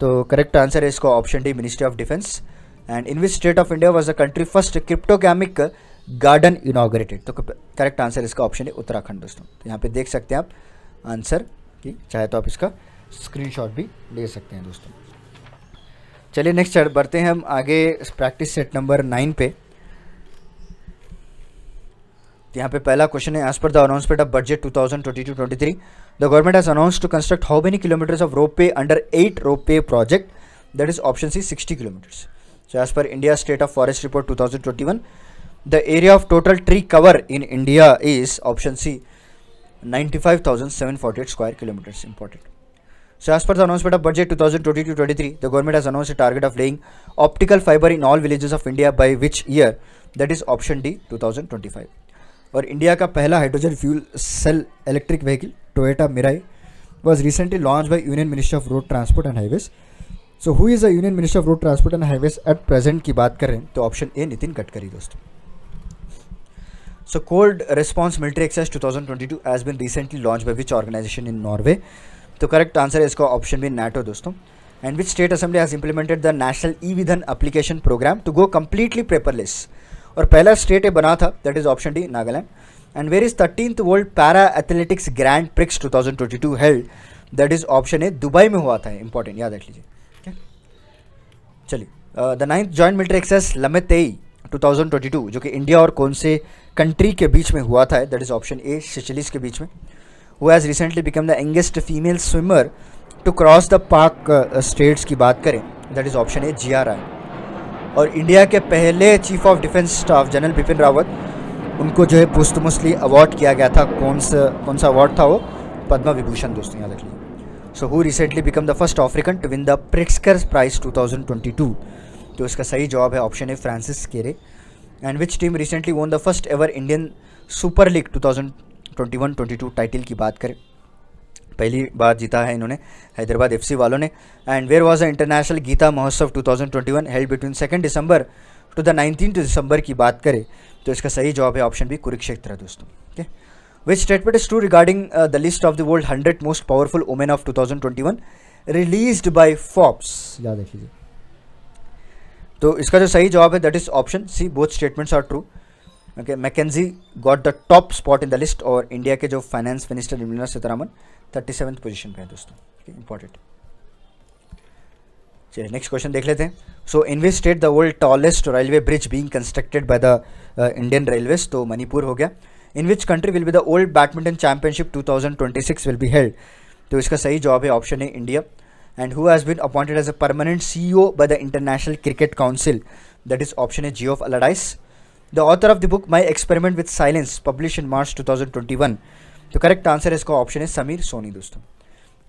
A: तो correct answer है इसका option D ministry of defence and in which state of India was a country first cryptogamic garden inaugurated तो correct answer इसका option है उत्तराखंड दोस्तों तो यहाँ पे देख सकते हैं आप आंसर की चाहे तो आप इसका स्क्रीनशॉट भी ले सकते हैं दोस्तों चलिए नेक्स्ट बढ़ते हैं हम आगे प्रैक्टिस सेट नंबर नाइन पे तो यहाँ पे पहला क्वेश्चन है as per the announcement of budget 2022-23 the government has announce to construct how many kilometers of ropeway under eight ropeway project that is option C 60 kilometers so as per India state of forest report 2021 The area of total tree cover in India is option C 95,748 square kilometers imported. So as per the announcement of budget 2022-23, the government has announced a target of laying optical fiber in all villages of India by which year? That is option D 2025. और India का पहला hydrogen fuel cell electric vehicle Toyota Mirai was recently launched by Union Ministry of Road Transport and Highways. So who is the Union Minister of Road Transport and Highways at present की बात करें तो option ए नितिन गडकरी दोस्तों so cold response military Exercise 2022 has been recently launch by which organization in Norway तो correct answer है इसका option B NATO दोस्तों and which state assembly has implemented the national E Vidhan application program to go completely paperless और पहला state है बना था that is option D Nagaland and where is thirteenth world para athletics grand prix two thousand twenty two held that is option A Dubai में हुआ था important याद रख लीजिए चलिए the ninth joint military exercise Lamitiye 2022 जो कि इंडिया और कौन से कंट्री के बीच में हुआ था that is option A Seychelles के बीच में वो has recently become the youngest female swimmer to cross the Palk straits की बात करें that is option A R I और इंडिया के पहले chief of defence staff general Bipin Rawat उनको जो है पोस्टमसली अवार्ड किया गया था कौन सा कौन सा अवार्ड था वो पद्म विभूषण दोस्तों याद रख so who recently become the first African to win the Pritzker prize two तो इसका सही जवाब है option A Francis Kere and which team recently won the first ever Indian super league 2021-22 title की बात करें पहली बार जीता है इन्होंने हैदराबाद एफसी वालों ने and where was the international Gita Mahotsav 2021 held between second December to the nineteen December की बात करें तो इसका सही जवाब है ऑप्शन बी कुरुक्षेत्र दोस्तों okay which statement is true regarding the list of the world hundred most powerful women of two thousand twenty one release by Forbes याद रखिए तो इसका जो सही जवाब है that is option C both statements are true okay MacKenzie got the top spot in the list और India के जो finance minister Nirmala Sitharaman thirty seven position पे है दोस्तों इंपॉर्टेंट चलिए नेक्स्ट क्वेश्चन देख लेते हैं so in which state the world tallest railway bridge being constructed by the Indian railways तो मणिपुर हो गया in which country will be the world badminton championship two thousand twenty six will be held तो इसका सही जवाब है option है India and who has been appointed as a permanent CEO by the International Cricket Council. That is option A, Geoff Allardyce. The author of the book My Experiment with Silence, published in March 2021. The correct answer is option A, Samir Soni. दोस्तों.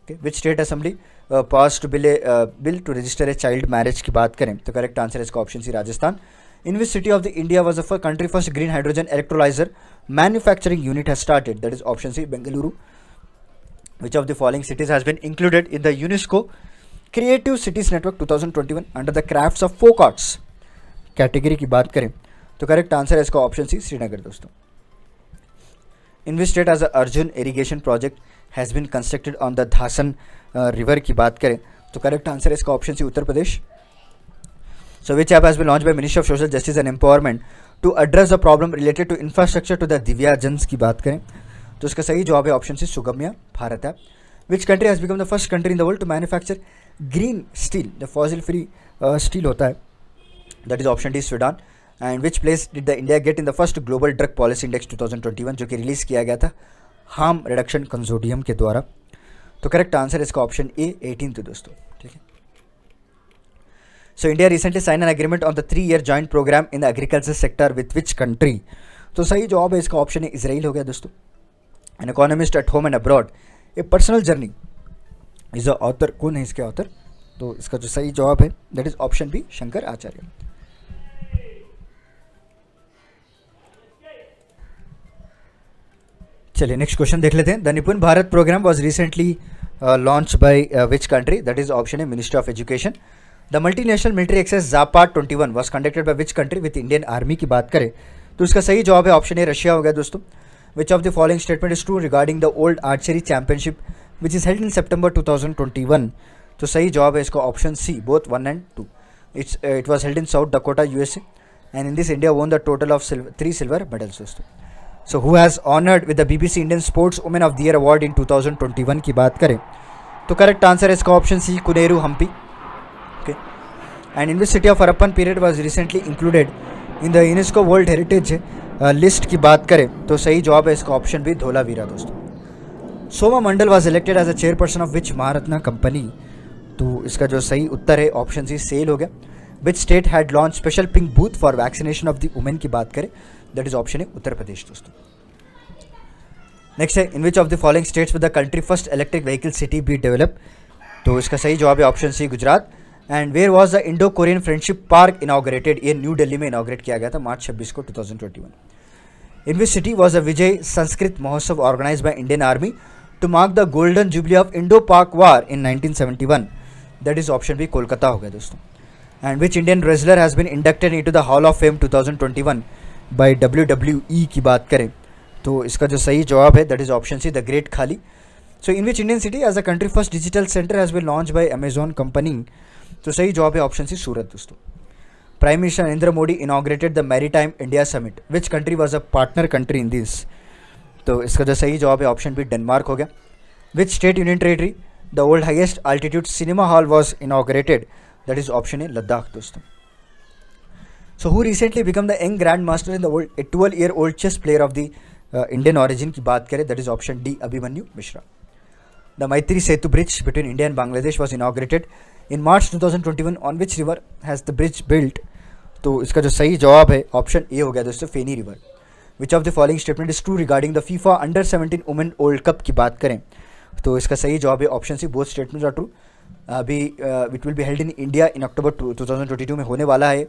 A: okay, which state assembly uh, passed bill uh, bill to register a child marriage की बात करें The correct answer is option C, Rajasthan. In which city of the India was a country first green hydrogen electrolyser manufacturing unit has started? That is option C, Bengaluru. which of the following cities has been included in the UNESCO Creative Cities Network 2021 under the crafts of folk arts category ki category की बात करें तो correct answer है इसका option सी श्रीनगर दोस्तों a arjun irrigation project has been constructed on the dhasan uh, river ki baat kare to correct answer है इसका option c uttar pradesh so which app has been launched by ministry of social justice and empowerment to address the problem related to infrastructure to the divyajans ki baat kare तो इसका सही जवाब है option सी सुगम्य भारत है which country has become the first country in the world to manufacture green steel the fossil free steel होता है that is option D Sweden and which place did the India get in the first global drug policy index 2021 जो कि release किया गया था harm reduction कंजोडियम के द्वारा तो करेक्ट आंसर इसका ऑप्शन ए एटीन थे दोस्तों ठीक है so India recently sign an agreement on the three year joint programme in the agriculture sector with which country तो सही जॉब है इसका ऑप्शन है इसराइल हो गया दोस्तों an economist at home and abroad a personal journey is a author कौन है इसके ऑथर तो इसका जो सही जवाब है that is option B Shankar Acharya चलिए नेक्स्ट क्वेश्चन देख लेते हैं the Nipun Bharat programme was recently launch by which country that is option है ministry of education the multi national military exercise Zapad twenty one was conducted by which country with Indian army की बात करें तो इसका सही जवाब है ऑप्शन ए रशिया हो गया दोस्तों Which of the following statement is true regarding the Old Archery Championship which is held in September 2021? तो सही जवाब है इसका option C both one and two it's it was held in South Dakota USA and in this India won the total of three silver medals दोस्तों so who has honoured with the BBC Indian sports women of the year award in 2021 की बात करें तो correct answer है इसका option C Koneru Humpy okay and in which city of Harappan period was recently included in the UNESCO world heritage list की बात करें तो सही जवाब है इसका ऑप्शन भी धोलावीरा दोस्तों Soma Mondal was elected as a chairperson of which Maharatna company तो इसका जो सही उत्तर है ऑप्शन सी सेल हो गया which state had launch special pink booth for vaccination of the women की बात करें दैट इज ऑप्शन है उत्तर प्रदेश दोस्तों नेक्स्ट है in which of the following states with the country first electric vehicle city be develop तो इसका सही जवाब है option C Gujarat and where was the Indo Korean friendship park inaugurated ये न्यू दिल्ली में इनाग्रेट किया गया था मार्च छब्बीस को two thousand twenty one in which city was a Vijay Sanskrit Mahotsav organized by Indian Army to mark the golden jubilee of Indo-Pak War in 1971. That is option B Kolkata हो गया दोस्तों. And which Indian wrestler has been inducted into the Hall of Fame 2021 by WWE की बात करें तो इसका जो सही जवाब है that is option C, the Great Khali. So in which Indian city as a country first digital center has been launched by Amazon company? तो सही जवाब है option C, Surat दोस्तों Prime Minister Narendra Modi inaugurated the Maritime India Summit. Which country was a partner country in this? तो इसका जो सही जवाब है ऑप्शन बी डेनमार्क हो गया which state union territory the world highest altitude cinema hall was inaugurated that is option A Ladakh दोस्तों so who recently become the young grand master in the world a twelve year old chess player of the Indian origin की बात करें that is option D Abhimanyu Mishra The Maitri Setu Bridge between India and Bangladesh was inaugurated in March 2021 on which river has the bridge built? तो इसका जो सही जवाब है option A हो गया दोस्तों Feni river which of the following statement is true regarding the FIFA under 17 women world cup की बात करें तो इसका सही जवाब है option C both statement are true अभी it will be held in India in October 2022 में होने वाला है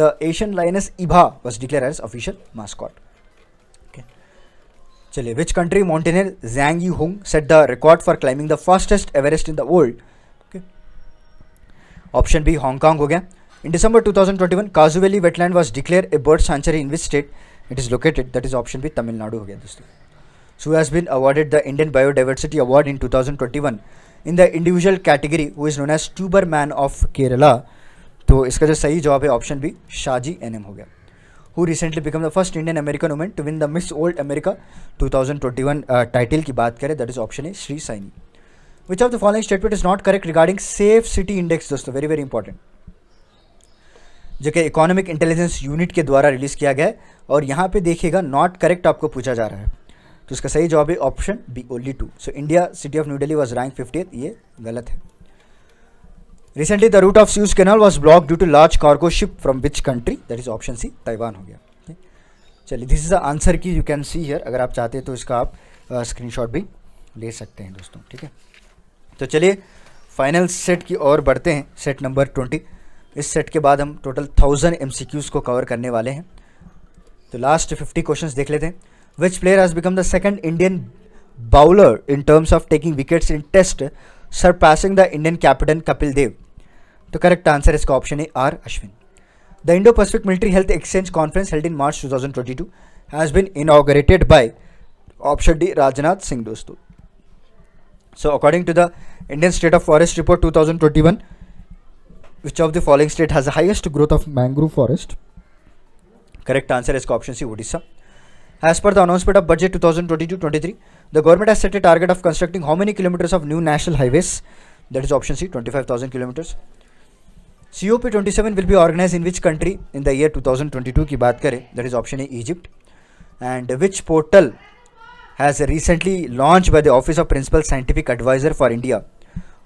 A: the Asian lioness Ibha was declare as official mascot चलिए which country mountaineer Tsang Yu Hung set the record for climbing the fastest Everest in the world option B Hong Kong हो गया in December 2021 Kazhuveli wetland was declare a bird sanctuary in which state it is located that is option B Tamil Nadu हो गया दोस्तों so has been awarded the Indian biodiversity award in 2021 in the individual category who is known as tuber man of Kerala तो इसका जो सही जवाब है option B Shaji N M हो गया who recently become the first Indian American women to win the Miss world America 2021 uh, की बात करें that is option A Shree Saini which of the following statement is not correct regarding safe city index दोस्तों very very important जो कि economic intelligence unit के द्वारा release किया गया है और यहाँ पे देखिएगा नॉट करेक्ट आपको पूछा जा रहा है तो इसका सही जवाब है option B only two so India city of new Delhi was rank fifty ये गलत है recently the route of Suez Canal was block due to large cargo ship from which country that is option C Taiwan हो गया. चलिए this is the answer key you can see here अगर आप चाहते हैं तो इसका आप स्क्रीन uh, भी ले सकते हैं दोस्तों ठीक है तो चलिए फाइनल सेट की ओर बढ़ते हैं सेट नंबर ट्वेंटी इस सेट के बाद हम टोटल थाउजेंड एम को कवर करने वाले हैं तो लास्ट फिफ्टी क्वेश्चन देख लेते हैं which player has become the second Indian bowler in terms of taking wickets in test surpassing the Indian captain Kapil Dev The correct answer is option A, R. Ashwin. The Indo-Pacific Military Health Exchange Conference held in March 2022 has been inaugurated by option D, Rajnath Singh Dosto. So according to the Indian State of Forest Report 2021, which of the following state has the highest growth of mangrove forest? Correct answer is option C, Odisha. As per the announcement of budget 2022-23, the government has set a target of constructing how many kilometers of new national highways? That is option C, 25,000 kilometers. COP27 will be organized in which country in the year 2022 की बात करें that is option A Egypt and which portal has recently launched by the Office of Principal Scientific Advisor for India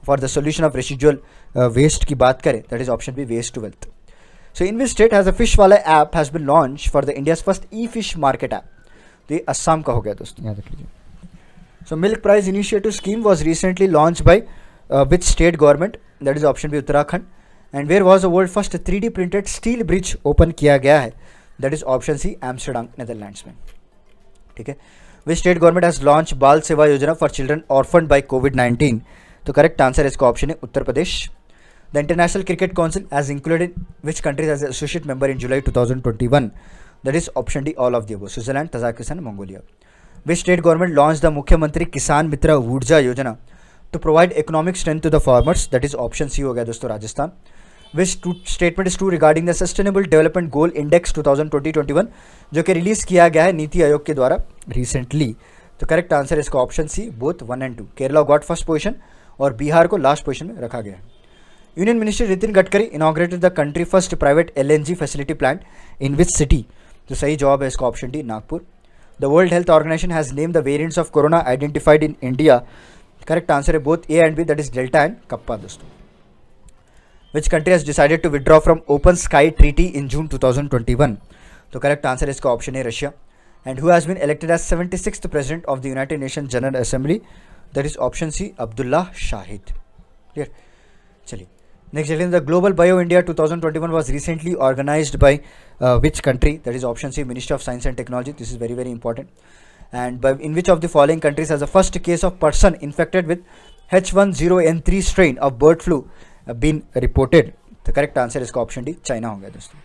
A: for the solution of residual uh, waste की बात करें that is option B Waste to Wealth so in which state has a fish fishwala app has been launched for the India's first e-fish market app The ये असम का हो गया दोस्तों so milk price initiative scheme was recently launched by uh, which state government that is option B Uttarakhand and where was a world first three printed steel bridge open किया गया है that is option C Amsterdam Netherlands में ठीक है which state government has launch Bal Seva Yojana for children orphan by covid nineteen तो correct answer इसका option है Uttar Pradesh the International Cricket Council has included which countries as associate member in July two thousand twenty one that is option D all of the Switzerland Tajikistan Mongolia which state government launch the Mukhyamantri Kisan Mitra Urja Yojana to provide economic strength to the farmers that is option C हो गया दोस्तों Rajasthan which statement is true regarding the sustainable development goal index 2020-21 जो कि release किया गया है नीति आयोग के द्वारा रिसेंटली तो करेक्ट आंसर इसका option C both one and two Kerala got first position और बिहार को लास्ट पोजिशन में रखा गया है union minister Nitin Gadkari inaugurated the country first private G facility plant in which city तो सही जवाब है इसका option D Nagpur the World health Organization has name the variants of corona identified in India correct answer है both A and B that is Delta and Kappa दोस्तों which country has decided to withdraw from open sky treaty in june 2021 the correct answer is option a russia and who has been elected as 76th president of the united nations general assembly that is option c abdullah shahid clear chali next again the global bio india 2021 was recently organized by uh, which country that is option c ministry of science and technology this is very very important and by, in which of the following countries has the first case of person infected with h1 n3 strain of bird flu been reported the correct answer इसका option D China होगा दोस्तों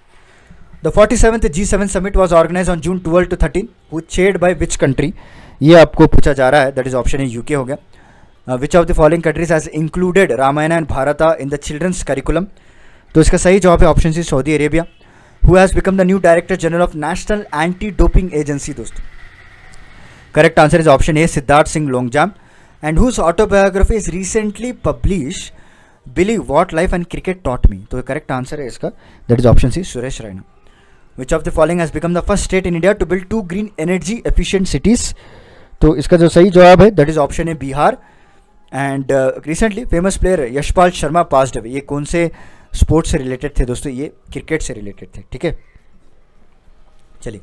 A: the forty seven G seven summit was organize on June twelve to thirteen वो चेड by which country ये आपको पूछा जा रहा है that is option A UK हो गया which of the following countries has included Ramayan and Bharat in the children's curriculum तो इसका सही जवाब है option C Saudi Arabia who has become the new director general of national anti doping agency दोस्तों correct answer is option A Siddharth Singh Longjam and whose autobiography is recently published believe what life and cricket taught me तो correct answer है इसका that is option C Suresh Raina which of the following has become the first state in India to build two green energy efficient cities तो इसका जो सही जवाब है that is option है Bihar and recently famous player Yashpal Sharma pass away ये कौन से स्पोर्ट्स से रिलेटेड थे दोस्तों ये क्रिकेट से रिलेटेड थे ठीक है चलिए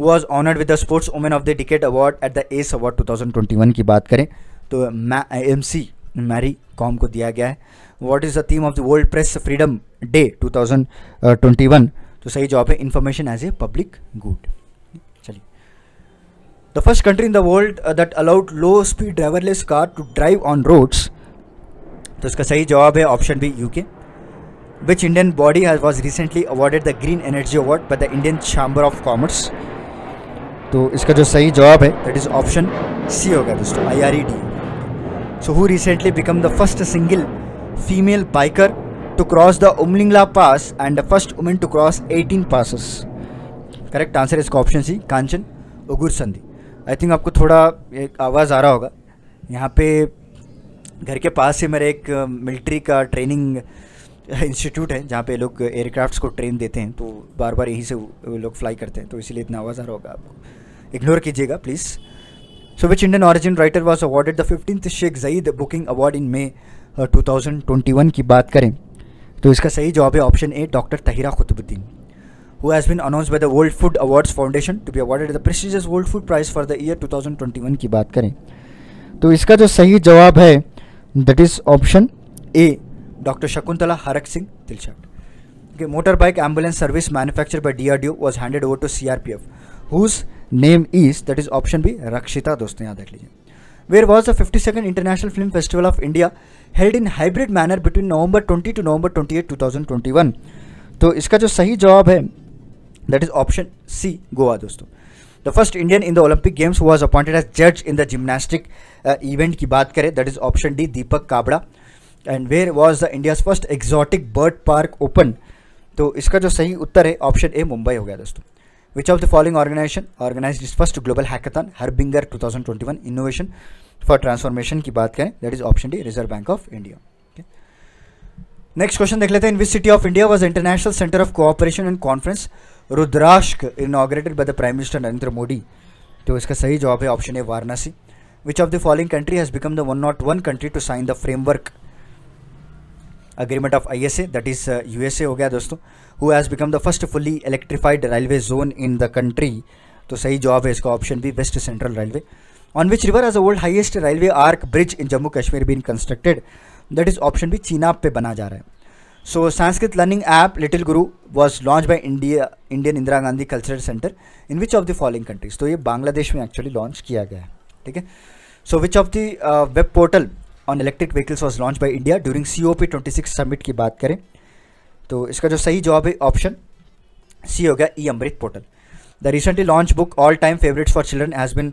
A: was honoured with the sports women of the decade award at the S award two one की बात करें तो एम सी मैरी कॉम को दिया गया है what is the theme of the world press freedom day 2021 तो सही जवाब है information as a public good चलिए the first country in the world that allowed low speed driverless car to drive on roads तो इसका सही जवाब है option B UK which Indian body has was recently awarded the Green Energy Award by the Indian Chamber of Commerce? तो इसका जो सही जवाब है दैट इज ऑप्शन सी होगा दोस्तों I R E D so who recently become the first single female biker to cross the Umlingla Pass and the first woman to cross 18 passes. Correct answer is इसका option C Kanchan Ugursandhi I think आपको थोड़ा एक आवाज़ आ रहा होगा यहाँ पे घर के पास ही मेरे एक मिलिट्री का ट्रेनिंग इंस्टीट्यूट है जहाँ पे लोग एयरक्राफ्ट्स को ट्रेन देते हैं तो बार बार यहीं से लोग फ्लाई करते हैं तो इसीलिए इतना आवाज़ आ रहा होगा आपको इग्नोर कीजिएगा please so which Indian origin writer was awarded the fifteenth Sheikh Zayed book award in May 2021 की बात करें तो इसका सही जवाब है option A doctor Tahira Qutbuddin who has been announce by the world food awards foundation to be awarded the prestigious world food prize for the year 2021 की बात करें तो इसका जो सही जवाब है that is option A doctor Shakuntala Harak Singh Thilsyat okay, motor bike ambulance service manufacture by DRDO was handed over to CRPF whose name is that is option B Rakshita दोस्तों यहाँ देख लीजिए where was the 52nd International Film Festival of India held in hybrid manner between November 20 to November 28, 2021. तो इसका जो सही जवाब है that is option C Goa दोस्तों the first Indian in the Olympic games was appointed as जज in the gymnastic event की बात करें that is option D Deepak Kabra and where was the India's first exotic bird park open तो इसका जो सही उत्तर है ऑप्शन ए मुंबई हो गया दोस्तों Which of the following organization organized its first global hackathon Harbinger 2021 Innovation for Transformation की बात करें that is option D Reserve Bank of India next question देख लेते हैं in which city of India was international centre of cooperation and conference Rudraksh inaugurated by the prime minister Narendra Modi तो इसका सही जवाब है option A Varanasi which of the following country has become the one not one country to sign the framework agreement of I S A that is U S ए हो गया दोस्तों who has become the first fully electrified railway zone in the country तो सही जवाब है इसका option B west central railway on which river as a world highest railway arch bridge in Jammu Kashmir been constructed that is option B Chenab पे बना जा रहा है so Sanskrit learning app little guru was launch by India Indian Indira Gandhi cultural centre in which of the following countries तो ये बांग्लादेश में actually launch किया गया है ठीक है so which of the web portal on electric vehicles was launch by India during C O P twenty six summit की बात करें तो इसका जो सही जवाब है ऑप्शन सी हो गया E Amrit portal the recently launch book all time favourites for children has been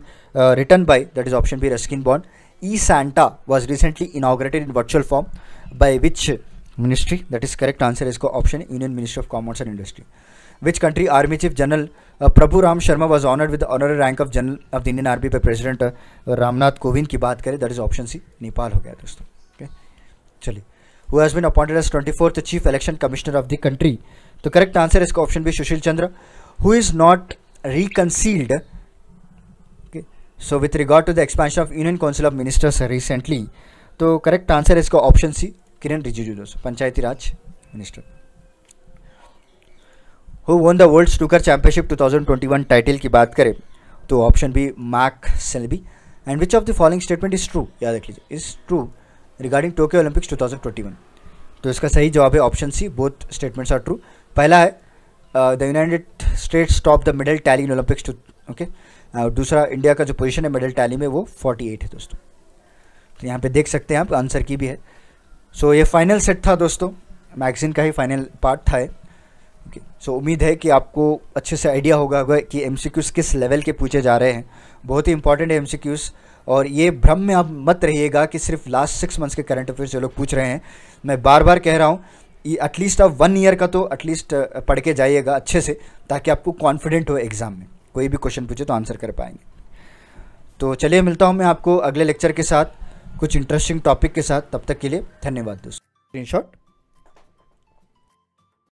A: written by that is option B Ruskin Bond E Santa was recently inaugurated in virtual form by which ministry that is correct answer इसको option union ministry of commerce and industry which country army chief general Prabhu Ram Sharma was honoured with honour rank of general of the Indian army पर president Ramnath Kovind की बात करें that is option C Nepal हो गया दोस्तों okay चलिए who has been appointed as 24th chief election commissioner of the country तो correct answer इसका option B Sushil Chandra who is not reconciled so with regard to the expansion of union council of ministers recently तो correct answer इसका option C Kiran Rijiju दोस्तों Panchayati Raj minister who won the world snooker championship 2021 title की बात करें तो option B Mark Selby and which of the following statement is true याद रख लीजिए is true regarding Tokyo Olympics 2021 तो इसका सही जवाब है option C both statements are true पहला है the United States top the medal tally in Olympics two okay दूसरा इंडिया का जो पोजिशन है मेडल टैली में वो 48 है दोस्तों तो यहाँ पे देख सकते हैं आप आंसर की भी है सो so, ये फाइनल सेट था दोस्तों मैगजीन का ही फाइनल पार्ट था है ओके सो उम्मीद है कि आपको अच्छे से आइडिया होगा होगा कि एम किस लेवल के पूछे जा रहे हैं बहुत ही इंपॉर्टेंट है एम और ये भ्रम में आप मत रहिएगा कि सिर्फ लास्ट सिक्स मंथ्स के करंट अफेयर्स जो लोग पूछ रहे हैं मैं बार बार कह रहा हूँ ये एटलीस्ट आप वन ईयर का तो एटलीस्ट पढ़ के जाइएगा अच्छे से ताकि आपको कॉन्फिडेंट हो एग्ज़ाम में कोई भी क्वेश्चन पूछे तो आंसर कर पाएंगे तो चलिए मिलता हूँ मैं आपको अगले लेक्चर के साथ कुछ इंटरेस्टिंग टॉपिक के साथ तब तक के लिए धन्यवाद दोस्तों स्क्रीन